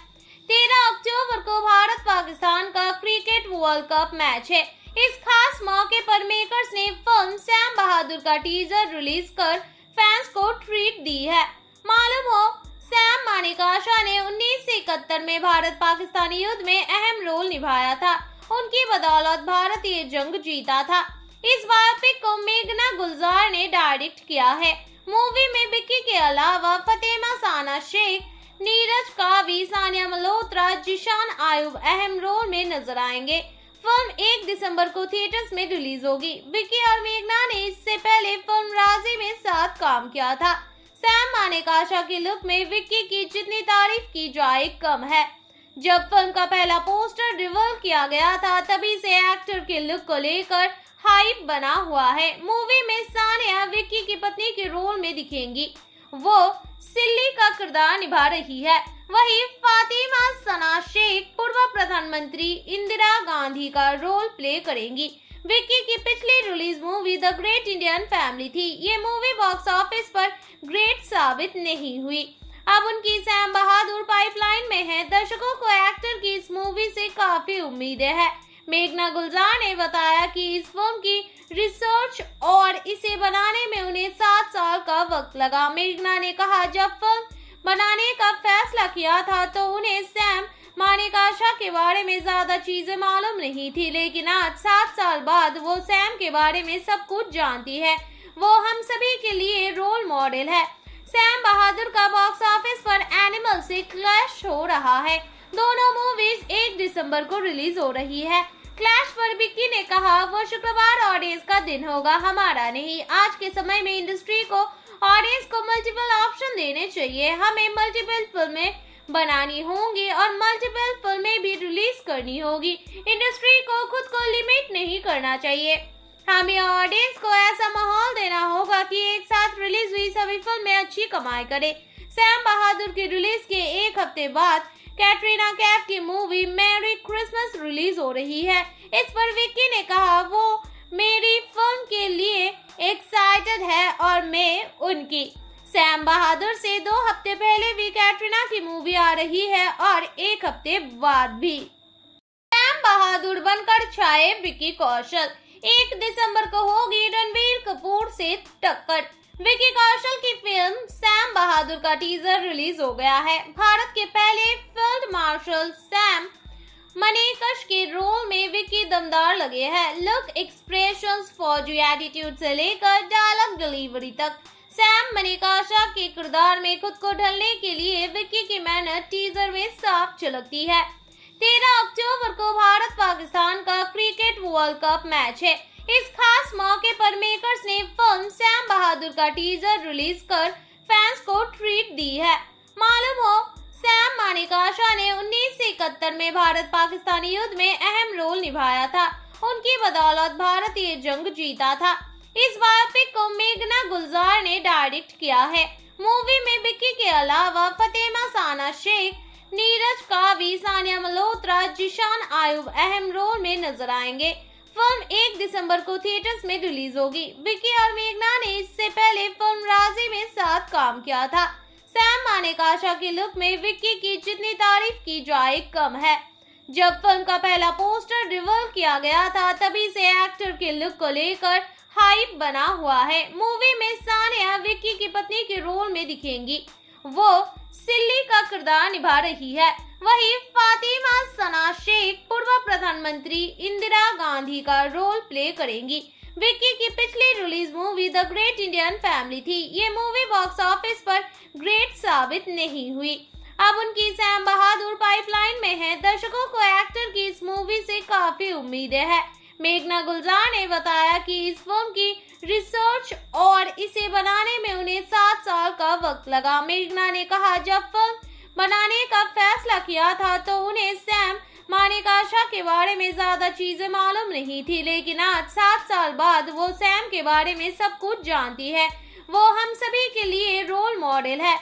C: तेरह अक्टूबर को भारत पाकिस्तान का क्रिकेट वर्ल्ड कप मैच है इस खास मौके पर मेकर्स ने फिल्म सैम बहादुर का टीजर रिलीज कर फैंस को ट्रीट दी है मालूम हो सैम मानिकाशा ने उन्नीस इकहत्तर में भारत पाकिस्तानी युद्ध में अहम रोल निभाया था उनकी बदौलत भारत ये जंग जीता था इस बायोपिक को मेघना गुलजार ने डायरेक्ट किया है मूवी में बिक्की के अलावा फतेमा साना शेख नीरज कावी सानिया मल्होत्रा जिशान आयुब अहम रोल में नजर आएंगे फिल्म 1 दिसंबर को थिएटर्स में रिलीज होगी विक्की और मेघना ने इससे पहले फिल्म राजी में साथ काम किया था सैम माने काशा के लुक में विक्की की जितनी तारीफ की जाए कम है जब फिल्म का पहला पोस्टर रिवर्व किया गया था तभी से एक्टर के लुक को लेकर हाइप बना हुआ है मूवी में सानिया विक्की की पत्नी के रोल में दिखेंगी वो सिल्ली का किरदार निभा रही है वही फातिमा सना शेख पूर्व प्रधानमंत्री इंदिरा गांधी का रोल प्ले करेंगी विक्की की पिछली release movie the great Indian family थी ये मूवी बॉक्स ऑफिस पर ग्रेट साबित नहीं हुई अब उनकी सैम बहादुर पाइपलाइन में है दर्शकों को एक्टर की इस मूवी से काफी उम्मीदें हैं मेघना गुलजार ने बताया कि इस फिल्म की रिसर्च और इसे बनाने में उन्हें सात साल का वक्त लगा मेघना ने कहा जब फिल्म बनाने का फैसला किया था तो उन्हें सैम मानिकाशा के बारे में ज्यादा चीजें मालूम नहीं थी लेकिन आज सात साल बाद वो सैम के बारे में सब कुछ जानती है वो हम सभी के लिए रोल मॉडल है सैम बहादुर का बॉक्स ऑफिस पर एनिमल से क्लैश हो रहा है दोनों मूवीज एक दिसंबर को रिलीज हो रही है क्लैश वर्बिकी ने कहा वो शुक्रवार ऑडियंस का दिन होगा हमारा नहीं आज के समय में इंडस्ट्री को ऑडियंस को मल्टीपल ऑप्शन देने चाहिए हमें मल्टीपल फिल्में बनानी होंगी और मल्टीपल फिल्में भी रिलीज करनी होगी इंडस्ट्री को खुद को लिमिट नहीं करना चाहिए हमें ऑडियंस को ऐसा माहौल देना होगा कि एक साथ रिलीज हुई सभी फिल्में अच्छी कमाई करे सैम बहादुर की रिलीज के एक हफ्ते बाद कैटरीना कैफ की मूवी मैरी क्रिसमस रिलीज हो रही है इस पर विक्की ने कहा वो मेरी फिल्म के लिए एक्साइटेड है और मैं उनकी सैम बहादुर से दो हफ्ते पहले भी कैटरीना की मूवी आ रही है और एक हफ्ते बाद भी सैम बहादुर बनकर छाए विक्की कौशल एक दिसंबर को होगी रणबीर कपूर से टक्कर विकी कौशल की फिल्म सैम बहादुर का टीजर रिलीज हो गया है भारत के पहले फील्ड मार्शल सैम मनीकश के रोल में विकी दमदार लगे हैं लुक एक्सप्रेशंस फौजी एटीट्यूड से लेकर डायलॉग डिलीवरी तक सैम मनीकाशा के किरदार में खुद को ढलने के लिए विक्की की मेहनत टीजर में साफ झलकती है तेरह अक्टूबर को भारत पाकिस्तान का क्रिकेट वर्ल्ड कप मैच है इस खास मौके पर मेकर्स ने फिल्म सैम बहादुर का टीजर रिलीज कर फैंस को ट्रीट दी है मालूम हो सैम मानिकाशा ने उन्नीस इकहत्तर में भारत पाकिस्तानी युद्ध में अहम रोल निभाया था उनकी बदौलत भारत ये जंग जीता था इस बायोपिक को मेघना गुलजार ने डायरेक्ट किया है मूवी में बिक्की के अलावा फतेमा साना शेख नीरज कावी सानिया मल्होत्रा जिशान आयुब अहम रोल में नजर आएंगे फिल्म 1 दिसंबर को थिएटर्स में रिलीज होगी विकी और मेघना ने इससे पहले फिल्म राजी में साथ काम किया था सैम माने काशा लुक में विक्की की जितनी तारीफ की जाए कम है जब फिल्म का पहला पोस्टर रिवर्व किया गया था तभी से एक्टर के लुक को लेकर हाइप बना हुआ है मूवी में सानिया विक्की की पत्नी के रोल में दिखेंगी वो सिल्ली का किरदार निभा रही है वहीं फातिमा सना शेख पूर्व प्रधानमंत्री इंदिरा गांधी का रोल प्ले करेंगी विक्की की पिछली release movie the great Indian family थी ये मूवी बॉक्स ऑफिस पर ग्रेट साबित नहीं हुई अब उनकी सैम बहादुर पाइपलाइन में है दर्शकों को एक्टर की इस मूवी से काफी उम्मीदें है मेघना गुलजार ने बताया कि इस फिल्म की रिसर्च और इसे बनाने में उन्हें सात साल का वक्त लगा मेघना ने कहा जब फिल्म बनाने का फैसला किया था तो उन्हें सैम मानिकाशा के बारे में ज्यादा चीजें मालूम नहीं थी लेकिन आज सात साल बाद वो सैम के बारे में सब कुछ जानती है वो हम सभी के लिए रोल मॉडल है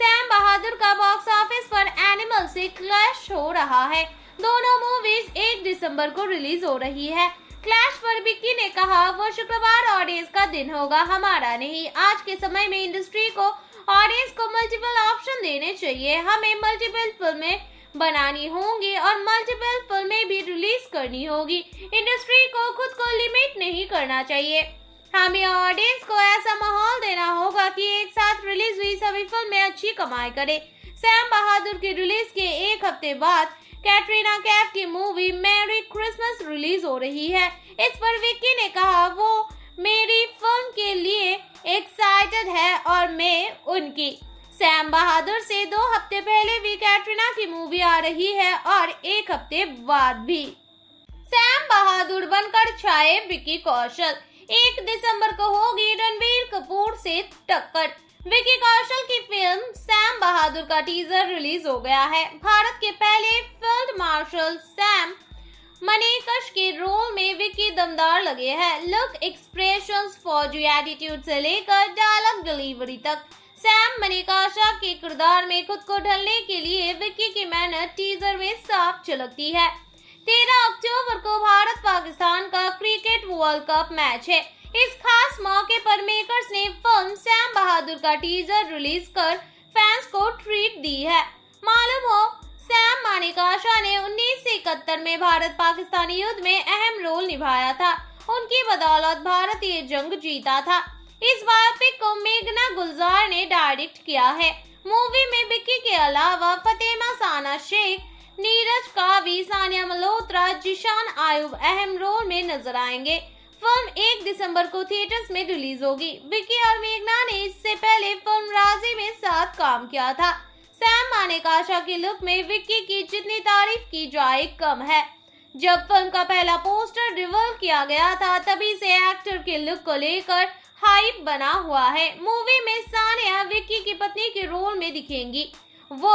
C: सैम बहादुर का बॉक्स ऑफिस पर एनिमल से क्लैश हो रहा है दोनों मूवीज एक दिसंबर को रिलीज हो रही है क्लैश पर विक्की ने कहा वो शुक्रवार ऑडियंस का दिन होगा हमारा नहीं आज के समय में इंडस्ट्री को ऑडियंस को मल्टीपल ऑप्शन देने चाहिए हमें मल्टीपल फिल्में बनानी होंगी और मल्टीपल फिल्में भी रिलीज करनी होगी इंडस्ट्री को खुद को लिमिट नहीं करना चाहिए हमें ऑडियंस को ऐसा माहौल देना होगा कि एक साथ रिलीज हुई सभी फिल्में अच्छी कमाई करे सैम बहादुर की रिलीज के एक हफ्ते बाद कैटरीना कैफ की मूवी मैरी क्रिसमस रिलीज हो रही है इस पर विक्की ने कहा वो मेरी फिल्म के लिए एक्साइटेड है और मैं उनकी सैम बहादुर से दो हफ्ते पहले भी कैटरीना की मूवी आ रही है और एक हफ्ते बाद भी सैम बहादुर बनकर छाए विकी कौशल एक दिसंबर को होगी रणबीर कपूर से टक्कर विकी कौशल की फिल्म सैम बहादुर का टीजर रिलीज हो गया है भारत के पहले फील्ड मार्शल सैम मनीकश के रोल में विक्की दमदार लगे हैं लुक एक्सप्रेशन फौजी एटीट्यूड से लेकर डायलॉग डिलीवरी तक सैम मनीकाशा के किरदार में खुद को ढलने के लिए विक्की की मेहनत टीजर में साफ झलकती है तेरह अक्टूबर को भारत पाकिस्तान का क्रिकेट वर्ल्ड कप मैच है इस खास मौके पर मेकर्स ने फिल्म सैम बहादुर का टीजर रिलीज कर फैंस को ट्रीट दी है मालूम हो सैम मानिकाशा ने उन्नीस में भारत पाकिस्तानी युद्ध में अहम रोल निभाया था उनकी बदौलत भारत ये जंग जीता था इस बायोपिक को मेघना गुलजार ने डायरेक्ट किया है मूवी में बिक्की के अलावा फतेमा साना शेख नीरज कावी सानिया मल्होत्रा जिशान आयुब अहम रोल में नजर आएंगे फिल्म 1 दिसंबर को थिएटर्स में रिलीज होगी विक्की और मेघना ने इससे पहले फिल्म राजी में साथ काम किया था सैम माने के लुक में विक्की की जितनी तारीफ की जाए कम है जब फिल्म का पहला पोस्टर रिवर्व किया गया था तभी से एक्टर के लुक को लेकर हाइप बना हुआ है मूवी में सानिया विक्की की पत्नी के रोल में दिखेंगी वो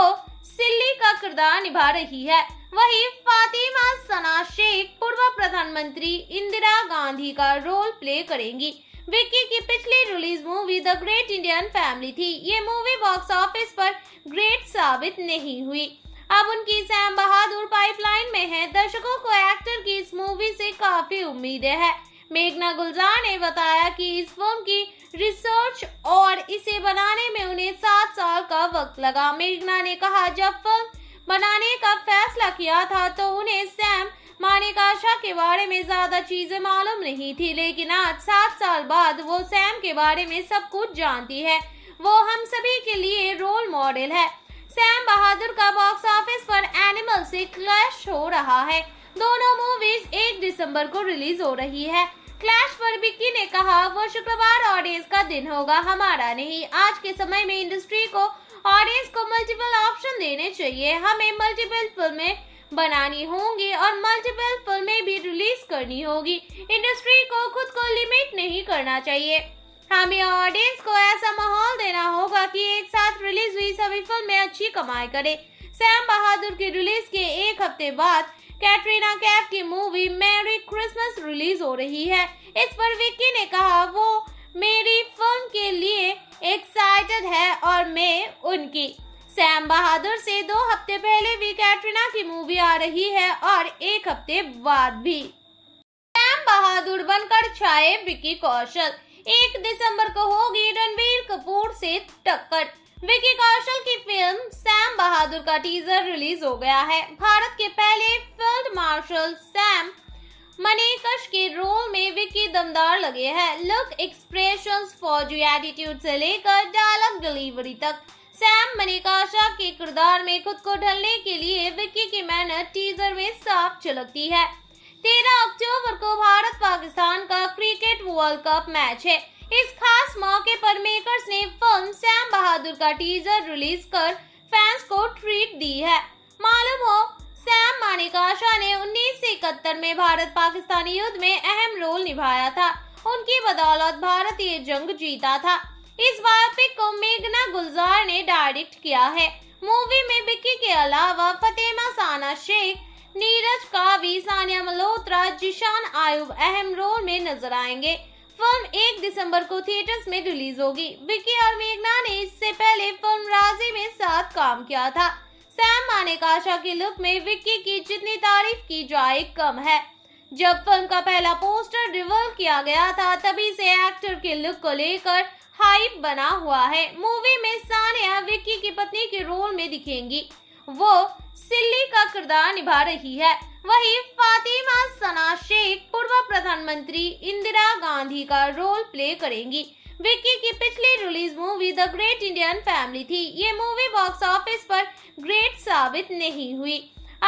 C: सिल्ली का किरदार निभा रही है वही फातिमा सना शेख पूर्व प्रधानमंत्री इंदिरा गांधी का रोल प्ले करेंगी विक्की की पिछली release movie the great Indian family थी ये मूवी बॉक्स ऑफिस पर ग्रेट साबित नहीं हुई अब उनकी सैम बहादुर पाइपलाइन में है दर्शकों को एक्टर की इस मूवी से काफी उम्मीदें है मेघना गुलजार ने बताया कि इस फिल्म की रिसर्च और इसे बनाने में उन्हें सात साल का वक्त लगा मेघना ने कहा जब फिल्म बनाने का फैसला किया था तो उन्हें सैम माने काशा के बारे में ज्यादा चीजें मालूम नहीं थी लेकिन आज सात साल बाद वो सैम के बारे में सब कुछ जानती है वो हम सभी के लिए रोल मॉडल है सैम बहादुर का बॉक्स ऑफिस पर एनिमल से क्लैश हो रहा है दोनों मूवीज एक दिसंबर को रिलीज हो रही है क्लैश पर विक्की ने कहा वो शुक्रवार ऑडियंस का दिन होगा हमारा नहीं आज के समय में इंडस्ट्री को ऑडियंस को मल्टीपल ऑप्शन देने चाहिए हमें मल्टीपल फिल्में बनानी होंगी और मल्टीपल फिल्में भी रिलीज करनी होगी इंडस्ट्री को खुद को लिमिट नहीं करना चाहिए हमें ऑडियंस को ऐसा माहौल देना होगा कि एक साथ रिलीज हुई सभी फिल्में अच्छी कमाई करे सैम बहादुर की रिलीज के एक हफ्ते बाद कैटरीना कैफ की मूवी मैरी क्रिसमस रिलीज हो रही है इस पर विक्की ने कहा वो मेरी फिल्म के लिए एक्साइटेड है और मैं उनकी सैम बहादुर से दो हफ्ते पहले भी कैटरीना की मूवी आ रही है और एक हफ्ते बाद भी सैम बहादुर बनकर छाए विकी कौशल एक दिसंबर को होगी रणबीर कपूर से टक्कर विकी कौशल की फिल्म सैम बहादुर का टीजर रिलीज हो गया है भारत के पहले फील्ड मार्शल सैम मनीकश के रोल में विकी दमदार लगे हैं लुक एक्सप्रेशंस फौजी एटीट्यूड से लेकर डायलॉग डिलीवरी तक सैम मनिकाशा के किरदार में खुद को ढलने के लिए विक्की की मेहनत टीजर में साफ झलकती है तेरह अक्टूबर को भारत पाकिस्तान का क्रिकेट वर्ल्ड कप मैच है इस खास मौके पर मेकर्स ने फिल्म सैम बहादुर का टीजर रिलीज कर फैंस को ट्रीट दी है मालूम हो सैम मानिकाशा ने उन्नीस इकहत्तर में भारत पाकिस्तानी युद्ध में अहम रोल निभाया था उनकी बदौलत भारत ये जंग जीता था इस बायोपिक को मेघना गुलजार ने डायरेक्ट किया है मूवी में बिक्की के अलावा फतेमा साना शेख नीरज कावी सानिया मल्होत्रा जिशान आयुब अहम रोल में नजर आएंगे फिल्म 1 दिसंबर को थिएटर्स में रिलीज होगी विक्की और मेघना ने इससे पहले फिल्म राजी में साथ काम किया था सैम माने काशा के लुक में विक्की की जितनी तारीफ की जाए कम है जब फिल्म का पहला पोस्टर रिवर्व किया गया था तभी से एक्टर के लुक को लेकर हाइप बना हुआ है मूवी में सानिया विक्की की पत्नी के रोल में दिखेंगी वो सिल्ली का किरदार निभा रही है वही फातिमा सना शेख पूर्व प्रधानमंत्री इंदिरा गांधी का रोल प्ले करेंगी विक्की की पिछली release movie the great Indian family थी ये मूवी बॉक्स ऑफिस पर ग्रेट साबित नहीं हुई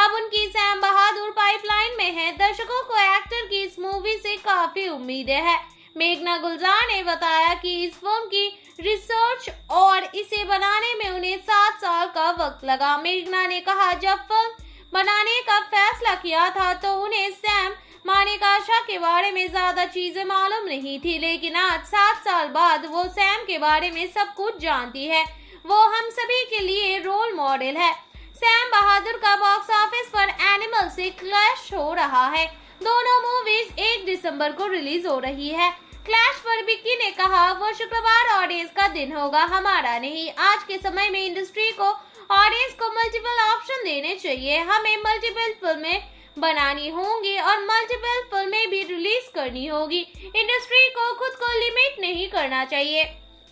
C: अब उनकी सैम बहादुर पाइपलाइन में है दर्शकों को एक्टर की इस मूवी से काफी उम्मीदें हैं मेघना गुलजार ने बताया कि इस फिल्म की रिसर्च और इसे बनाने में उन्हें सात साल का वक्त लगा मेघना ने कहा जब फिल्म बनाने का फैसला किया था तो उन्हें सैम मानिकाशा के बारे में ज्यादा चीजें मालूम नहीं थी लेकिन आज सात साल बाद वो सैम के बारे में सब कुछ जानती है वो हम सभी के लिए रोल मॉडल है सैम बहादुर का बॉक्स ऑफिस पर एनिमल से क्लैश हो रहा है दोनों मूवीज एक दिसंबर को रिलीज हो रही है क्लैश बिक्की ने कहा वो शुक्रवार ऑडियंस का दिन होगा हमारा नहीं आज के समय में इंडस्ट्री को ऑडियंस को मल्टीपल ऑप्शन देने चाहिए हमें मल्टीपल फिल्में बनानी होंगी और मल्टीपल फिल्में भी रिलीज करनी होगी इंडस्ट्री को खुद को लिमिट नहीं करना चाहिए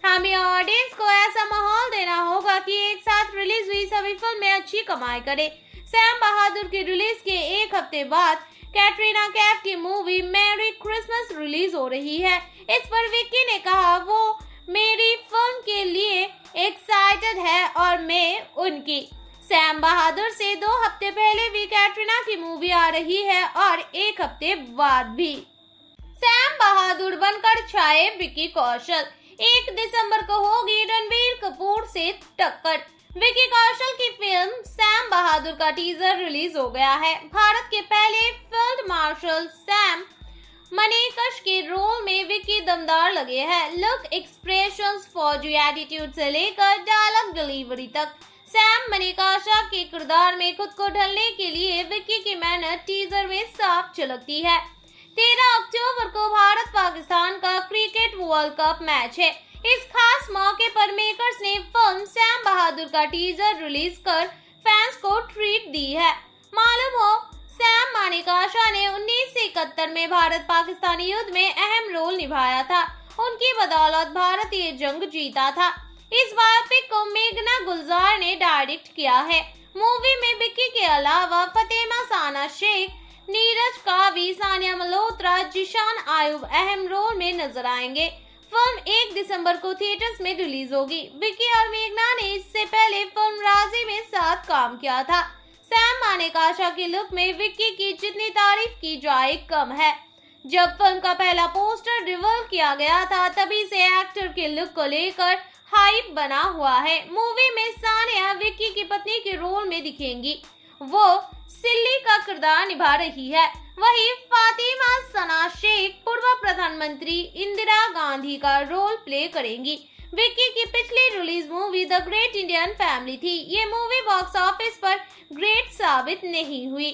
C: हमें ऑडियंस को ऐसा माहौल देना होगा कि एक साथ रिलीज हुई सभी फिल्में अच्छी कमाई करे सैम बहादुर की रिलीज के एक हफ्ते बाद कैटरीना कैफ की मूवी मैरी क्रिसमस रिलीज हो रही है इस पर विक्की ने कहा वो मेरी फिल्म के लिए एक्साइटेड है और मैं उनकी सैम बहादुर से दो हफ्ते पहले भी कैटरीना की मूवी आ रही है और एक हफ्ते बाद भी सैम बहादुर बनकर छाए विक्की कौशल एक दिसंबर को होगी रणबीर कपूर से टक्कर विकी कौशल की फिल्म सैम बहादुर का टीजर रिलीज हो गया है भारत के पहले फील्ड मार्शल सैम मनीकश के रोल में विकी दमदार लगे हैं लुक एक्सप्रेशन फौजी एटीट्यूड से लेकर डायलॉग डिलीवरी तक सैम मनीकाशा के किरदार में खुद को ढलने के लिए विकी की मेहनत टीजर में साफ झलकती है तेरह अक्टूबर को भारत पाकिस्तान का क्रिकेट वर्ल्ड कप मैच है इस खास मौके पर मेकर्स ने फिल्म सैम बहादुर का टीजर रिलीज कर फैंस को ट्रीट दी है मालूम हो सैम मानिकाशा ने उन्नीस इकहत्तर में भारत पाकिस्तानी युद्ध में अहम रोल निभाया था उनकी बदौलत भारत ये जंग जीता था इस बायोपिक को मेघना गुलजार ने डायरेक्ट किया है मूवी में बिक्की के अलावा फतेमा साना शेख नीरज कावी सानिया मल्होत्रा जिशान आयुब अहम रोल में नजर आएंगे फिल्म 1 दिसंबर को थिएटर्स में रिलीज होगी विकी और मेघना ने इससे पहले फिल्म राजी में साथ काम किया था सैम माने का की लुक में विक्की की जितनी तारीफ की जाए कम है जब फिल्म का पहला पोस्टर रिवल किया गया था तभी से एक्टर के लुक को लेकर हाइप बना हुआ है मूवी में सानिया विक्की की पत्नी के रोल में दिखेंगी वो सिल्ली का किरदार निभा रही है वही फातिमा सना शेख पूर्व प्रधानमंत्री इंदिरा गांधी का रोल प्ले करेंगी विक्की की पिछली release movie the great Indian family थी ये मूवी बॉक्स ऑफिस पर ग्रेट साबित नहीं हुई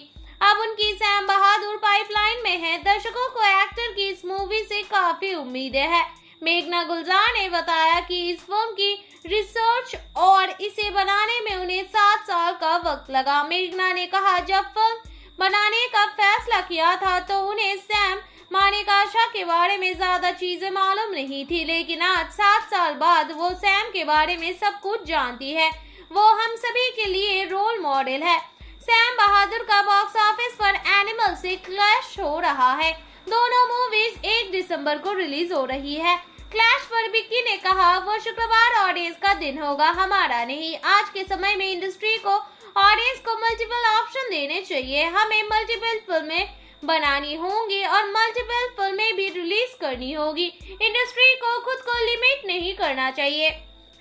C: अब उनकी सैम बहादुर पाइपलाइन में है दर्शकों को एक्टर की इस मूवी से काफी उम्मीदें हैं मेघना गुलजार ने बताया कि इस फिल्म की रिसर्च और इसे बनाने में उन्हें सात साल का वक्त लगा मेघना ने कहा जब फिल्म बनाने का फैसला किया था तो उन्हें सैम मानिकाशा के बारे में ज्यादा चीजें मालूम नहीं थी लेकिन आज सात साल बाद वो सैम के बारे में सब कुछ जानती है वो हम सभी के लिए रोल मॉडल है सैम बहादुर का बॉक्स ऑफिस पर एनिमल से क्लैश हो रहा है दोनों मूवीज एक दिसंबर को रिलीज हो रही है क्लैश पर विक्की ने कहा वो शुक्रवार ऑडियंस का दिन होगा हमारा नहीं आज के समय में इंडस्ट्री को ऑडियंस को मल्टीपल ऑप्शन देने चाहिए हमें मल्टीपल फिल्में बनानी होंगी और मल्टीपल फिल्में भी रिलीज करनी होगी इंडस्ट्री को खुद को लिमिट नहीं करना चाहिए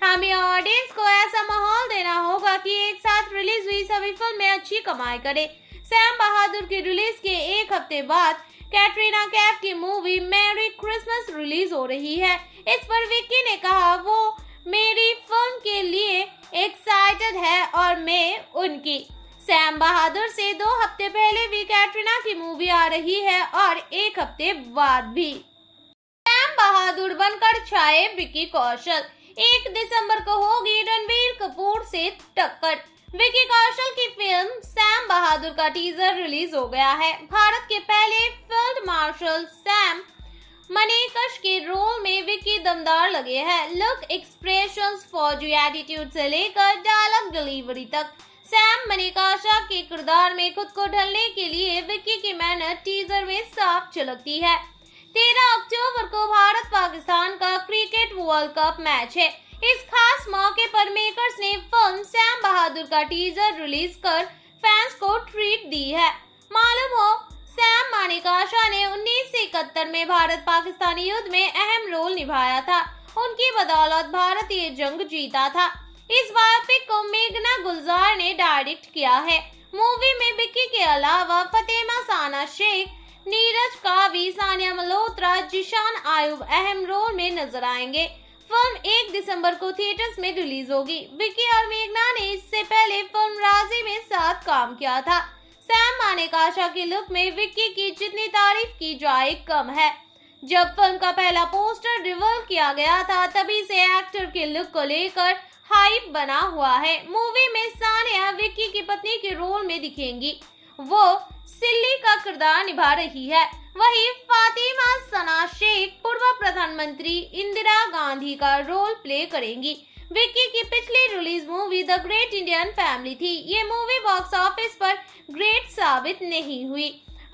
C: हमें ऑडियंस को ऐसा माहौल देना होगा कि एक साथ रिलीज हुई सभी फिल्में अच्छी कमाई करे सैम बहादुर की रिलीज के एक हफ्ते बाद कैटरीना कैफ की मूवी मैरी क्रिसमस रिलीज हो रही है इस पर विक्की ने कहा वो मेरी फिल्म के लिए एक्साइटेड है और मैं उनकी सैम बहादुर से दो हफ्ते पहले भी कैटरीना की मूवी आ रही है और एक हफ्ते बाद भी सैम बहादुर बनकर छाए विकी कौशल एक दिसंबर को होगी रणबीर कपूर से टक्कर विकी कौशल की फिल्म सैम बहादुर का टीजर रिलीज हो गया है भारत के पहले फील्ड मार्शल सैम मनीकश के रोल में विक्की दमदार लगे हैं लुक एक्सप्रेशन फौजी एटीट्यूड से लेकर डायलॉग डिलीवरी तक सैम मनीकाशा के किरदार में खुद को ढलने के लिए विक्की की मेहनत टीजर में साफ झलकती है तेरह अक्टूबर को भारत पाकिस्तान का क्रिकेट वर्ल्ड कप मैच है इस खास मौके पर मेकर्स ने फिल्म सैम बहादुर का टीजर रिलीज कर फैंस को ट्रीट दी है मालूम हो सैम माणिकाशा ने उन्नीस में भारत पाकिस्तानी युद्ध में अहम रोल निभाया था उनकी बदौलत भारत ये जंग जीता था इस बायोपिक को मेघना गुलजार ने डायरेक्ट किया है मूवी में बिक्की के अलावा फतेमा साना शेख नीरज कावी सानिया मल्होत्रा जिशान आयुब अहम रोल में नजर आएंगे फिल्म 1 दिसंबर को थिएटर्स में रिलीज होगी बिक्की और मेघना ने इससे पहले फिल्म राजी में साथ काम किया था सैम मानेक के लुक में विक्की की जितनी तारीफ की जाए कम है जब फिल्म का पहला पोस्टर रिवर्व किया गया था तभी से एक्टर के लुक को लेकर हाइप बना हुआ है मूवी में सानिया विक्की की पत्नी के रोल में दिखेंगी वो सिल्ली का किरदार निभा रही है वही फातिमा सना शेख पूर्व प्रधानमंत्री इंदिरा गांधी का रोल प्ले करेंगी विक्की की पिछली release movie the great Indian family थी ये मूवी बॉक्स ऑफिस पर ग्रेट साबित नहीं हुई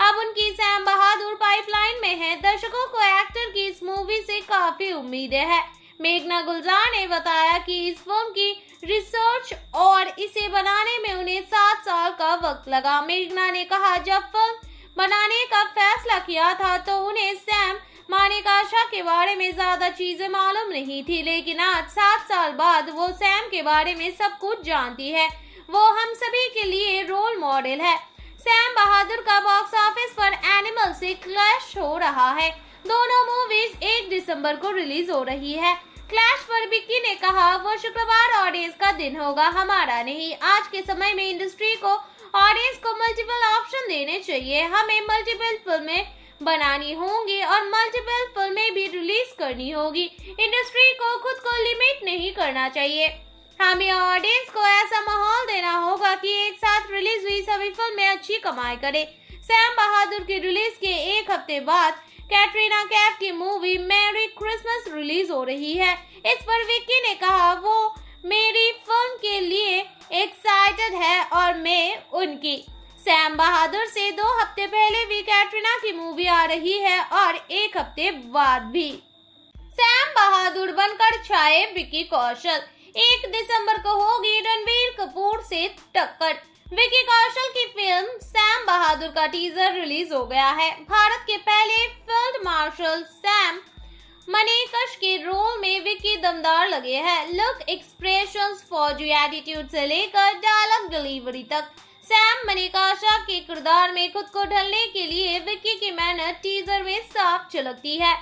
C: अब उनकी सैम बहादुर पाइपलाइन में है दर्शकों को एक्टर की इस मूवी से काफी उम्मीदें हैं मेघना गुलजार ने बताया कि इस फिल्म की रिसर्च और इसे बनाने में उन्हें सात साल का वक्त लगा मेघना ने कहा जब फिल्म बनाने का फैसला किया था तो उन्हें सैम माने काशा के बारे में ज्यादा चीजें मालूम नहीं थी लेकिन आज सात साल बाद वो सैम के बारे में सब कुछ जानती है वो हम सभी के लिए रोल मॉडल है सैम बहादुर का बॉक्स ऑफिस पर एनिमल से क्लैश हो रहा है दोनों मूवीज एक दिसंबर को रिलीज हो रही है क्लैश पर विक्की ने कहा वो शुक्रवार ऑडियंस का दिन होगा हमारा नहीं आज के समय में इंडस्ट्री को ऑडियंस को मल्टीपल ऑप्शन देने चाहिए हमें मल्टीपल फिल्में बनानी होंगी और मल्टीपल फिल्में भी रिलीज करनी होगी इंडस्ट्री को खुद को लिमिट नहीं करना चाहिए हमें ऑडियंस को ऐसा माहौल देना होगा कि एक साथ रिलीज हुई सभी फिल्में अच्छी कमाई करे सैम बहादुर की रिलीज के एक हफ्ते बाद कैटरीना कैफ की मूवी मैरी क्रिसमस रिलीज हो रही है इस पर विक्की ने कहा वो मेरी फिल्म के लिए एक्साइटेड है और मैं उनकी सैम बहादुर से दो हफ्ते पहले भी कैटरीना की मूवी आ रही है और एक हफ्ते बाद भी सैम बहादुर बनकर छाए विकी कौशल एक दिसंबर को होगी रणबीर कपूर से टक्कर विकी कौशल की फिल्म सैम बहादुर का टीजर रिलीज हो गया है भारत के पहले फील्ड मार्शल सैम मनेकश के रोल में विकी दमदार लगे हैं लुक एक्सप्रेशंस फौजी एटीट्यूड से लेकर डायलॉग डिलीवरी तक सैम मनिकाशा के किरदार में खुद को ढलने के लिए विक्की की मेहनत टीजर में साफ झलकती है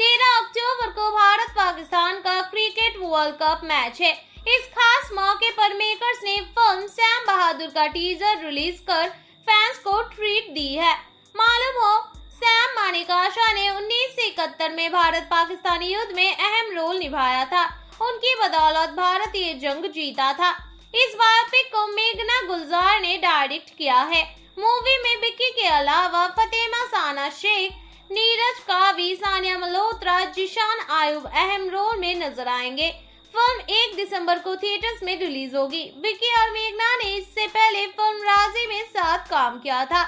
C: तेरह अक्टूबर को भारत पाकिस्तान का क्रिकेट वर्ल्ड कप मैच है इस खास मौके पर मेकर्स ने फिल्म सैम बहादुर का टीजर रिलीज कर फैंस को ट्रीट दी है मालूम हो सैम मानिकाशा ने उन्नीस इकहत्तर में भारत पाकिस्तानी युद्ध में अहम रोल निभाया था उनकी बदौलत भारत ये जंग जीता था इस बात पे मेघना गुलजार ने डायरेक्ट किया है मूवी में विक्की के अलावा फतेमा साना शेख नीरज कावी सानिया मल्होत्रा जिशान आयुब अहम रोल में नजर आएंगे फिल्म 1 दिसंबर को थिएटर्स में रिलीज होगी विक्की और मेघना ने इससे पहले फिल्म राजी में साथ काम किया था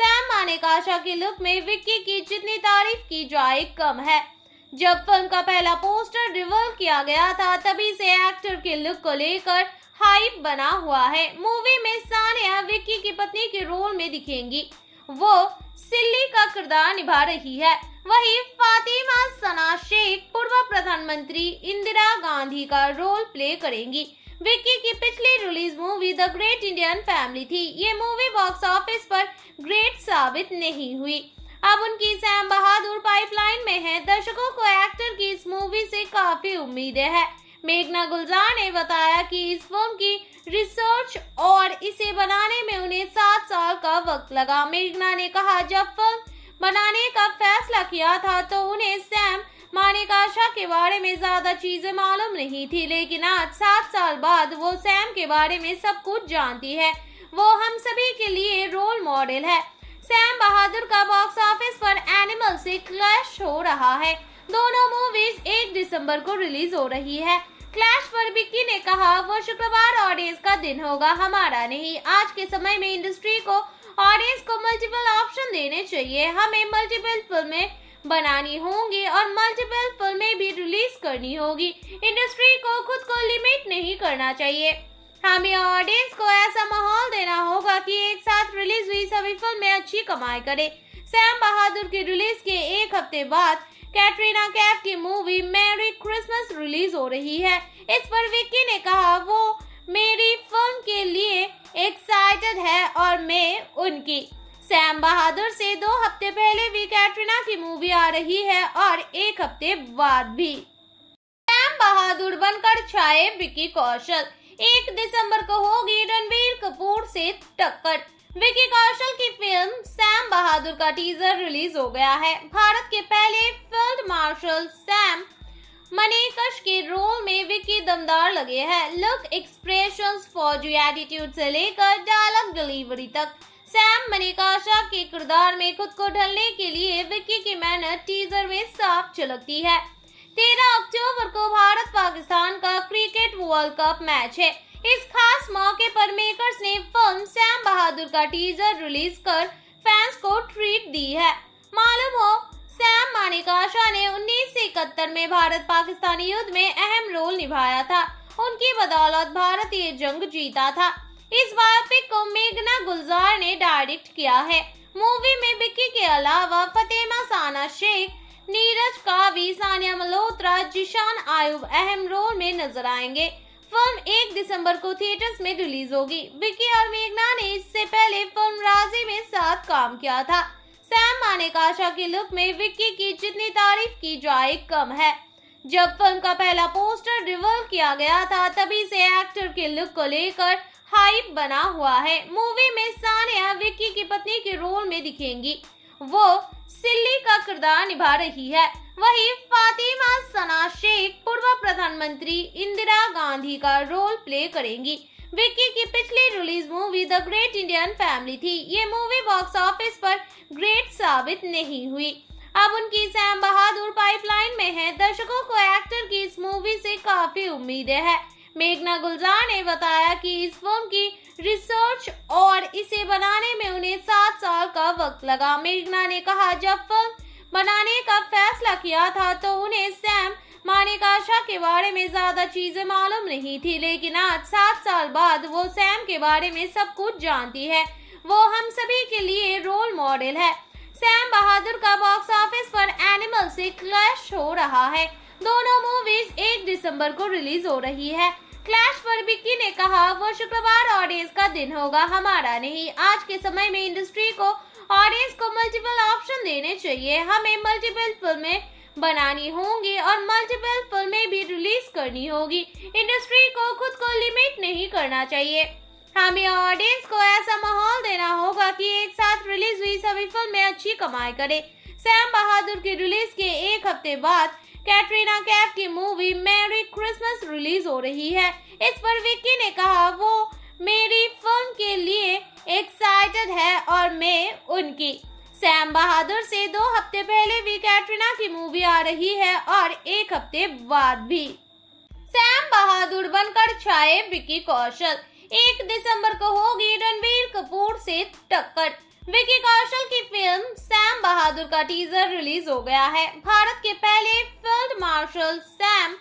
C: सैम माने काशा के लुक में विक्की की जितनी तारीफ की जाए कम है जब फिल्म का पहला पोस्टर रिवर्व किया गया था तभी से एक्टर के लुक को लेकर हाइप बना हुआ है मूवी में सानिया विक्की की पत्नी के रोल में दिखेंगी वो सिल्ली का किरदार निभा रही है वही फातिमा सना शेख पूर्व प्रधानमंत्री इंदिरा गांधी का रोल प्ले करेंगी विक्की की पिछली release movie the great Indian family थी ये मूवी बॉक्स ऑफिस पर ग्रेट साबित नहीं हुई अब उनकी सैम बहादुर पाइपलाइन में है दर्शकों को एक्टर की इस मूवी से काफी उम्मीदें हैं मेघना गुलजार ने बताया कि इस फिल्म की रिसर्च और इसे बनाने में उन्हें सात साल का वक्त लगा मेघना ने कहा जब फिल्म बनाने का फैसला किया था तो उन्हें सैम मानिकाशा के बारे में ज्यादा चीजें मालूम नहीं थी लेकिन आज सात साल बाद वो सैम के बारे में सब कुछ जानती है वो हम सभी के लिए रोल मॉडल है सैम बहादुर का बॉक्स ऑफिस पर एनिमल से क्लैश हो रहा है दोनों मूवीज 1 दिसंबर को रिलीज हो रही है क्लैश पर विक्की ने कहा वो शुक्रवार ऑडियंस का दिन होगा हमारा नहीं आज के समय में इंडस्ट्री को ऑडियंस को मल्टीपल ऑप्शन देने चाहिए हमें मल्टीपल फिल्में बनानी होंगी और मल्टीपल फिल्में भी रिलीज करनी होगी इंडस्ट्री को खुद को लिमिट नहीं करना चाहिए हमें ऑडियंस को ऐसा माहौल देना होगा कि एक साथ रिलीज हुई सभी फिल्में अच्छी कमाई करे सैम बहादुर की रिलीज के एक हफ्ते बाद कैटरीना कैफ की मूवी मैरी क्रिसमस रिलीज हो रही है इस पर विक्की ने कहा वो मेरी फिल्म के लिए एक्साइटेड है और मैं उनकी सैम बहादुर से दो हफ्ते पहले भी कैटरीना की मूवी आ रही है और एक हफ्ते बाद भी सैम बहादुर बनकर छाए विक्की कौशल एक दिसंबर को होगी रणबीर कपूर से टक्कर विकी कौशल की फिल्म सैम बहादुर का टीजर रिलीज हो गया है भारत के पहले फील्ड मार्शल सैम मनीकश के रोल में विकी दमदार लगे हैं लुक एक्सप्रेशन फौजी एटीट्यूड से लेकर डायलॉग डिलीवरी तक सैम मनीकाशा के किरदार में खुद को ढलने के लिए विक्की की मेहनत टीजर में साफ झलकती है तेरह अक्टूबर को भारत पाकिस्तान का क्रिकेट वर्ल्ड कप मैच है इस खास मौके पर मेकर्स ने फिल्म सैम बहादुर का टीजर रिलीज कर फैंस को ट्रीट दी है मालूम हो सैम मानिक आशा ने उन्नीस में भारत पाकिस्तान युद्ध में अहम रोल निभाया था उनकी बदौलत भारत ये जंग जीता था इस बायोपिक को मेघना गुलजार ने डायरेक्ट किया है मूवी में बिक्की के अलावा फतेमा साना शेख नीरज कावी सानिया मल्होत्रा जिशान आयुब अहम रोल में नजर आएंगे फिल्म 1 दिसंबर को थिएटर्स में रिलीज होगी विकी और मेघना ने इससे पहले फिल्म राजी में साथ काम किया था सैम माने काशा के लुक में विक्की की जितनी तारीफ की जाए कम है जब फिल्म का पहला पोस्टर रिवर्व किया गया था तभी से एक्टर के लुक को लेकर हाइप बना हुआ है मूवी में सानिया विक्की की पत्नी के रोल में दिखेंगी वो सिल्ली का किरदार निभा रही है वहीं फातिमा सना शेख पूर्व प्रधानमंत्री इंदिरा गांधी का रोल प्ले करेंगी विक्की की पिछली release movie the great Indian family थी ये मूवी बॉक्स ऑफिस पर ग्रेट साबित नहीं हुई अब उनकी सैम बहादुर पाइपलाइन में है दर्शकों को एक्टर की इस मूवी से काफी उम्मीदें हैं मेघना गुलजार ने बताया कि इस फिल्म की रिसर्च और इसे बनाने में उन्हें सात साल का वक्त लगा मेघना ने कहा जब फिल्म बनाने का फैसला किया था तो उन्हें सैम मानिकाशा के बारे में ज्यादा चीजें मालूम नहीं थी लेकिन आज सात साल बाद वो सैम के बारे में सब कुछ जानती है वो हम सभी के लिए रोल मॉडल है सैम बहादुर का बॉक्स ऑफिस पर एनिमल से क्लैश हो रहा है दोनों मूवीज एक दिसंबर को रिलीज हो रही है क्लैश वर्बिकी ने कहा वो शुक्रवार ऑडियंस का दिन होगा हमारा नहीं आज के समय में इंडस्ट्री को ऑडियंस को मल्टीपल ऑप्शन देने चाहिए हमें मल्टीपल फिल्में बनानी होंगी और मल्टीपल फिल्में भी रिलीज करनी होगी इंडस्ट्री को खुद को लिमिट नहीं करना चाहिए हमें ऑडियंस को ऐसा माहौल देना होगा कि एक साथ रिलीज हुई सभी फिल्में अच्छी कमाई करे सैम बहादुर की रिलीज के एक हफ्ते बाद कैटरीना कैफ की मूवी मैरी क्रिसमस रिलीज हो रही है इस पर विक्की ने कहा वो मेरी फिल्म के लिए एक्साइटेड है और मैं उनकी सैम बहादुर से दो हफ्ते पहले भी कैटरीना की मूवी आ रही है और एक हफ्ते बाद भी सैम बहादुर बनकर छाए विक्की कौशल एक दिसंबर को होगी रणबीर कपूर से टक्कर विकी कौशल की फिल्म सैम बहादुर का टीजर रिलीज हो गया है भारत के पहले फील्ड मार्शल सैम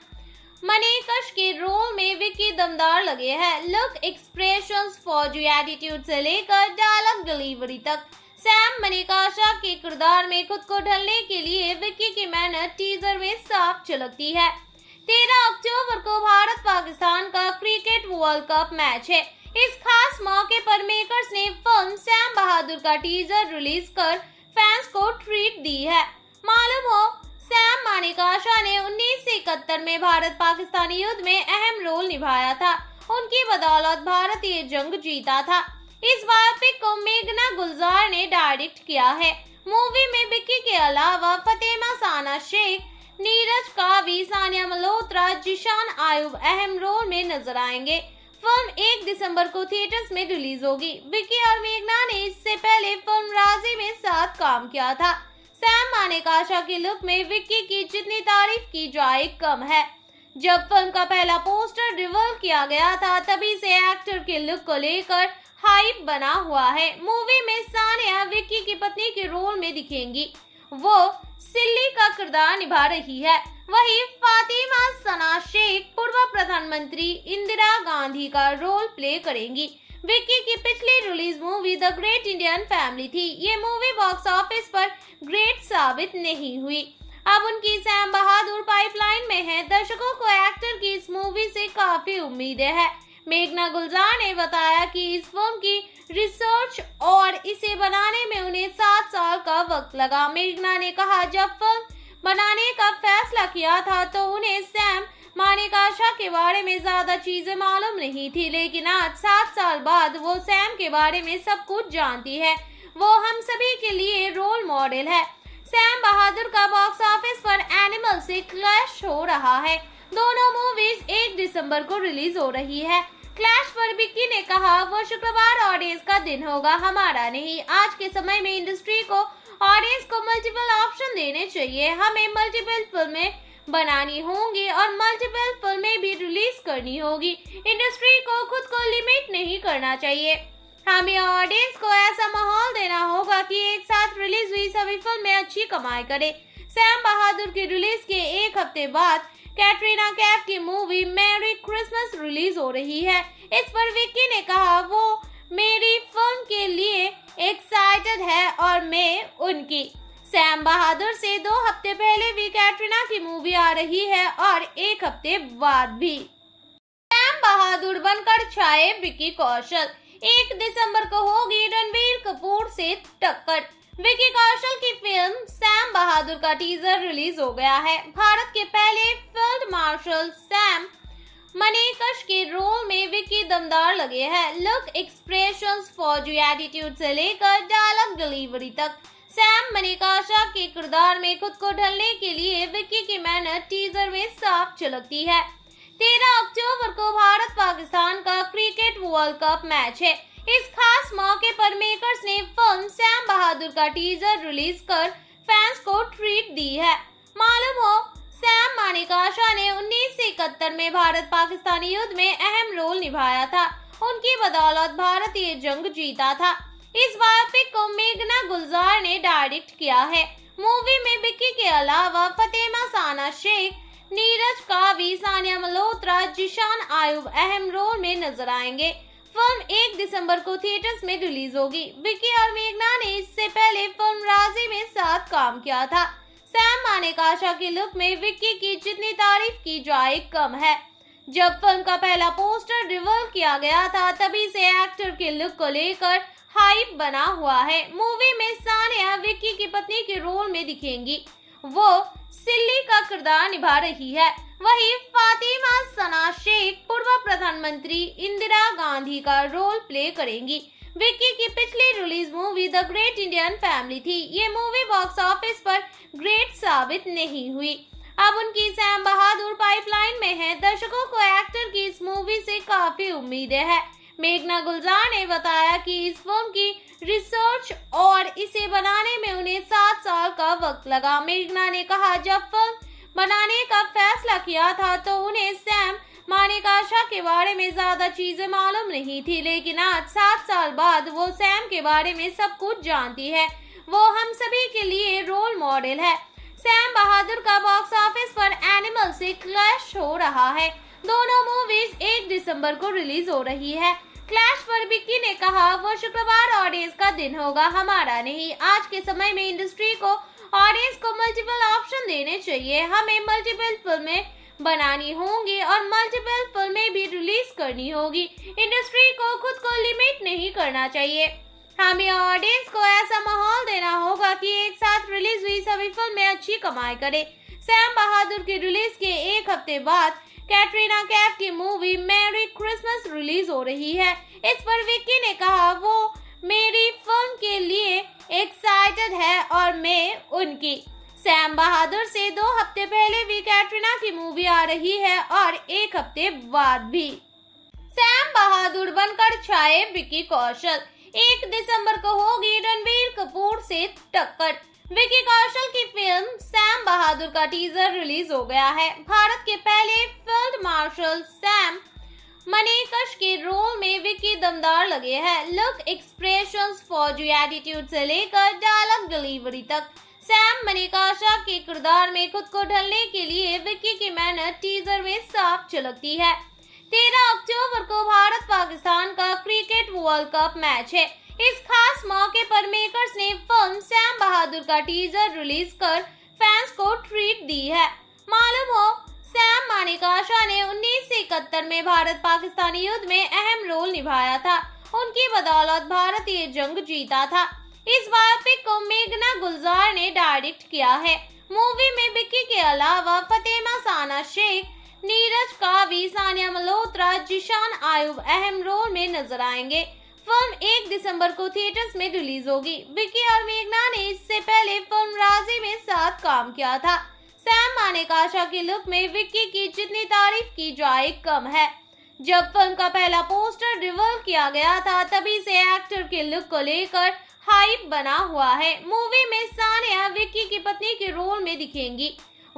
C: मनीकश के रोल में विकी दमदार लगे हैं लुक एक्सप्रेशन फौजी एटीट्यूड से लेकर डायलॉग डिलीवरी तक सैम मनीकाशा के किरदार में खुद को ढलने के लिए विक्की की मेहनत टीजर में साफ झलकती है तेरह अक्टूबर को भारत पाकिस्तान का क्रिकेट वर्ल्ड कप मैच है इस खास मौके पर मेकर्स ने फिल्म सैम बहादुर का टीजर रिलीज कर फैंस को ट्रीट दी है मालूम हो सैम मानिकाशा ने उन्नीस में भारत पाकिस्तानी युद्ध में अहम रोल निभाया था उनकी बदौलत भारत ये जंग जीता था इस बायोपिक को मेघना गुलजार ने डायरेक्ट किया है मूवी में बिक्की के अलावा फतेमा साना शेख नीरज कावी सानिया मल्होत्रा जिशान आयुब अहम रोल में नजर आएंगे फिल्म 1 दिसंबर को थिएटर्स में रिलीज होगी विकी और मेघना ने इससे पहले फिल्म राजी में साथ काम किया था सैम माने काशा के लुक में विक्की की जितनी तारीफ की जाए कम है जब फिल्म का पहला पोस्टर रिवर्व किया गया था तभी से एक्टर के लुक को लेकर हाइप बना हुआ है मूवी में सानिया विक्की की पत्नी के रोल में दिखेंगी वो सिल्ली का किरदार निभा रही है वही फातिमा सना शेख पूर्व प्रधानमंत्री इंदिरा गांधी का रोल प्ले करेंगी विक्की की पिछली release movie the great Indian family थी ये मूवी बॉक्स ऑफिस पर ग्रेट साबित नहीं हुई अब उनकी सैम बहादुर पाइपलाइन में है दर्शकों को एक्टर की इस मूवी से काफी उम्मीदें हैं मेघना गुलजार ने बताया कि इस फिल्म की रिसर्च और इसे बनाने में उन्हें सात साल का वक्त लगा मेघना ने कहा जब फिल्म बनाने का फैसला किया था तो उन्हें सैम मानिकाशा के बारे में ज्यादा चीजें मालूम नहीं थी लेकिन आज सात साल बाद वो सैम के बारे में सब कुछ जानती है वो हम सभी के लिए रोल मॉडल है सैम बहादुर का बॉक्स ऑफिस पर एनिमल से क्लैश हो रहा है दोनों मूवीज एक दिसंबर को रिलीज हो रही है क्लैश पर विक्की ने कहा वो शुक्रवार ऑडियंस का दिन होगा हमारा नहीं आज के समय में इंडस्ट्री को ऑडियंस को मल्टीपल ऑप्शन देने चाहिए हमें मल्टीपल फिल्में बनानी होंगी और मल्टीपल फिल्में भी रिलीज करनी होगी इंडस्ट्री को खुद को लिमिट नहीं करना चाहिए हमें ऑडियंस को ऐसा माहौल देना होगा कि एक साथ रिलीज हुई सभी फिल्में अच्छी कमाई करे सैम बहादुर की रिलीज के एक हफ्ते बाद कैटरीना कैफ की मूवी मैरी क्रिसमस रिलीज हो रही है इस पर विक्की ने कहा वो मेरी फिल्म के लिए एक्साइटेड है और मैं उनकी सैम बहादुर से दो हफ्ते पहले भी कैटरीना की मूवी आ रही है और एक हफ्ते बाद भी सैम बहादुर बनकर छाए विकी कौशल एक दिसंबर को होगी रणबीर कपूर से टक्कर विकी कौशल की फिल्म सैम बहादुर का टीजर रिलीज हो गया है भारत के पहले फील्ड मार्शल सैम मनीकश के रोल में विक्की दमदार लगे है लुक एक्सप्रेशन फौजी एटीट्यूड से लेकर डायलॉग डिलीवरी तक सैम मनिकाशा के किरदार में खुद को ढलने के लिए विक्की की मेहनत टीजर में साफ झलकती है तेरह अक्टूबर को भारत पाकिस्तान का क्रिकेट वर्ल्ड कप मैच है इस खास मौके पर मेकर्स ने फिल्म सैम बहादुर का टीजर रिलीज कर फैंस को ट्रीट दी है मालूम हो सैम मानिकाशा ने उन्नीस में भारत पाकिस्तानी युद्ध में अहम रोल निभाया था उनकी बदौलत भारत ये जंग जीता था इस बायोपिक को मेघना गुलजार ने डायरेक्ट किया है मूवी में बिक्की के अलावा फतेमा साना शेख नीरज कावी सानिया मल्होत्रा जिशान आयुब अहम रोल में नजर आएंगे फिल्म 1 दिसंबर को थिएटर्स में रिलीज होगी बिक्की और मेघना ने इससे पहले फिल्म राजी में साथ काम किया था सैम माने के लुक में विक्की की जितनी तारीफ की जाए कम है जब फिल्म का पहला पोस्टर रिवर्व किया गया था तभी से एक्टर के लुक को लेकर हाइप बना हुआ है मूवी में सानिया विक्की की पत्नी के रोल में दिखेंगी वो सिल्ली का किरदार निभा रही है वही फातिमा सना शेख पूर्व प्रधानमंत्री इंदिरा गांधी का रोल प्ले करेंगी विक्की की पिछली release movie the great Indian family थी ये मूवी बॉक्स ऑफिस पर ग्रेट साबित नहीं हुई अब उनकी सैम बहादुर पाइपलाइन में है दर्शकों को एक्टर की इस मूवी से काफी उम्मीदें हैं मेघना गुलजार ने बताया कि इस फिल्म की रिसर्च और इसे बनाने में उन्हें सात साल का वक्त लगा मेघना ने कहा जब फिल्म बनाने का फैसला किया था तो उन्हें सैम मानिकाशा के बारे में ज्यादा चीजें मालूम नहीं थी लेकिन आज सात साल बाद वो सैम के बारे में सब कुछ जानती है वो हम सभी के लिए रोल मॉडल है सैम बहादुर का बॉक्स ऑफिस पर एनिमल से क्लैश हो रहा है दोनों मूवीज एक दिसंबर को रिलीज हो रही है क्लैश पर विक्की ने कहा वो शुक्रवार ऑडियंस का दिन होगा हमारा नहीं आज के समय में इंडस्ट्री को ऑडियंस को मल्टीपल ऑप्शन देने चाहिए हमें मल्टीपल फिल्में बनानी होंगी और मल्टीपल फिल्में भी रिलीज करनी होगी इंडस्ट्री को खुद को लिमिट नहीं करना चाहिए हमें ऑडियंस को ऐसा माहौल देना होगा कि एक साथ रिलीज हुई सभी फिल्में अच्छी कमाई करे सैम बहादुर की रिलीज के एक हफ्ते बाद कैटरीना कैफ की मूवी मैरी क्रिसमस रिलीज हो रही है इस पर विक्की ने कहा वो मेरी फिल्म के लिए एक्साइटेड है और मैं उनकी सैम बहादुर से दो हफ्ते पहले भी कैटरीना की मूवी आ रही है और एक हफ्ते बाद भी सैम बहादुर बनकर छाए विकी कौशल एक दिसंबर को होगी रणबीर कपूर से टक्कर विकी कौशल की फिल्म सैम बहादुर का टीजर रिलीज हो गया है भारत के पहले फील्ड मार्शल सैम मनीकश के रोल में विकी दमदार लगे हैं लुक एक्सप्रेशंस फौजी एटीट्यूड से लेकर डायलॉग डिलीवरी तक सैम मनिकाशा के किरदार में खुद को ढलने के लिए विक्की की मेहनत टीजर में साफ झलकती है तेरह अक्टूबर को भारत पाकिस्तान का क्रिकेट वर्ल्ड कप मैच है इस खास मौके पर मेकर्स ने फिल्म सैम बहादुर का टीजर रिलीज कर फैंस को ट्रीट दी है मालूम हो सैम मानिकाशा ने उन्नीस इकहत्तर में भारत पाकिस्तानी युद्ध में अहम रोल निभाया था उनकी बदौलत भारत ये जंग जीता था इस बात पे मेघना गुलजार ने डायरेक्ट किया है मूवी में बिक्की के अलावा फतेमा साना शेख नीरज कावी सानिया मल्होत्रा जिशान आयुब अहम रोल में नजर आएंगे फिल्म 1 दिसंबर को थिएटर्स में रिलीज होगी विक्की और मेघना ने इससे पहले फिल्म राजी में साथ काम किया था सैम माने काशा की लुक में विक्की की जितनी तारीफ की जाए कम है जब फिल्म का पहला पोस्टर रिवर्व किया गया था तभी से एक्टर के लुक को लेकर हाइप बना हुआ है मूवी में सानिया विक्की की पत्नी के रोल में दिखेंगी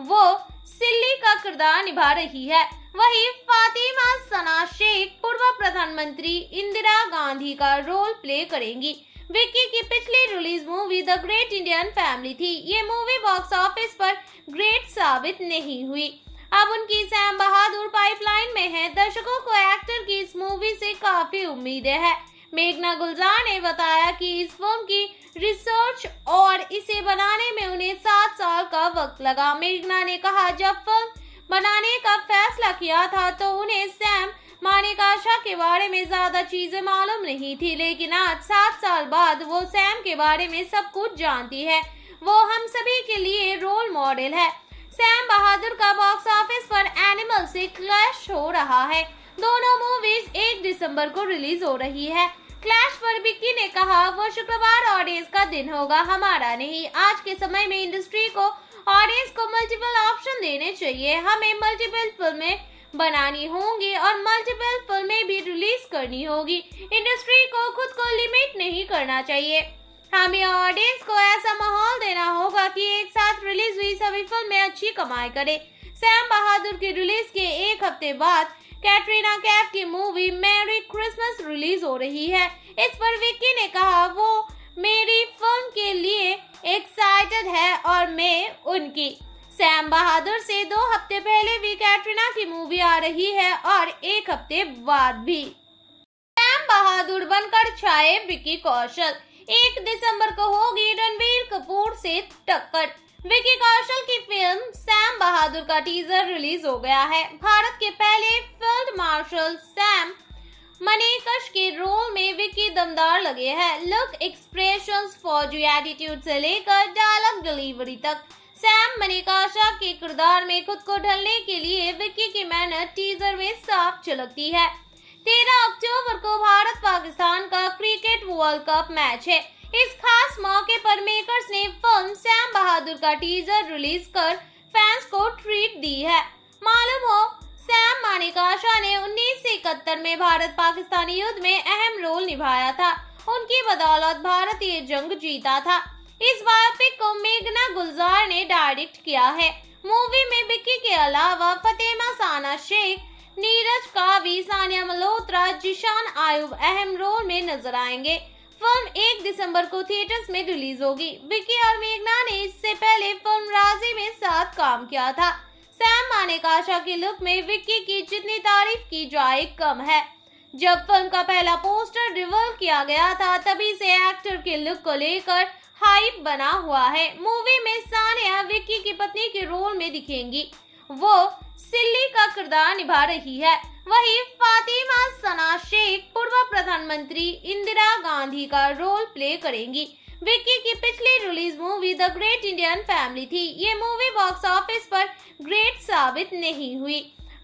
C: वो सिल्ली का किरदार निभा रही है वही फातिमा सना शेख पूर्व प्रधानमंत्री इंदिरा गांधी का रोल प्ले करेंगी विक्की की पिछली release movie the great Indian family थी ये मूवी बॉक्स ऑफिस पर ग्रेट साबित नहीं हुई अब उनकी सैम बहादुर पाइपलाइन में है दर्शकों को एक्टर की इस मूवी से काफी उम्मीदें हैं मेघना गुलजार ने बताया कि इस फिल्म की रिसर्च और इसे बनाने में उन्हें सात साल का वक्त लगा मेघना ने कहा जब फिल्म बनाने का फैसला किया था तो उन्हें सैम मानिकाशा के बारे में ज्यादा चीजें मालूम नहीं थी लेकिन आज सात साल बाद वो सैम के बारे में सब कुछ जानती है वो हम सभी के लिए रोल मॉडल है सैम बहादुर का बॉक्स ऑफिस पर एनिमल से क्लैश हो रहा है दोनों मूवीज एक दिसंबर को रिलीज हो रही है क्लैश पर विक्की ने कहा वो शुक्रवार ऑडियंस का दिन होगा हमारा नहीं आज के समय में इंडस्ट्री को ऑडियंस को मल्टीपल ऑप्शन देने चाहिए हमें मल्टीपल फिल्में बनानी होंगी और मल्टीपल फिल्में भी रिलीज करनी होगी इंडस्ट्री को खुद को लिमिट नहीं करना चाहिए हमें ऑडियंस को ऐसा माहौल देना होगा कि एक साथ रिलीज हुई सभी फिल्में अच्छी कमाई करे सैम बहादुर की रिलीज के एक हफ्ते बाद कैटरीना कैफ की मूवी मैरी क्रिसमस रिलीज हो रही है इस पर विक्की ने कहा वो मेरी फिल्म के लिए एक्साइटेड है और मैं उनकी सैम बहादुर से दो हफ्ते पहले भी कैटरीना की मूवी आ रही है और एक हफ्ते बाद भी सैम बहादुर बनकर छाए विक्की कौशल एक दिसंबर को होगी रणबीर कपूर से टक्कर विकी कौशल की फिल्म सैम बहादुर का टीजर रिलीज हो गया है भारत के पहले फील्ड मार्शल सैम मनीकश के रोल में विकी दमदार लगे हैं लुक एक्सप्रेशन फौजी एटीट्यूड से लेकर डायलॉग डिलीवरी तक सैम मनीकाशा के किरदार में खुद को ढलने के लिए विक्की की मेहनत टीजर में साफ झलकती है तेरह अक्टूबर को भारत पाकिस्तान का क्रिकेट वर्ल्ड कप मैच है इस खास मौके पर मेकर्स ने फिल्म सैम बहादुर का टीजर रिलीज कर फैंस को ट्रीट दी है मालूम हो सैम मानिकाशा ने उन्नीस इकहत्तर में भारत पाकिस्तानी युद्ध में अहम रोल निभाया था उनकी बदौलत भारत ये जंग जीता था इस बायोपिक को मेघना गुलजार ने डायरेक्ट किया है मूवी में बिक्की के अलावा फतेमा साना शेख नीरज कावी सानिया मल्होत्रा जिशान आयुब अहम रोल में नजर आएंगे फिल्म 1 दिसंबर को थिएटर्स में रिलीज होगी विकी और मेघना ने इससे पहले फिल्म राजी में साथ काम किया था सैम मानेक आशा की लुक में विक्की की जितनी तारीफ की जाए कम है जब फिल्म का पहला पोस्टर रिवर्व किया गया था तभी से एक्टर के लुक को लेकर हाइप बना हुआ है मूवी में सानिया विक्की की पत्नी के रोल में दिखेंगी वो सिल्ली का किरदार निभा रही है वहीं फातिमा सना शेख पूर्व प्रधानमंत्री इंदिरा गांधी का रोल प्ले करेंगी विक्की की पिछली release movie the great Indian family थी ये मूवी बॉक्स ऑफिस पर ग्रेट साबित नहीं हुई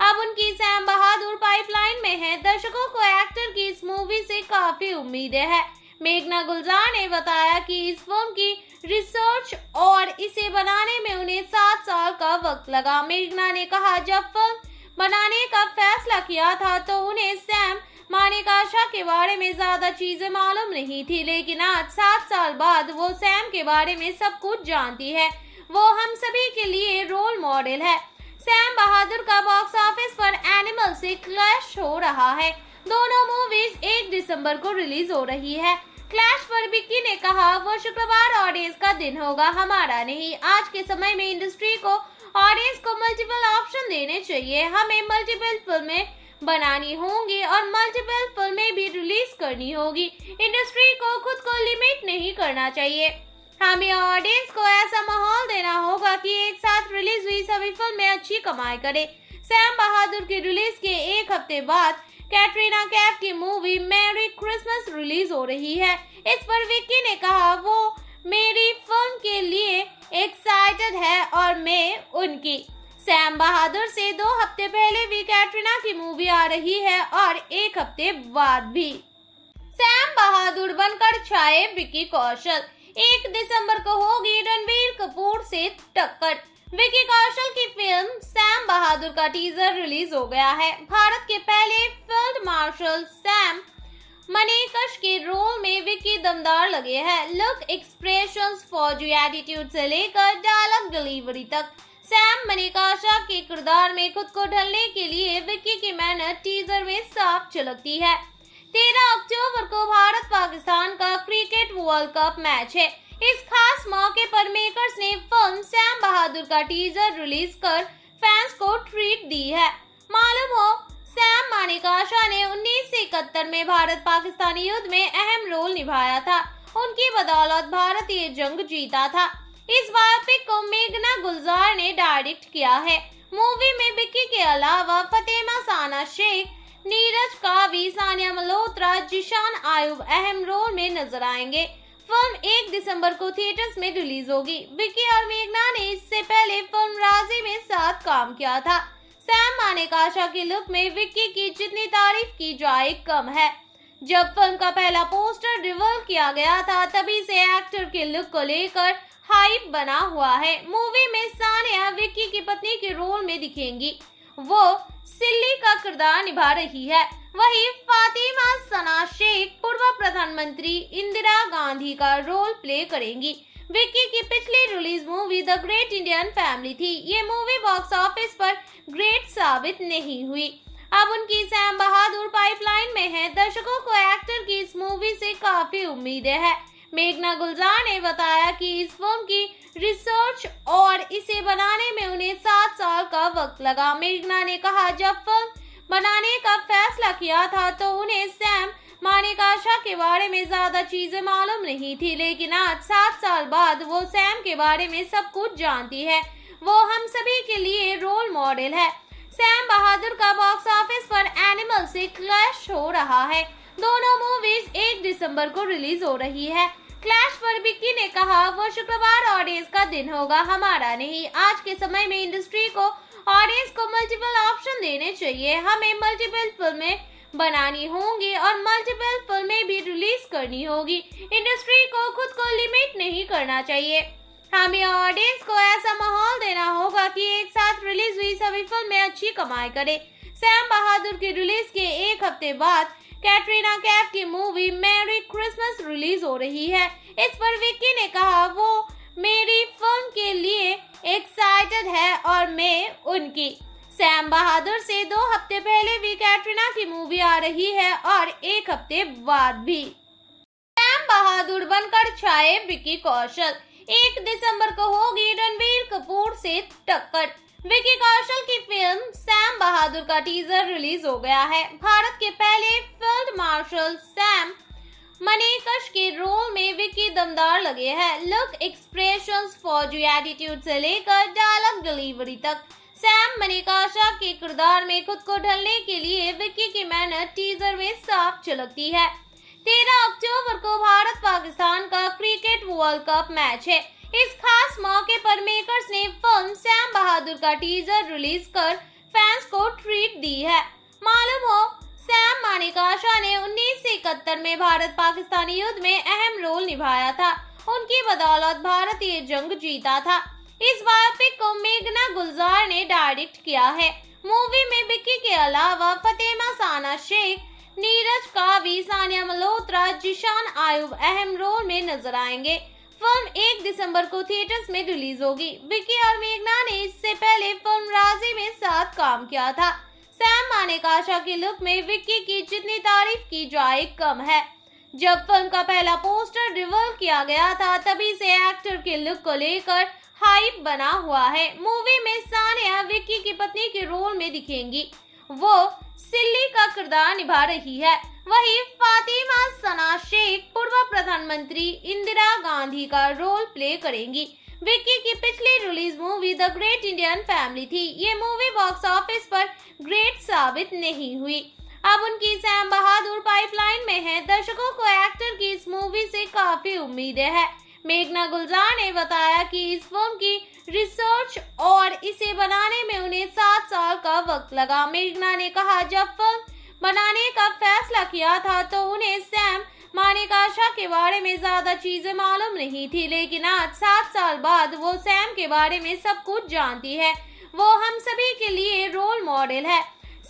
C: अब उनकी सैम बहादुर पाइपलाइन में है दर्शकों को एक्टर की इस मूवी से काफी उम्मीदें हैं मेघना गुलजार ने बताया कि इस फिल्म की रिसर्च और इसे बनाने में उन्हें सात साल का वक्त लगा मेघना ने कहा जब फिल्म बनाने का फैसला किया था तो उन्हें सैम मानिकाशा के बारे में ज्यादा चीजें मालूम नहीं थी लेकिन आज सात साल बाद वो सैम के बारे में सब कुछ जानती है वो हम सभी के लिए रोल मॉडल है सैम बहादुर का बॉक्स ऑफिस पर एनिमल से क्लैश हो रहा है दोनों मूवीज एक दिसंबर को रिलीज हो रही है क्लैश पर विक्की ने कहा वो शुक्रवार ऑडियंस का दिन होगा हमारा नहीं आज के समय में इंडस्ट्री को ऑडियंस को मल्टीपल ऑप्शन देने चाहिए हमें मल्टीपल फिल्में बनानी होंगी और मल्टीपल फिल्में भी रिलीज करनी होगी इंडस्ट्री को खुद को लिमिट नहीं करना चाहिए हमें ऑडियंस को ऐसा माहौल देना होगा कि एक साथ रिलीज हुई सभी फिल्में अच्छी कमाई करे सैम बहादुर की रिलीज के एक हफ्ते बाद कैटरीना कैफ की मूवी मैरी क्रिसमस रिलीज हो रही है इस पर विक्की ने कहा वो मेरी फिल्म के लिए एक्साइटेड है और मैं उनकी सैम बहादुर से दो हफ्ते पहले भी कैटरीना की मूवी आ रही है और एक हफ्ते बाद भी सैम बहादुर बनकर छाए विक्की कौशल एक दिसंबर को होगी रणबीर कपूर से टक्कर विकी कौशल की फिल्म सैम बहादुर का टीजर रिलीज हो गया है भारत के पहले फील्ड मार्शल सैम मनीकश के रोल में विकी दमदार लगे हैं लुक एक्सप्रेशन फौजी एटीट्यूड से लेकर डायलॉग डिलीवरी तक सैम मनीकाशा के किरदार में खुद को ढलने के लिए विक्की की मेहनत टीजर में साफ झलकती है तेरह अक्टूबर को भारत पाकिस्तान का क्रिकेट वर्ल्ड कप मैच है इस खास मौके पर मेकर्स ने फिल्म सैम बहादुर का टीजर रिलीज कर फैंस को ट्रीट दी है मालूम हो सैम मानिक आशा ने उन्नीस में भारत पाकिस्तान युद्ध में अहम रोल निभाया था उनकी बदौलत भारत ये जंग जीता था इस बायोपिक को मेघना गुलजार ने डायरेक्ट किया है मूवी में बिक्की के अलावा फतेमा साना शेख नीरज कावी सानिया मल्होत्रा जिशान आयुब अहम रोल में नजर आएंगे फिल्म 1 दिसंबर को थिएटर्स में रिलीज होगी विक्की और मेघना ने इससे पहले फिल्म राजी में साथ काम किया था सैम माने काशा के लुक में विक्की की जितनी तारीफ की जाए कम है जब फिल्म का पहला पोस्टर रिवर्व किया गया था तभी से एक्टर के लुक को लेकर हाइप बना हुआ है मूवी में सानिया विक्की की पत्नी के रोल में दिखेंगी वो सिल्ली का किरदार निभा रही है वही फातिमा सना शेख पूर्व प्रधानमंत्री इंदिरा गांधी का रोल प्ले करेंगी विक्की की पिछली release movie the great Indian family थी ये मूवी बॉक्स ऑफिस पर ग्रेट साबित नहीं हुई अब उनकी सैम बहादुर पाइपलाइन में है दर्शकों को एक्टर की इस मूवी से काफी उम्मीदें है मेघना गुलजार ने बताया कि इस फिल्म की रिसर्च और इसे बनाने में उन्हें सात साल का वक्त लगा मेघना ने कहा जब फिल्म बनाने का फैसला किया था तो उन्हें सैम मानिकाशा के बारे में ज्यादा चीजें मालूम नहीं थी लेकिन आज सात साल बाद वो सैम के बारे में सब कुछ जानती है वो हम सभी के लिए रोल मॉडल है सैम बहादुर का बॉक्स ऑफिस पर एनिमल से क्लैश हो रहा है दोनों मूवीज एक दिसंबर को रिलीज हो रही है क्लैश पर विक्की ने कहा वो शुक्रवार ऑडियंस का दिन होगा हमारा नहीं आज के समय में इंडस्ट्री को ऑडियंस को मल्टीपल ऑप्शन देने चाहिए हमें मल्टीपल फिल्में बनानी होंगी और मल्टीपल फिल्में भी रिलीज करनी होगी इंडस्ट्री को खुद को लिमिट नहीं करना चाहिए हमें ऑडियंस को ऐसा माहौल देना होगा कि एक साथ रिलीज हुई सभी फिल्में अच्छी कमाई करे सैम बहादुर की रिलीज के एक हफ्ते बाद कैटरीना कैफ की मूवी मैरी क्रिसमस रिलीज हो रही है इस पर विक्की ने कहा वो मेरी फिल्म के लिए एक्साइटेड है और मैं उनकी सैम बहादुर से दो हफ्ते पहले भी कैटरीना की मूवी आ रही है और एक हफ्ते बाद भी सैम बहादुर बनकर छाए विकी कौशल एक दिसंबर को होगी रणबीर कपूर से टक्कर विकी कौशल की फिल्म सैम बहादुर का टीजर रिलीज हो गया है भारत के पहले फील्ड मार्शल सैम मनीकश के रोल में विक्की दमदार लगे हैं लुक एक्सप्रेशन फौजी एटीट्यूड से लेकर डायलॉग डिलीवरी तक सैम मनीकाशा के किरदार में खुद को ढलने के लिए विक्की की मेहनत टीजर में साफ झलकती है तेरह अक्टूबर को भारत पाकिस्तान का क्रिकेट वर्ल्ड कप मैच है इस खास मौके पर मेकर्स ने फिल्म सैम बहादुर का टीजर रिलीज कर फैंस को ट्रीट दी है मालूम हो सैम माणिकाशा ने उन्नीस में भारत पाकिस्तानी युद्ध में अहम रोल निभाया था उनकी बदौलत भारत ये जंग जीता था इस बायोपिक को मेघना गुलजार ने डायरेक्ट किया है मूवी में बिक्की के अलावा फतेमा साना शेख नीरज कावी सानिया मल्होत्रा जिशान आयुब अहम रोल में नजर आएंगे फिल्म 1 दिसंबर को थिएटर्स में रिलीज होगी विक्की और मेघना ने इससे पहले फिल्म राजी में साथ काम किया था सैम माने के लुक में विक्की की जितनी तारीफ की जाए कम है जब फिल्म का पहला पोस्टर रिवर्व किया गया था तभी से एक्टर के लुक को लेकर हाइप बना हुआ है मूवी में सानिया विक्की की पत्नी के रोल में दिखेंगी वो सिल्ली का किरदार निभा रही है वही फातिमा सना शेख पूर्व प्रधानमंत्री इंदिरा गांधी का रोल प्ले करेंगी विक्की की पिछली release movie the great Indian family थी ये मूवी बॉक्स ऑफिस पर ग्रेट साबित नहीं हुई अब उनकी सैम बहादुर पाइपलाइन में है दर्शकों को एक्टर की इस मूवी से काफी उम्मीदें हैं मेघना गुलजार ने बताया कि इस फिल्म की रिसर्च और इसे बनाने में उन्हें सात साल का वक्त लगा मेघना ने कहा जब फिल्म बनाने का फैसला किया था तो उन्हें सैम माँ काशा के बारे में ज्यादा चीजें मालूम नहीं थी लेकिन आज सात साल बाद वो सैम के बारे में सब कुछ जानती है वो हम सभी के लिए रोल मॉडल है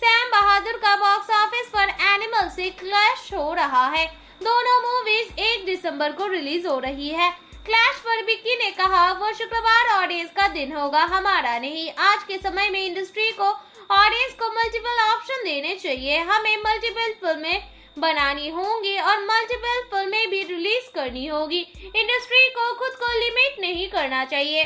C: सैम बहादुर का बॉक्स ऑफिस पर एनिमल से क्लैश हो रहा है दोनों मूवीज एक दिसंबर को रिलीज हो रही है क्लैश पर विक्की ने कहा वो शुक्रवार ऑडियंस का दिन होगा हमारा नहीं आज के समय में इंडस्ट्री को ऑडियंस को मल्टीपल ऑप्शन देने चाहिए हमें मल्टीपल फिल्में बनानी होंगी और मल्टीपल फिल्में भी रिलीज करनी होगी इंडस्ट्री को खुद को लिमिट नहीं करना चाहिए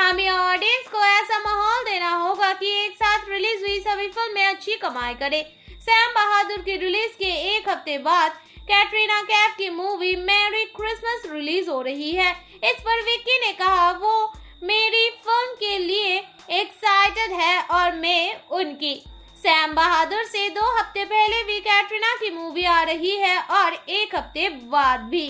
C: हमें ऑडियंस को ऐसा माहौल देना होगा कि एक साथ रिलीज हुई सभी फिल्में अच्छी कमाई करें सैम बहादुर की रिलीज के एक हफ्ते बाद कैटरीना कैफ की मूवी मैरी क्रिसमस रिलीज हो रही है इस पर विक्की ने कहा वो मेरी फिल्म के लिए एक्साइटेड है और मैं उनकी सैम बहादुर से दो हफ्ते पहले भी कैटरीना की मूवी आ रही है और एक हफ्ते बाद भी